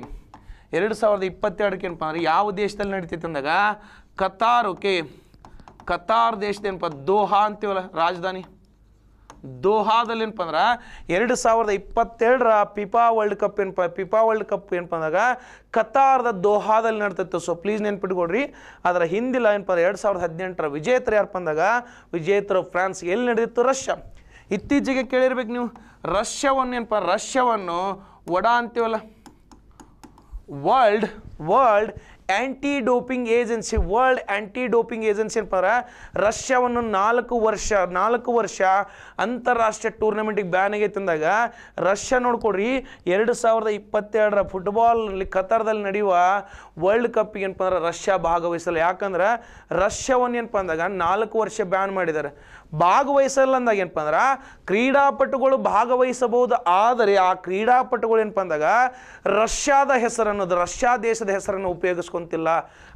ಎರಡು ಸಾವಿರದ ಇಪ್ಪತ್ತೆರಡಕ್ಕೆ ಏನಪ್ಪ ಅಂದರೆ ಯಾವ ದೇಶದಲ್ಲಿ ನಡೀತಿತ್ತು ಅಂದಾಗ ಕತಾರ್ ಓಕೆ ಕತಾರ್ ದೇಶದ ಏನಪ್ಪ ದೋಹಾ ಅಂತೀವಲ್ಲ ರಾಜಧಾನಿ ದೋಹಾದಲ್ಲಿ ಏನಪ್ಪ ಅಂದ್ರೆ ಎರಡು ಸಾವಿರದ ಇಪ್ಪತ್ತೆರಡರ ಪಿಪಾ ವರ್ಲ್ಡ್ ಕಪ್ ಏನಪ್ಪ ಪಿಪಾ ವರ್ಲ್ಡ್ ಕಪ್ ಏನಪ್ಪ ಅಂದಾಗ ಕತಾರ್ದ ದೋಹಾದಲ್ಲಿ ನಡ್ತಿತ್ತು ಸೊ ಪ್ಲೀಸ್ ನೆನ್ಪಿಟ್ಕೊಡ್ರಿ ಅದರ ಹಿಂದಿಲ್ಲ ಏನಪ್ಪ ಅಂದ್ರೆ ಎರಡು ಸಾವಿರದ ಹದಿನೆಂಟರ ವಿಜೇತರು ಯಾರಪ್ಪ ಅಂದಾಗ ವಿಜೇತರು ಫ್ರಾನ್ಸ್ ಎಲ್ಲಿ ನಡೆದಿತ್ತು ರಷ್ಯಾ ಇತ್ತೀಚೆಗೆ ಕೇಳಿರ್ಬೇಕು ನೀವು ರಷ್ಯಾವನ್ನು ಏನಪ್ಪ ರಷ್ಯಾವನ್ನು ಒಡ ಅಂತೀವಲ್ಲ world world anti doping agency world anti doping agency ಅಂತಂದ್ರೆ ರಷ್ಯಾವನ್ನು ನಾಲ್ಕು ವರ್ಷ ನಾಲ್ಕು ವರ್ಷ ಅಂತಾರಾಷ್ಟ್ರೀಯ ಟೂರ್ನಮೆಂಟಿಗೆ ಬ್ಯಾನ್ ಆಗೈತೆ ಅಂದಾಗ ರಷ್ಯಾ ನೋಡ್ಕೊಡ್ರಿ ಎರಡು ಸಾವಿರದ ಇಪ್ಪತ್ತೆರಡರ ಫುಟ್ಬಾಲ್ ಕತಾರದಲ್ಲಿ ನಡೆಯುವ ವರ್ಲ್ಡ್ ಕಪ್ಗೆ ಏನಪ್ಪ ಅಂದ್ರೆ ರಷ್ಯಾ ಭಾಗವಹಿಸಲ್ಲ ಯಾಕಂದ್ರೆ ರಷ್ಯಾವನ್ನು ಏನಪ್ಪ ಅಂದಾಗ ನಾಲ್ಕು ವರ್ಷ ಬ್ಯಾನ್ ಮಾಡಿದ್ದಾರೆ ಭಾಗವಹಿಸಲ್ಲ ಅಂದಾಗ ಏನಪ್ಪ ಅಂದ್ರೆ ಕ್ರೀಡಾಪಟುಗಳು ಭಾಗವಹಿಸಬಹುದು ಆದರೆ ಆ ಕ್ರೀಡಾಪಟುಗಳು ಏನಪ್ಪ ಅಂದಾಗ ರಷ್ಯಾದ ಹೆಸರನ್ನು ರಷ್ಯಾ ದೇಶದ ಹೆಸರನ್ನು ಉಪಯೋಗಿಸ್ಕೊಂತಿಲ್ಲ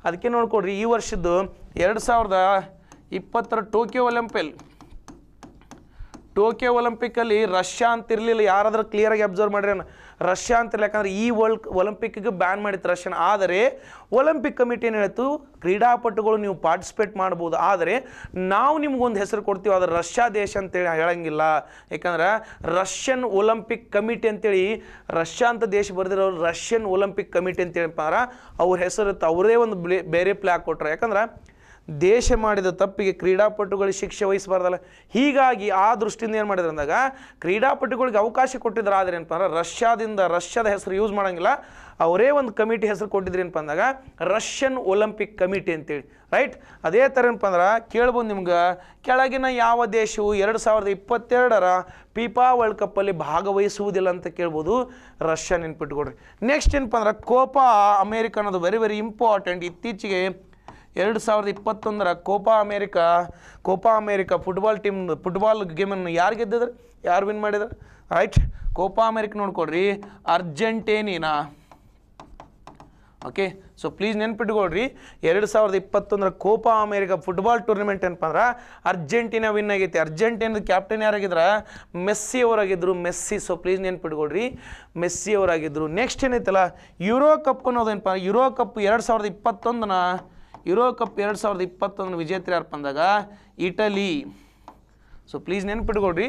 ಅದಕ್ಕೆ ನೋಡ್ಕೊಡ್ರಿ ಈ ವರ್ಷದ್ದು ಎರಡು ಸಾವಿರದ ಇಪ್ಪತ್ತರ ಟೋಕಿಯೋ ಒಲಿಂಪಿಯಲ್ ಟೋಕಿಯೋ ಒಲಿಂಪಿಕ್ಕಲ್ಲಿ ರಷ್ಯಾ ಅಂತಿರಲಿಲ್ಲ ಯಾರಾದರೂ ಕ್ಲಿಯರಾಗಿ ಅಬ್ಸರ್ವ್ ಮಾಡಿರೋಣ ರಷ್ಯಾ ಅಂತಿರಲಿಲ್ಲ ಯಾಕಂದ್ರೆ ಈ ವರ್ಲ್ಡ್ ಒಲಿಂಪಿಕ್ಗೆ ಬ್ಯಾನ್ ಮಾಡಿತ್ತು ರಷ್ಯನ್ ಆದರೆ ಒಲಿಂಪಿಕ್ ಕಮಿಟಿ ಏನು ಹೇಳ್ತು ಕ್ರೀಡಾಪಟುಗಳು ನೀವು ಪಾರ್ಟಿಸಿಪೇಟ್ ಮಾಡ್ಬೋದು ಆದರೆ ನಾವು ನಿಮ್ಗೊಂದು ಹೆಸರು ಕೊಡ್ತೀವಿ ಆದರೆ ರಷ್ಯಾ ದೇಶ ಅಂತೇಳಿ ಹೇಳಂಗಿಲ್ಲ ಯಾಕಂದ್ರೆ ರಷ್ಯನ್ ಒಲಿಂಪಿಕ್ ಕಮಿಟಿ ಅಂತೇಳಿ ರಷ್ಯಾ ಅಂತ ದೇಶ ಬರೆದಿರೋರು ರಷ್ಯನ್ ಒಲಿಂಪಿಕ್ ಕಮಿಟಿ ಅಂತೇಳಿ ಅಂದ್ರೆ ಅವ್ರ ಹೆಸರು ಇತ್ತು ಅವರೇ ಒಂದು ಬೇರೆ ಪ್ಲ್ಯಾಕ್ ಕೊಟ್ರು ಯಾಕಂದ್ರೆ ದೇಶ ಮಾಡಿದ ತಪ್ಪಿಗೆ ಕ್ರೀಡಾಪಟುಗಳಿಗೆ ಶಿಕ್ಷೆ ವಹಿಸಬಾರ್ದಲ್ಲ ಹೀಗಾಗಿ ಆ ದೃಷ್ಟಿಯಿಂದ ಏನು ಮಾಡಿದ್ರು ಅಂದಾಗ ಕ್ರೀಡಾಪಟುಗಳಿಗೆ ಅವಕಾಶ ಕೊಟ್ಟಿದ್ರು ಆದರೆ ಏನಪ್ಪ ರಷ್ಯಾದಿಂದ ರಷ್ಯಾದ ಹೆಸರು ಯೂಸ್ ಮಾಡೋಂಗಿಲ್ಲ ಅವರೇ ಒಂದು ಕಮಿಟಿ ಹೆಸರು ಕೊಟ್ಟಿದ್ರಿ ಏನಪ್ಪ ಅಂದಾಗ ರಷ್ಯನ್ ಒಲಿಂಪಿಕ್ ಕಮಿಟಿ ಅಂತೇಳಿ ರೈಟ್ ಅದೇ ಥರ ಏನಪ್ಪ ಅಂದ್ರೆ ಕೇಳ್ಬೋದು ನಿಮ್ಗೆ ಕೆಳಗಿನ ಯಾವ ದೇಶವು ಎರಡು ಸಾವಿರದ ಇಪ್ಪತ್ತೆರಡರ ಪೀಪಾ ವರ್ಲ್ಡ್ ಕಪ್ಪಲ್ಲಿ ಭಾಗವಹಿಸುವುದಿಲ್ಲ ಅಂತ ಕೇಳ್ಬೋದು ರಷ್ಯನ್ ನೆನ್ಪಿಟ್ಕೊಡ್ರಿ ನೆಕ್ಸ್ಟ್ ಏನಪ್ಪ ಅಂದ್ರೆ ಕೋಪಾ ಅಮೇರಿಕ ಅನ್ನೋದು ವೆರಿ ವೆರಿ ಇಂಪಾರ್ಟೆಂಟ್ ಇತ್ತೀಚೆಗೆ ಎರಡು ಸಾವಿರದ ಇಪ್ಪತ್ತೊಂದರ Copa America Copa America football team football ಗೇಮನ್ನು ಯಾರು ಗೆದ್ದಿದ್ರು ಯಾರು ವಿನ್ ಮಾಡಿದ್ರು ರೈಟ್ ಕೋಪಾ ಅಮೇರಿಕ ನೋಡ್ಕೊಡ್ರಿ ಅರ್ಜೆಂಟೇನಿನಾ ಓಕೆ ಸೊ ಪ್ಲೀಸ್ ನೆನ್ಪಿಟ್ಕೊಳ್ರಿ ಎರಡು ಸಾವಿರದ ಇಪ್ಪತ್ತೊಂದರ ಕೋಪಾ ಅಮೇರಿಕಾ ಫುಟ್ಬಾಲ್ ಟೂರ್ನಮೆಂಟ್ ಏನಪ್ಪ ಅಂದ್ರೆ ಅರ್ಜೆಂಟೀನಾ ವಿನ್ ಆಗೈತೆ ಅರ್ಜೆಂಟೀನಾದ ಕ್ಯಾಪ್ಟನ್ ಯಾರಾಗಿದ್ರ ಮೆಸ್ಸಿ ಅವರಾಗಿದ್ದರು ಮೆಸ್ಸಿ ಸೊ ಪ್ಲೀಸ್ ನೆನ್ಪಿಟ್ಕೊಳ್ರಿ ಮೆಸ್ಸಿ ಅವರಾಗಿದ್ದರು ನೆಕ್ಸ್ಟ್ ಏನೈತಲ್ಲ ಯುರೋ ಕಪ್ ಅನ್ನೋದೇನಪ್ಪ ಯೂರೋ ಕಪ್ ಎರಡು ಸಾವಿರದ ಇಪ್ಪತ್ತೊಂದನ ಯುರೋ ಕಪ್ ಎರಡು ಸಾವಿರದ ಇಪ್ಪತ್ತೊಂದು ವಿಜೇತರು ಯಾರು ಬಂದಾಗ ಇಟಲಿ ಸೊ ಪ್ಲೀಸ್ ನೆನ್ಪಿಟ್ಕೊಡ್ರಿ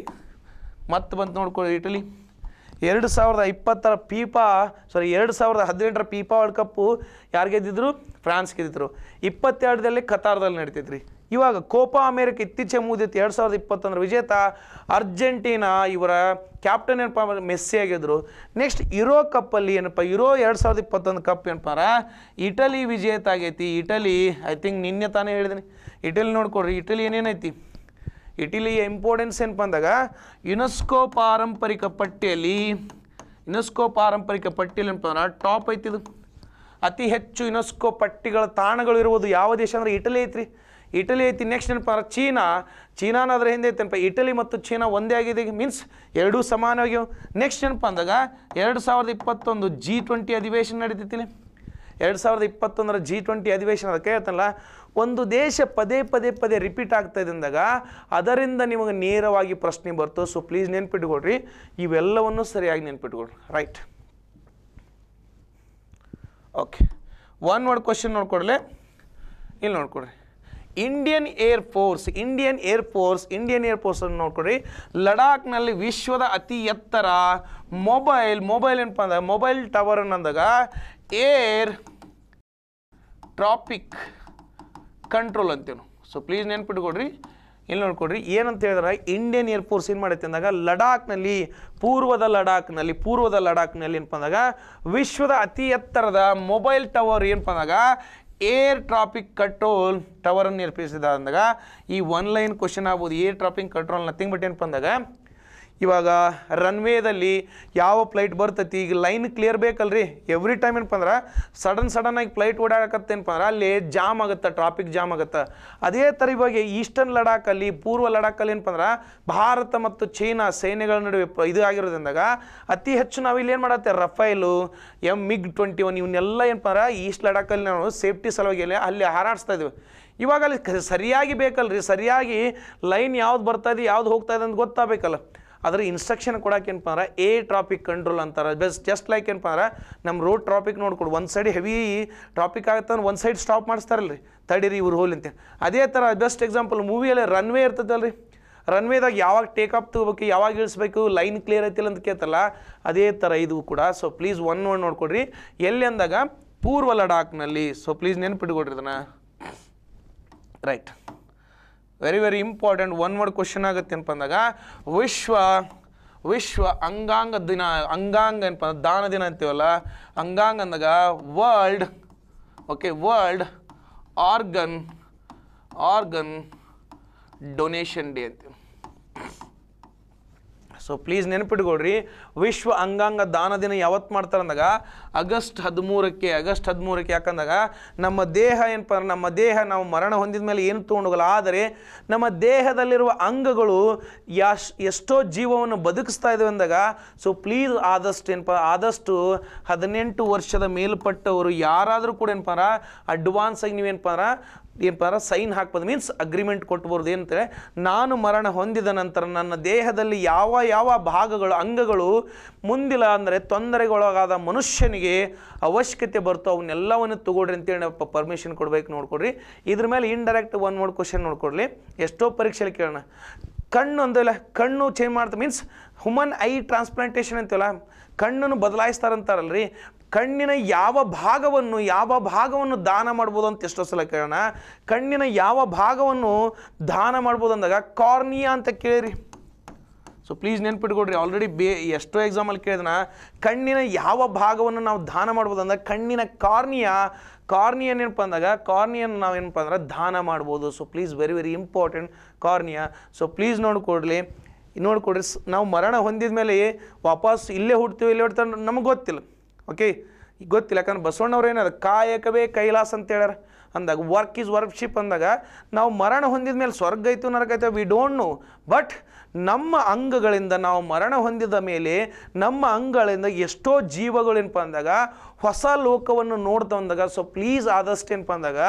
ಮತ್ತೆ ಬಂತು ನೋಡ್ಕೊಳ್ರಿ ಇಟಲಿ ಎರಡು ಸಾವಿರದ ಇಪ್ಪತ್ತರ ಪೀಪಾ ಸಾರಿ ಎರಡು ಸಾವಿರದ ಹದಿನೆಂಟರ ಪೀಪಾ ವರ್ಲ್ಡ್ ಕಪ್ಪು ಯಾರು ಗೆದ್ದಿದ್ರು ಫ್ರಾನ್ಸ್ ಗೆದ್ದಿದ್ರು ಇಪ್ಪತ್ತೆರಡರಲ್ಲಿ ಕತಾರದಲ್ಲಿ ನಡೀತೈತ್ರಿ ಇವಾಗ ಕೋಪಾ ಅಮೇರಿಕ ಇತ್ತೀಚೆಗೆ ಮುಗಿದಿತ್ತು ಎರಡು ಸಾವಿರದ ಇಪ್ಪತ್ತೊಂದರ ವಿಜೇತ ಅರ್ಜೆಂಟೀನಾ ಇವರ ಕ್ಯಾಪ್ಟನ್ ಏನಪ್ಪ ಮೆಸ್ಸಿ ಆಗಿದ್ರು ನೆಕ್ಸ್ಟ್ ಇರೋ ಕಪ್ಪಲ್ಲಿ ಏನಪ್ಪ ಇರೋ ಎರಡು ಸಾವಿರದ ಇಪ್ಪತ್ತೊಂದು ಕಪ್ ಏನಪ್ಪಾರ ಇಟಲಿ ವಿಜೇತ ಆಗೈತಿ ಇಟಲಿ ಐ ಥಿಂಕ್ ನಿನ್ನೆ ತಾನೇ ಹೇಳಿದ್ದೀನಿ ಇಟಲಿ ನೋಡ್ಕೊಡ್ರಿ ಇಟಲಿ ಏನೇನೈತಿ ಇಟಲಿಯ ಇಂಪಾರ್ಟೆನ್ಸ್ ಏನಪ್ಪ ಅಂದಾಗ ಯುನೆಸ್ಕೋ ಪಾರಂಪರಿಕ ಪಟ್ಟಿಯಲ್ಲಿ ಯುನೆಸ್ಕೋ ಪಾರಂಪರಿಕ ಪಟ್ಟಿಯಲ್ಲಿ ಏನಪ್ಪ ಅಂದ್ರೆ ಟಾಪ್ ಐತಿ ಇದು ಅತಿ ಹೆಚ್ಚು ಯುನೆಸ್ಕೋ ಪಟ್ಟಿಗಳ ತಾಣಗಳು ಇರುವುದು ಯಾವ ದೇಶ ಅಂದರೆ ಇಟಲಿ ಐತ್ರಿ ಇಟಲಿ ಐತಿ ನೆಕ್ಸ್ಟ್ ಏನಪ್ಪ ಚೀನಾ ಅದರ ಹಿಂದೆ ಐತೆನಪ್ಪ ಇಟಲಿ ಮತ್ತು ಚೀನಾ ಒಂದೇ ಆಗಿದೆ ಮೀನ್ಸ್ ಎರಡೂ ಸಮಾನವಾಗಿವೆ ನೆಕ್ಸ್ಟ್ ಏನಪ್ಪ ಅಂದಾಗ ಎರಡು ಸಾವಿರದ ಇಪ್ಪತ್ತೊಂದು ಜಿ ಟ್ವೆಂಟಿ ಅಧಿವೇಶನ ನಡೀತಿತ್ತಿಲಿ ಎರಡು ಸಾವಿರದ ಇಪ್ಪತ್ತೊಂದರ ಜಿ ಟ್ವೆಂಟಿ ಅಧಿವೇಶನ ಅದಕ್ಕೆ ಹೇಳ್ತಲ್ಲ ಒಂದು ದೇಶ ಪದೇ ಪದೇ ಪದೇ ರಿಪೀಟ್ ಆಗ್ತಾಯಿದೆ ಅಂದಾಗ ಅದರಿಂದ ನಿಮಗೆ ನೇರವಾಗಿ ಪ್ರಶ್ನೆ ಬರ್ತು ಸೊ ಪ್ಲೀಸ್ ನೆನ್ಪಿಟ್ಕೊಳ್ರಿ ಇವೆಲ್ಲವನ್ನು ಸರಿಯಾಗಿ ನೆನ್ಪಿಟ್ಕೊಳ್ರಿ right okay one word question ನೋಡ್ಕೊಡ್ಲೆ ಇಲ್ಲಿ ನೋಡ್ಕೊಡ್ರಿ Indian air force Indian air force Indian air ಅನ್ನು ನೋಡ್ಕೊಡಿ ಲಡಾಖ್ನಲ್ಲಿ ವಿಶ್ವದ ಅತಿ ಎತ್ತರ ಮೊಬೈಲ್ ಮೊಬೈಲ್ ಏನಪ್ಪ ಅಂದಾಗ ಮೊಬೈಲ್ ಟವರ್ ಅಂದಾಗ ಏರ್ ಟ್ರಾಪಿಕ್ ಕಂಟ್ರೋಲ್ ಅಂತೀವಿ ನಾವು ಸೊ ಪ್ಲೀಸ್ ನೆನ್ಪಿಟ್ಕೊಡ್ರಿ ಇಲ್ಲಿ ನೋಡ್ಕೊಡ್ರಿ ಏನಂತ ಹೇಳಿದ್ರೆ ಇಂಡಿಯನ್ ಏರ್ ಫೋರ್ಸ್ ಏನು ಮಾಡುತ್ತೆ ಅಂದಾಗ ಲಡಾಖ್ನಲ್ಲಿ ಪೂರ್ವದ ಲಡಾಖ್ನಲ್ಲಿ ಪೂರ್ವದ ಲಡಾಖ್ನಲ್ಲಿ ಏನಪ್ಪ ಅಂದಾಗ ವಿಶ್ವದ ಅತಿ ಎತ್ತರದ ಮೊಬೈಲ್ ಟವರ್ ಏನಪ್ಪ ಅಂದಾಗ ಏರ್ ಟ್ರಾಫಿಕ್ ಕಂಟ್ರೋಲ್ ಟವರನ್ನು ನಿರ್ಪಿಸಿದ ಅಂದಾಗ ಈ ಒನ್ ಲೈನ್ ಕ್ವಶನ್ ಆಗ್ಬೋದು air traffic control nothing but ಏನಪ್ಪ ಅಂದಾಗ ಇವಾಗ ರನ್ವೇದಲ್ಲಿ ಯಾವ ಫ್ಲೈಟ್ ಬರ್ತೈತಿ ಈಗ ಲೈನ್ ಕ್ಲಿಯರ್ ಬೇಕಲ್ರಿ ಎವ್ರಿ ಟೈಮ್ ಏನಪ್ಪ ಅಂದ್ರೆ ಸಡನ್ ಸಡನ್ನಾಗಿ ಫ್ಲೈಟ್ ಓಡಾಡಕತ್ತೇನಪ್ಪ ಅಂದ್ರೆ ಅಲ್ಲಿ ಜಾಮ್ ಆಗುತ್ತೆ ಟ್ರಾಫಿಕ್ ಜಾಮ್ ಆಗುತ್ತೆ ಅದೇ ಥರ ಇವಾಗ ಈಸ್ಟರ್ನ್ ಲಡಾಖಲ್ಲಿ ಪೂರ್ವ ಲಡಾಖಲ್ಲಿ ಏನಪ್ಪ ಅಂದ್ರೆ ಭಾರತ ಮತ್ತು ಚೀನಾ ಸೈನ್ಯಗಳ ನಡುವೆ ಇದು ಆಗಿರೋದ್ರಿಂದಾಗ ಅತಿ ಹೆಚ್ಚು ನಾವು ಇಲ್ಲಿ ಏನು ಮಾಡತ್ತೆ Rafale M MiG twenty one ಇವನ್ನೆಲ್ಲ ಏನಪ್ಪ ಅಂದ್ರೆ ಈಸ್ಟ್ ಲಡಾಖಲ್ಲಿ ನಾವು ಸೇಫ್ಟಿ ಸಲುವಾಗಿ ಅಲ್ಲಿ ಹಾರಾಡಿಸ್ತಾ ಇದ್ವಿ ಇವಾಗ ಅಲ್ಲಿ ಸರಿಯಾಗಿ ಬೇಕಲ್ರಿ ಸರಿಯಾಗಿ ಲೈನ್ ಯಾವ್ದು ಬರ್ತಾ ಇದೆ ಯಾವ್ದು ಹೋಗ್ತಾ ಇದೆ ಅಂತ ಗೊತ್ತಾಗಬೇಕಲ್ಲ ಅದ್ರ ಇನ್ಸ್ಟ್ರಕ್ಷನ್ ಕೊಡೋಕೆ ಏನಪ್ಪ ಅಂದ್ರೆ ಎ ಟ್ರಾಫಿಕ್ ಕಂಟ್ರೋಲ್ ಅಂತಾರೆ ಬೆಸ್ ಜಸ್ಟ್ ಲೈಕ್ ಏನಪ್ಪ ಅಂದ್ರೆ ನಮ್ಮ ರೋಡ್ ಟ್ರಾಫಿಕ್ ನೋಡ್ಕೊಡು ಒಂದು ಸೈಡ್ ಹೆವಿ ಟ್ರಾಫಿಕ್ ಆಗುತ್ತೆ ಒಂದು ಸೈಡ್ ಸ್ಟಾಪ್ ರೀ ತಡೀರಿ ಇವ್ರು ಹೋಲಿ ಅಂತ ಅದೇ ಥರ ಬೆಸ್ಟ್ ಎಕ್ಸಾಂಪಲ್ ಮೂವಿಯಲ್ಲಿ ರನ್ವೇ ಇರ್ತದಲ್ರಿ ರನ್ವೇದಾಗ ಯಾವಾಗ ಟೇಕ್ ಆಫ್ ತಗೋಬೇಕು ಯಾವಾಗ ಇಳಿಸ್ಬೇಕು ಲೈನ್ ಕ್ಲಿಯರ್ ಐತಿಲ್ಲ ಅಂತ ಕೇಳ್ತಲ್ಲ ಅದೇ ಥರ ಇದು ಕೂಡ ಸೊ ಪ್ಲೀಸ್ ಒನ್ ಒನ್ ನೋಡ್ಕೊಡ್ರಿ ಎಲ್ಲಿ ಅಂದಾಗ ಪೂರ್ವ ಲಡಾಖ್ನಲ್ಲಿ ಸೊ ಪ್ಲೀಸ್ ನೆನ್ಪಿಟ್ಕೊಡ್ರಿ ಅದನ್ನು right very very important one word question ಆಗುತ್ತೆ ಅಂತಂದಾಗ ವಿಶ್ವ ವಿಶ್ವ ಅಂಗಾಂಗ ದಿನ ಅಂಗಾಂಗ ಏನಪ್ಪ ದಾನ ದಿನ ಅಂತೀವಲ್ಲ ಅಂಗಾಂಗ ಅಂದಾಗ world okay world organ organ donation day ಅಂತೀವಿ ಸೊ ಪ್ಲೀಸ್ ನೆನಪಿಟ್ಕೊಳ್ರಿ ವಿಶ್ವ ಅಂಗಾಂಗ ದಾನ ದಿನ ಯಾವತ್ತು ಮಾಡ್ತಾರೆ ಅಂದಾಗ ಆಗಸ್ಟ್ ಹದಿಮೂರಕ್ಕೆ ಆಗಸ್ಟ್ ಹದಿಮೂರಕ್ಕೆ ಯಾಕಂದಾಗ ನಮ್ಮ ದೇಹ ಏನಪ್ಪ ನಮ್ಮ ದೇಹ ನಾವು ಮರಣ ಹೊಂದಿದ ಮೇಲೆ ಏನು ತೊಗೊಂಡೋಗಲ್ಲ ಆದರೆ ನಮ್ಮ ದೇಹದಲ್ಲಿರುವ ಅಂಗಗಳು ಯಾಶ್ ಎಷ್ಟೋ ಜೀವವನ್ನು ಬದುಕಿಸ್ತಾ ಇದ್ದಾವೆ ಅಂದಾಗ ಸೊ ಪ್ಲೀಸ್ ಆದಷ್ಟು ಏನಪ್ಪ ಆದಷ್ಟು ಹದಿನೆಂಟು ವರ್ಷದ ಮೇಲ್ಪಟ್ಟವರು ಯಾರಾದರೂ ಕೂಡ ಏನಪ್ಪ ಅಡ್ವಾನ್ಸ್ ಆಗಿ ನೀವೇನಪ್ಪ ಅಂದ್ರೆ ಏನಪ್ಪ ಸೈನ್ ಹಾಕ್ಬೋದು ಮೀನ್ಸ್ ಅಗ್ರಿಮೆಂಟ್ ಕೊಟ್ಬೋದು ಏನಂತಾರೆ ನಾನು ಮರಣ ಹೊಂದಿದ ನಂತರ ನನ್ನ ದೇಹದಲ್ಲಿ ಯಾವ ಯಾವ ಭಾಗಗಳು ಅಂಗಗಳು ಮುಂದಿಲ್ಲ ಅಂದರೆ ತೊಂದರೆಗೊಳಗಾದ ಮನುಷ್ಯನಿಗೆ ಅವಶ್ಯಕತೆ ಬರ್ತೋ ಅವನ್ನೆಲ್ಲವನ್ನು ತಗೊಳ್ರಿ ಅಂತೇಳಿ ಪರ್ಮಿಷನ್ ಕೊಡ್ಬೇಕು ನೋಡ್ಕೊಡ್ರಿ ಇದ್ರ ಮೇಲೆ ಇಂಡೈರೆಕ್ಟ್ ಒನ್ ಮೋಡ್ ಕ್ವಶನ್ ನೋಡ್ಕೊಡ್ಲಿ ಎಷ್ಟೋ ಪರೀಕ್ಷೆಯಲ್ಲಿ ಕೇಳೋಣ ಕಣ್ಣು ಅಂದಿಲ್ಲ ಕಣ್ಣು ಚೇಂಜ್ ಮಾಡ್ತಾ ಮೀನ್ಸ್ ಹುಮನ್ ಐ ಟ್ರಾನ್ಸ್ಪ್ಲಾಂಟೇಷನ್ ಅಂತೀವಲ್ಲ ಕಣ್ಣನ್ನು ಬದಲಾಯಿಸ್ತಾರಂತಾರಲ್ರಿ ಕಣ್ಣಿನ ಯಾವ ಭಾಗವನ್ನು ಯಾವ ಭಾಗವನ್ನು ದಾನ ಮಾಡ್ಬೋದು ಅಂತ ಎಷ್ಟೋ ಸಲ ಕೇಳೋಣ ಕಣ್ಣಿನ ಯಾವ ಭಾಗವನ್ನು ದಾನ ಮಾಡ್ಬೋದು ಅಂದಾಗ ಕಾರ್ನಿಯಾ ಅಂತ ಕೇಳಿರಿ ಸೊ ಪ್ಲೀಸ್ ನೆನ್ಪಿಟ್ಕೊಡ್ರಿ ಆಲ್ರೆಡಿ ಬೇ ಎಷ್ಟೋ ಎಕ್ಸಾಮಲ್ಲಿ ಕೇಳಿದ್ನ ಕಣ್ಣಿನ ಯಾವ ಭಾಗವನ್ನು ನಾವು ದಾನ ಮಾಡ್ಬೋದು ಅಂದಾಗ ಕಣ್ಣಿನ ಕಾರ್ನಿಯಾ ಕಾರ್ನಿಯನ್ ಏನಪ್ಪ ಅಂದಾಗ ಕಾರ್ನಿಯನ್ ನಾವು ಏನಪ್ಪ ಅಂದ್ರೆ ದಾನ ಮಾಡ್ಬೋದು so please very very important cornea so please ನೋಡಿಕೊಡ್ಲಿ ನೋಡಿಕೊಡ್ರಿ ನಾವು ಮರಣ ಹೊಂದಿದ ಮೇಲೆ ವಾಪಸ್ ಇಲ್ಲೇ ಹುಡ್ತೀವಿ ಇಲ್ಲೇ ಹುಡ್ತಾರೆ ನಮಗೆ ಗೊತ್ತಿಲ್ಲ ಓಕೆ ಈಗ ಗೊತ್ತಿಲ್ಲ ಯಾಕಂದ್ರೆ ಬಸವಣ್ಣವ್ರು ಏನದ ಕಾಯಕವೇ ಕೈಲಾಸ ಅಂತ ಹೇಳ್ಯಾರ ಅಂದಾಗ ವರ್ಕ್ ಈಸ್ ವರ್ಕ್ಶಿಪ್ ಅಂದಾಗ ನಾವು ಮರಣ ಹೊಂದಿದ ಮೇಲೆ ಸ್ವರ್ಗ ಐತು ನರಕ ವಿ ಡೋಂಟ್ ನೋ ಬಟ್ ನಮ್ಮ ಅಂಗಗಳಿಂದ ನಾವು ಮರಣ ಹೊಂದಿದ ಮೇಲೆ ನಮ್ಮ ಅಂಗಗಳಿಂದ ಎಷ್ಟೋ ಜೀವಗಳೇನಪ್ಪ ಅಂದಾಗ ಹೊಸ ಲೋಕವನ್ನು ನೋಡ್ತಾ ಬಂದಾಗ ಸೊ ಪ್ಲೀಸ್ ಆದಷ್ಟೇನಪ್ಪ ಅಂದಾಗ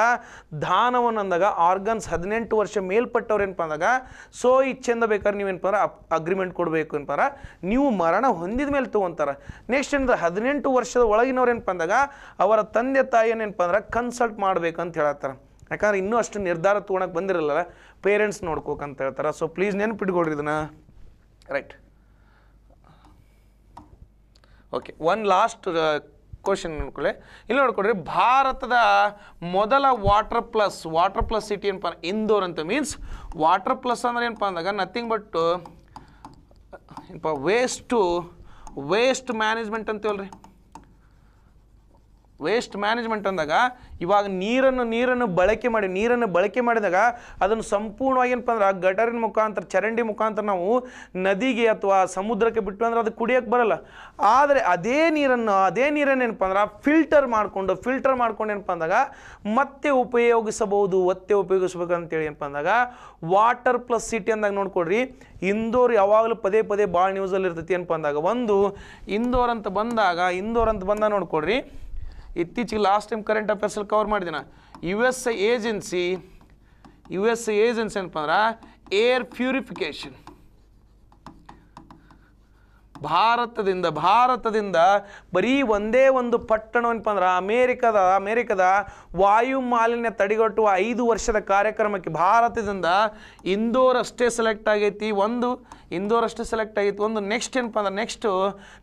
ದಾನವನ್ನು ಅಂದಾಗ ಆರ್ಗನ್ಸ್ ಹದಿನೆಂಟು ವರ್ಷ ಮೇಲ್ಪಟ್ಟವ್ರು ಅಂದಾಗ ಸೊ ಇಚ್ಛೆಂದ ಬೇಕಾದ್ರೆ ನೀವೇನಪ್ಪ ಅಂದ್ರೆ ಅಪ್ ಅಗ್ರಿಮೆಂಟ್ ಕೊಡಬೇಕು ಏನಪ್ಪಾರ ನೀವು ಮರಣ ಹೊಂದಿದ ಮೇಲೆ ತೊಗೊಂತಾರೆ ನೆಕ್ಸ್ಟ್ ಏನಂದ್ರೆ ಹದಿನೆಂಟು ವರ್ಷದ ಒಳಗಿನವ್ರು ಏನಪ್ಪ ಅಂದಾಗ ಅವರ ತಂದೆ ಏನೇನಪ್ಪ ಅಂದ್ರೆ ಕನ್ಸಲ್ಟ್ ಮಾಡ್ಬೇಕಂತ ಹೇಳತ್ತಾರೆ ಯಾಕಂದ್ರೆ ಇನ್ನೂ ಅಷ್ಟು ನಿರ್ಧಾರ ತೊಗೊಳಕ್ಕೆ ಬಂದಿರಲ್ಲ ಪೇರೆಂಟ್ಸ್ ನೋಡ್ಕೋಕಂತ ಹೇಳ್ತಾರೆ ಸೊ ಪ್ಲೀಸ್ ನೆನ್ಪಿಟ್ಕೊಳ್ರಿ ಇದನ್ನ right okay one last question ನೋಡ್ಕೊಳ್ಳಿ ಇಲ್ಲಿ ನೋಡ್ಕೊಡ್ರಿ ಭಾರತದ ಮೊದಲ water plus water plus city ಏನಪ್ಪ ಇಂದೋರ್ ಅಂತ ಮೀನ್ಸ್ ವಾಟರ್ ಪ್ಲಸ್ ಅಂದ್ರೆ ಏನಪ್ಪ ಅಂದಾಗ ನಥಿಂಗ್ ಬಟ್ ಏನಪ್ಪ ವೇಸ್ಟು ವೇಸ್ಟ್ ಮ್ಯಾನೇಜ್ಮೆಂಟ್ ಅಂತೇವಲ್ರಿ ವೇಸ್ಟ್ ಮ್ಯಾನೇಜ್ಮೆಂಟ್ ಅಂದಾಗ ಇವಾಗ ನೀರನ್ನು ನೀರನ್ನು ಬಳಕೆ ಮಾಡಿ ನೀರನ್ನು ಬಳಕೆ ಮಾಡಿದಾಗ ಅದನ್ನು ಸಂಪೂರ್ಣವಾಗಿ ಏನಪ್ಪ ಅಂದ್ರೆ ಗಟರಿನ ಮುಖಾಂತರ ಚರಂಡಿ ಮುಖಾಂತರ ನಾವು ನದಿಗೆ ಅಥವಾ ಸಮುದ್ರಕ್ಕೆ ಬಿಟ್ಟು ಅಂದ್ರೆ ಅದು ಕುಡಿಯೋಕ್ಕೆ ಬರಲ್ಲ ಆದರೆ ಅದೇ ನೀರನ್ನು ಅದೇ ನೀರನ್ನು ಏನಪ್ಪ ಅಂದ್ರೆ ಫಿಲ್ಟರ್ ಮಾಡಿಕೊಂಡು ಫಿಲ್ಟರ್ ಮಾಡ್ಕೊಂಡು ಏನಪ್ಪ ಅಂದಾಗ ಮತ್ತೆ ಉಪಯೋಗಿಸಬಹುದು ಒತ್ತೆ ಉಪಯೋಗಿಸ್ಬೇಕು ಅಂತೇಳಿ ಏನಪ್ಪ ಅಂದಾಗ ವಾಟರ್ ಪ್ಲಸ್ ಸಿಟಿ ಅಂದಾಗ ನೋಡ್ಕೊಡ್ರಿ ಇಂದೋರ್ ಯಾವಾಗಲೂ ಪದೇ ಪದೇ ಭಾಳ ನ್ಯೂಸಲ್ಲಿ ಇರ್ತೈತಿ ಏನಪ್ಪ ಅಂದಾಗ ಒಂದು ಇಂದೋರ್ ಅಂತ ಬಂದಾಗ ಇಂದೋರ್ ಅಂತ ಬಂದಾಗ ನೋಡ್ಕೊಡ್ರಿ ಇತ್ತೀಚೆಗೆ ಲಾಸ್ಟ್ ಟೈಮ್ ಕರೆಂಟ್ ಅಫೇರ್ಸಲ್ಲಿ ಕವರ್ ಮಾಡಿದ್ದೀನ U S agency U S agency ಏನಪ್ಪ ಅಂದ್ರೆ ಏರ್ ಪ್ಯೂರಿಫಿಕೇಷನ್ ಭಾರತದಿಂದ ಭಾರತದಿಂದ ಬರೀ ಒಂದೇ ಒಂದು ಪಟ್ಟಣ ಏನಪ್ಪ ಅಂದ್ರೆ ಅಮೇರಿಕದ ಅಮೇರಿಕದ ವಾಯು ಮಾಲಿನ್ಯ ತಡೆಗಟ್ಟುವ ಐದು ವರ್ಷದ ಕಾರ್ಯಕ್ರಮಕ್ಕೆ ಭಾರತದಿಂದ ಇಂದೋರ್ ಅಷ್ಟೇ ಸೆಲೆಕ್ಟ್ ಆಗೈತಿ ಒಂದು ಇಂದೋರ್ ಅಷ್ಟೇ ಸೆಲೆಕ್ಟ್ ಆಗೈತಿ ಒಂದು ನೆಕ್ಸ್ಟ್ ಏನಪ್ಪ ಅಂದ್ರೆ ನೆಕ್ಸ್ಟು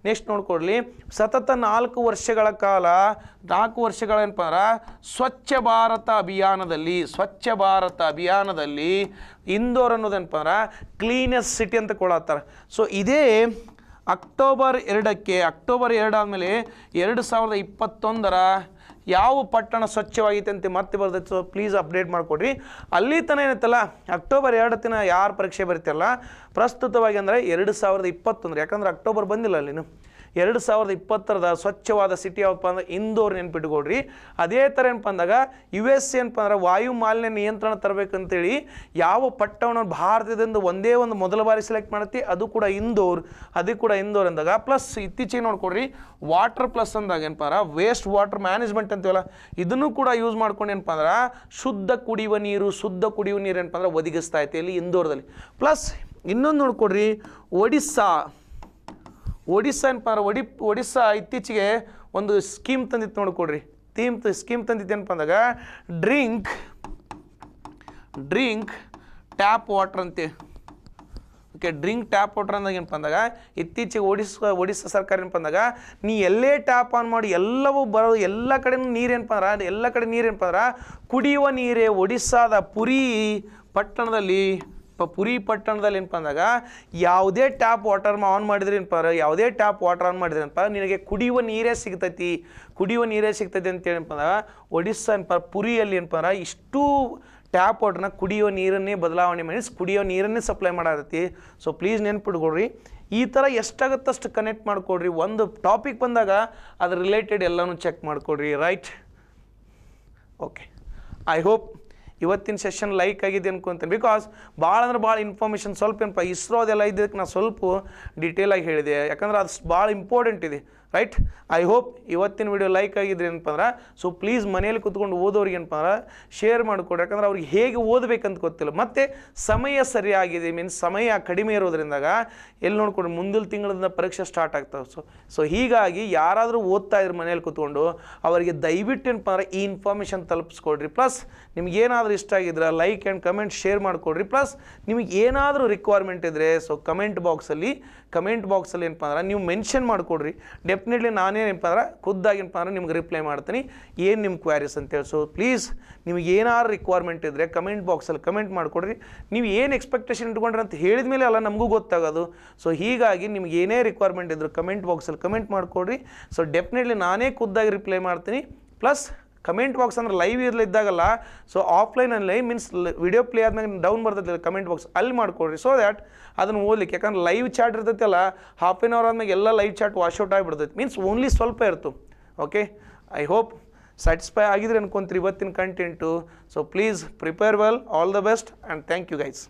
ನೆಕ್ಸ್ಟ್ ನೋಡ್ಕೊಡ್ಲಿ ಸತತ ನಾಲ್ಕು ವರ್ಷಗಳ ಕಾಲ ನಾಲ್ಕು ವರ್ಷಗಳ ಏನಪ್ಪ ಅಂದ್ರೆ ಸ್ವಚ್ಛ ಭಾರತ ಅಭಿಯಾನದಲ್ಲಿ ಸ್ವಚ್ಛ ಭಾರತ ಅಭಿಯಾನದಲ್ಲಿ ಇಂದೋರ್ ಅನ್ನೋದೇನಪ್ಪ ಅಂದ್ರೆ ಕ್ಲೀನೆಸ್ಟ್ ಸಿಟಿ ಅಂತ ಕೊಡತ್ತಾರ ಸೊ ಇದೇ ಅಕ್ಟೋಬರ್ ಎರಡಕ್ಕೆ ಅಕ್ಟೋಬರ್ ಎರಡಾದಮೇಲೆ ಎರಡು ಸಾವಿರದ ಇಪ್ಪತ್ತೊಂದರ ಯಾವ ಪಟ್ಟಣ ಸ್ವಚ್ಛವಾಗಿತ್ತು ಅಂತ ಮತ್ತೆ ಬರ್ತೈತೆ ಪ್ಲೀಸ್ ಅಪ್ಡೇಟ್ ಮಾಡಿಕೊಡ್ರಿ ಅಲ್ಲಿ ತನಕ ಏನೈತಲ್ಲ ಅಕ್ಟೋಬರ್ ದಿನ ಯಾರು ಪರೀಕ್ಷೆ ಅಲ್ಲ ಪ್ರಸ್ತುತವಾಗಿ ಅಂದರೆ ಎರಡು ಸಾವಿರದ ಇಪ್ಪತ್ತೊಂದು ಯಾಕಂದ್ರೆ ಅಕ್ಟೋಬರ್ ಬಂದಿಲ್ಲ ಅಲ್ಲಿನೂ ಎರಡು ಸಾವಿರದ ಇಪ್ಪತ್ತರದ ಸ್ವಚ್ಛವಾದ ಸಿಟಿ ಯಾವಪ್ಪ ಅಂದ್ರೆ ಇಂದೋರ್ ನೆನ್ಪಿಟ್ಕೊಡ್ರಿ ಅದೇ ಥರ ಏನಪ್ಪ ಅಂದಾಗ ಯು ಎಸ್ ಏನಪ್ಪ ಅಂದ್ರೆ ವಾಯು ಮಾಲಿನ್ಯ ನಿಯಂತ್ರಣ ತರಬೇಕಂತೇಳಿ ಯಾವ ಪಟ್ಟವನ್ನು ಭಾರತದಿಂದ ಒಂದೇ ಒಂದು ಮೊದಲ ಬಾರಿ ಸೆಲೆಕ್ಟ್ ಮಾಡುತ್ತೆ ಅದು ಕೂಡ ಇಂದೋರ್ ಅದು ಕೂಡ ಇಂದೋರ್ ಅಂದಾಗ ಪ್ಲಸ್ ಇತ್ತೀಚೆಗೆ ನೋಡ್ಕೊಡ್ರಿ ವಾಟರ್ ಪ್ಲಸ್ ಅಂದಾಗ ಏನಪ್ಪ ಅಂದ್ರೆ ವೇಸ್ಟ್ ವಾಟರ್ ಮ್ಯಾನೇಜ್ಮೆಂಟ್ ಅಂತೀವಲ್ಲ ಇದನ್ನು ಕೂಡ ಯೂಸ್ ಮಾಡ್ಕೊಂಡು ಏನಪ್ಪ ಅಂದ್ರೆ ಶುದ್ಧ ಕುಡಿಯುವ ನೀರು ಶುದ್ಧ ಕುಡಿಯುವ ನೀರು ಏನಪ್ಪ ಅಂದ್ರೆ ಒದಗಿಸ್ತಾ ಇತ್ತು ಇಲ್ಲಿ ಇಂದೋರ್ದಲ್ಲಿ ಪ್ಲಸ್ ಇನ್ನೊಂದು ನೋಡ್ಕೊಡ್ರಿ ಒಡಿಸ್ಸಾ ಒಡಿಸ್ಸಾ ಏನಪ್ಪ ಅಂದ್ರೆ ಒಡಿ ಒಡಿಸ್ಸಾ ಇತ್ತೀಚೆಗೆ ಒಂದು ಸ್ಕೀಮ್ ತಂದಿತ್ತು ನೋಡ್ಕೊಡ್ರಿ ಥೀಮ್ ಸ್ಕೀಮ್ ತಂದಿತ್ತು ಅಂದಾಗ ಡ್ರಿಂಕ್ ಡ್ರಿಂಕ್ ಟ್ಯಾಪ್ ವಾಟರ್ ಅಂತೆ ಓಕೆ ಡ್ರಿಂಕ್ ಟ್ಯಾಪ್ ವಾಟರ್ ಅಂದಾಗ ಏನಪ್ಪ ಅಂದಾಗ ಇತ್ತೀಚೆಗೆ ಓಡಿಸ ಒಡಿಸ್ಸಾ ಸರ್ಕಾರ ಏನಪ್ಪ ಅಂದಾಗ ನೀ ಎಲ್ಲೇ ಟ್ಯಾಪ್ ಆನ್ ಮಾಡಿ ಎಲ್ಲವೂ ಬರೋದು ಎಲ್ಲ ಕಡೆ ನೀರು ಏನಪ್ಪ ಅಂದ್ರೆ ಎಲ್ಲ ಕಡೆ ನೀರು ಏನಪ್ಪ ಅಂದ್ರೆ ಕುಡಿಯುವ ನೀರೇ ಒಡಿಸ್ಸಾದ ಪುರಿ ಪಟ್ಟಣದಲ್ಲಿ ಇಪ್ಪ ಪುರಿ ಪಟ್ಟಣದಲ್ಲಿ ಏನಪ್ಪ ಅಂದಾಗ ಯಾವುದೇ ಟ್ಯಾಪ್ ವಾಟರ್ ಆನ್ ಮಾಡಿದ್ರೆ ಏನಪ್ಪ ಯಾವುದೇ ಟ್ಯಾಪ್ ವಾಟರ್ ಆನ್ ಮಾಡಿದ್ರೆ ಏನಪ್ಪ ನಿನಗೆ ಕುಡಿಯುವ ನೀರೇ ಸಿಗ್ತೈತಿ ಕುಡಿಯುವ ನೀರೇ ಸಿಗ್ತೈತಿ ಅಂತ ಹೇಳಿ ಅಂದಾಗ ಒಡಿಸ್ಸಾ ಏನಪ್ಪ ಪುರಿಯಲ್ಲಿ ಏನಪ್ಪ ಅಂದ್ರೆ ಇಷ್ಟು ಟ್ಯಾಪ್ ವಾಟರ್ನ ಕುಡಿಯುವ ನೀರನ್ನೇ ಬದಲಾವಣೆ ಮಾಡಿಸಿ ಕುಡಿಯೋ ನೀರನ್ನೇ ಸಪ್ಲೈ ಮಾಡತ್ತಿ ಸೊ ಪ್ಲೀಸ್ ನೆನ್ಪಿಟ್ಕೊಡ್ರಿ ಈ ಥರ ಎಷ್ಟಾಗತ್ತಷ್ಟು ಕನೆಕ್ಟ್ ಮಾಡಿಕೊಡ್ರಿ ಒಂದು ಟಾಪಿಕ್ ಬಂದಾಗ ಅದ್ರ ರಿಲೇಟೆಡ್ ಎಲ್ಲನೂ ಚೆಕ್ ಮಾಡಿಕೊಡ್ರಿ ರೈಟ್ ಓಕೆ ಐ ಹೋಪ್ ಇವತ್ತಿನ ಸೆಷನ್ ಲೈಕ್ ಆಗಿದೆ ಅನ್ಕೊಂತೀನಿ ಬಿಕಾಸ್ ಭಾಳ ಅಂದ್ರೆ ಭಾಳ ಇನ್ಫಾರ್ಮೇಷನ್ ಸ್ವಲ್ಪ ಏನಪ್ಪ ಇಸ್ರೋ ಇದ್ದಕ್ಕೆ ಇದಕ್ಕೆ ನಾನು ಸ್ವಲ್ಪ ಡೀಟೇಲಾಗಿ ಹೇಳಿದೆ ಯಾಕಂದ್ರೆ ಅದು ಭಾಳ ಇಂಪಾರ್ಟೆಂಟ್ ಇದೆ ರೈಟ್ ಐ ಹೋಪ್ ಇವತ್ತಿನ ವಿಡಿಯೋ ಲೈಕ್ ಆಗಿದ್ರೆ ಏನಪ್ಪ ಅಂದ್ರೆ ಸೊ ಪ್ಲೀಸ್ ಮನೇಲಿ ಕುತ್ಕೊಂಡು ಓದೋರಿಗೆ ಏನಪ್ಪ ಅಂದ್ರೆ ಶೇರ್ ಮಾಡಿಕೊಡಿ ಯಾಕಂದ್ರೆ ಅವ್ರಿಗೆ ಹೇಗೆ ಓದಬೇಕಂತ ಗೊತ್ತಿಲ್ಲ ಮತ್ತು ಸಮಯ ಸರಿಯಾಗಿದೆ ಮೀನ್ಸ್ ಸಮಯ ಕಡಿಮೆ ಇರೋದ್ರಿಂದಾಗ ಎಲ್ಲಿ ನೋಡ್ಕೊಂಡು ಮುಂದಿನ ತಿಂಗಳಿಂದ ಪರೀಕ್ಷೆ ಸ್ಟಾರ್ಟ್ ಆಗ್ತವೆ ಸೊ ಸೊ ಹೀಗಾಗಿ ಯಾರಾದರೂ ಓದ್ತಾ ಇದ್ರೆ ಮನೇಲಿ ಕುತ್ಕೊಂಡು ಅವರಿಗೆ ದಯವಿಟ್ಟು ಏನಪ್ಪ ಅಂದ್ರೆ ಈ ಇನ್ಫಾರ್ಮೇಷನ್ ತಲುಪಿಸ್ಕೊಡ್ರಿ ಪ್ಲಸ್ ನಿಮ್ಗೆ ಏನಾದರೂ ಇಷ್ಟ ಆಗಿದ್ರೆ ಲೈಕ್ ಆ್ಯಂಡ್ ಕಮೆಂಟ್ ಶೇರ್ ಮಾಡಿಕೊಡ್ರಿ ಪ್ಲಸ್ ನಿಮಗೆ ಏನಾದರೂ ರಿಕ್ವೈರ್ಮೆಂಟ್ ಇದ್ದರೆ ಸೊ ಕಮೆಂಟ್ ಬಾಕ್ಸಲ್ಲಿ ಕಮೆಂಟ್ ಬಾಕ್ಸಲ್ಲಿ ಏನಪ್ಪ ಅಂದ್ರೆ ನೀವು ಮೆನ್ಷನ್ ಮಾಡಿಕೊಡ್ರಿ ಡೆಫ್ ಡೆಫಿನೆಟ್ಲಿ ನಾನೇನಪ್ಪ ಅಂದ್ರೆ ಖುದ್ದಾಗಿನಪ್ಪ ಅಂದ್ರೆ ನಿಮ್ಗೆ ರಿಪ್ಲೈ ಮಾಡ್ತೀನಿ ಏನು ನಿಮ್ಮ ಕ್ವಾರೀಸ್ ಅಂತೇಳಿ ಸೊ ಪ್ಲೀಸ್ ನಿಮ್ಗೆ ಏನಾರು ರಿಕ್ವೈರ್ಮೆಂಟ್ ಇದ್ದರೆ ಕಮೆಂಟ್ ಬಾಕ್ಸಲ್ಲಿ ಕಮೆಂಟ್ ಮಾಡಿಕೊಡ್ರಿ ನೀವು ಏನು ಎಕ್ಸ್ಪೆಕ್ಟೇಷನ್ ಇಟ್ಕೊಂಡ್ರಿ ಅಂತ ಹೇಳಿದ ಮೇಲೆ ಅಲ್ಲ ನಮಗೂ ಗೊತ್ತಾಗೋದು ಸೊ ಹೀಗಾಗಿ ನಿಮ್ಗೆ ಏನೇ ರಿಕ್ವೈರ್ಮೆಂಟ್ ಇದ್ದರೂ ಕಮೆಂಟ್ ಬಾಕ್ಸಲ್ಲಿ ಕಮೆಂಟ್ ಮಾಡಿಕೊಡ್ರಿ ಸೊ ಡೆಫಿನೆಟ್ಲಿ ನಾನೇ ಖುದ್ದಾಗಿ ರಿಪ್ಲೈ ಮಾಡ್ತೀನಿ ಪ್ಲಸ್ ಕಮೆಂಟ್ ಬಾಕ್ಸ್ ಅಂದ್ರೆ ಲೈವ್ ಇದ್ದಾಗಲ್ಲ ಸೊ ಆಫ್ಲೈನಲ್ಲಿ ಅಲ್ಲಿ ಮೀನ್ಸ್ ವಿಡಿಯೋ ಪ್ಲೇ ಆದ್ಮೇಲೆ ಡೌನ್ ಬರ್ತೈತಿ ಕಮೆಂಟ್ ಬಾಕ್ಸ್ ಅಲ್ಲಿ ಮಾಡ್ಕೊಡ್ರಿ ಸೊ ದ್ಯಾಟ್ ಅದನ್ನು ಓದ್ಲಿಕ್ಕೆ ಯಾಕಂದ್ರೆ ಲೈವ್ ಚಾಟ್ ಇರ್ತೈತಲ್ಲ ಹಾಫ್ ಆನ್ ಅವರ್ ಆದ್ಮೇಲೆ ಎಲ್ಲ ಲೈವ್ ಚಾಟ್ ಔಟ್ ಆಗಿಬಿಡ್ತೈತಿ ಮೀನ್ಸ್ ಓನ್ಲಿ ಸ್ವಲ್ಪ ಇರ್ತು ಓಕೆ ಐ ಹೋಪ್ ಸ್ಯಾಟಿಸ್ಫೈ ಆಗಿದ್ರೆ ಅನ್ಕೊಂತೀರಿ ಇವತ್ತಿನ content so please prepare well all the best and thank you guys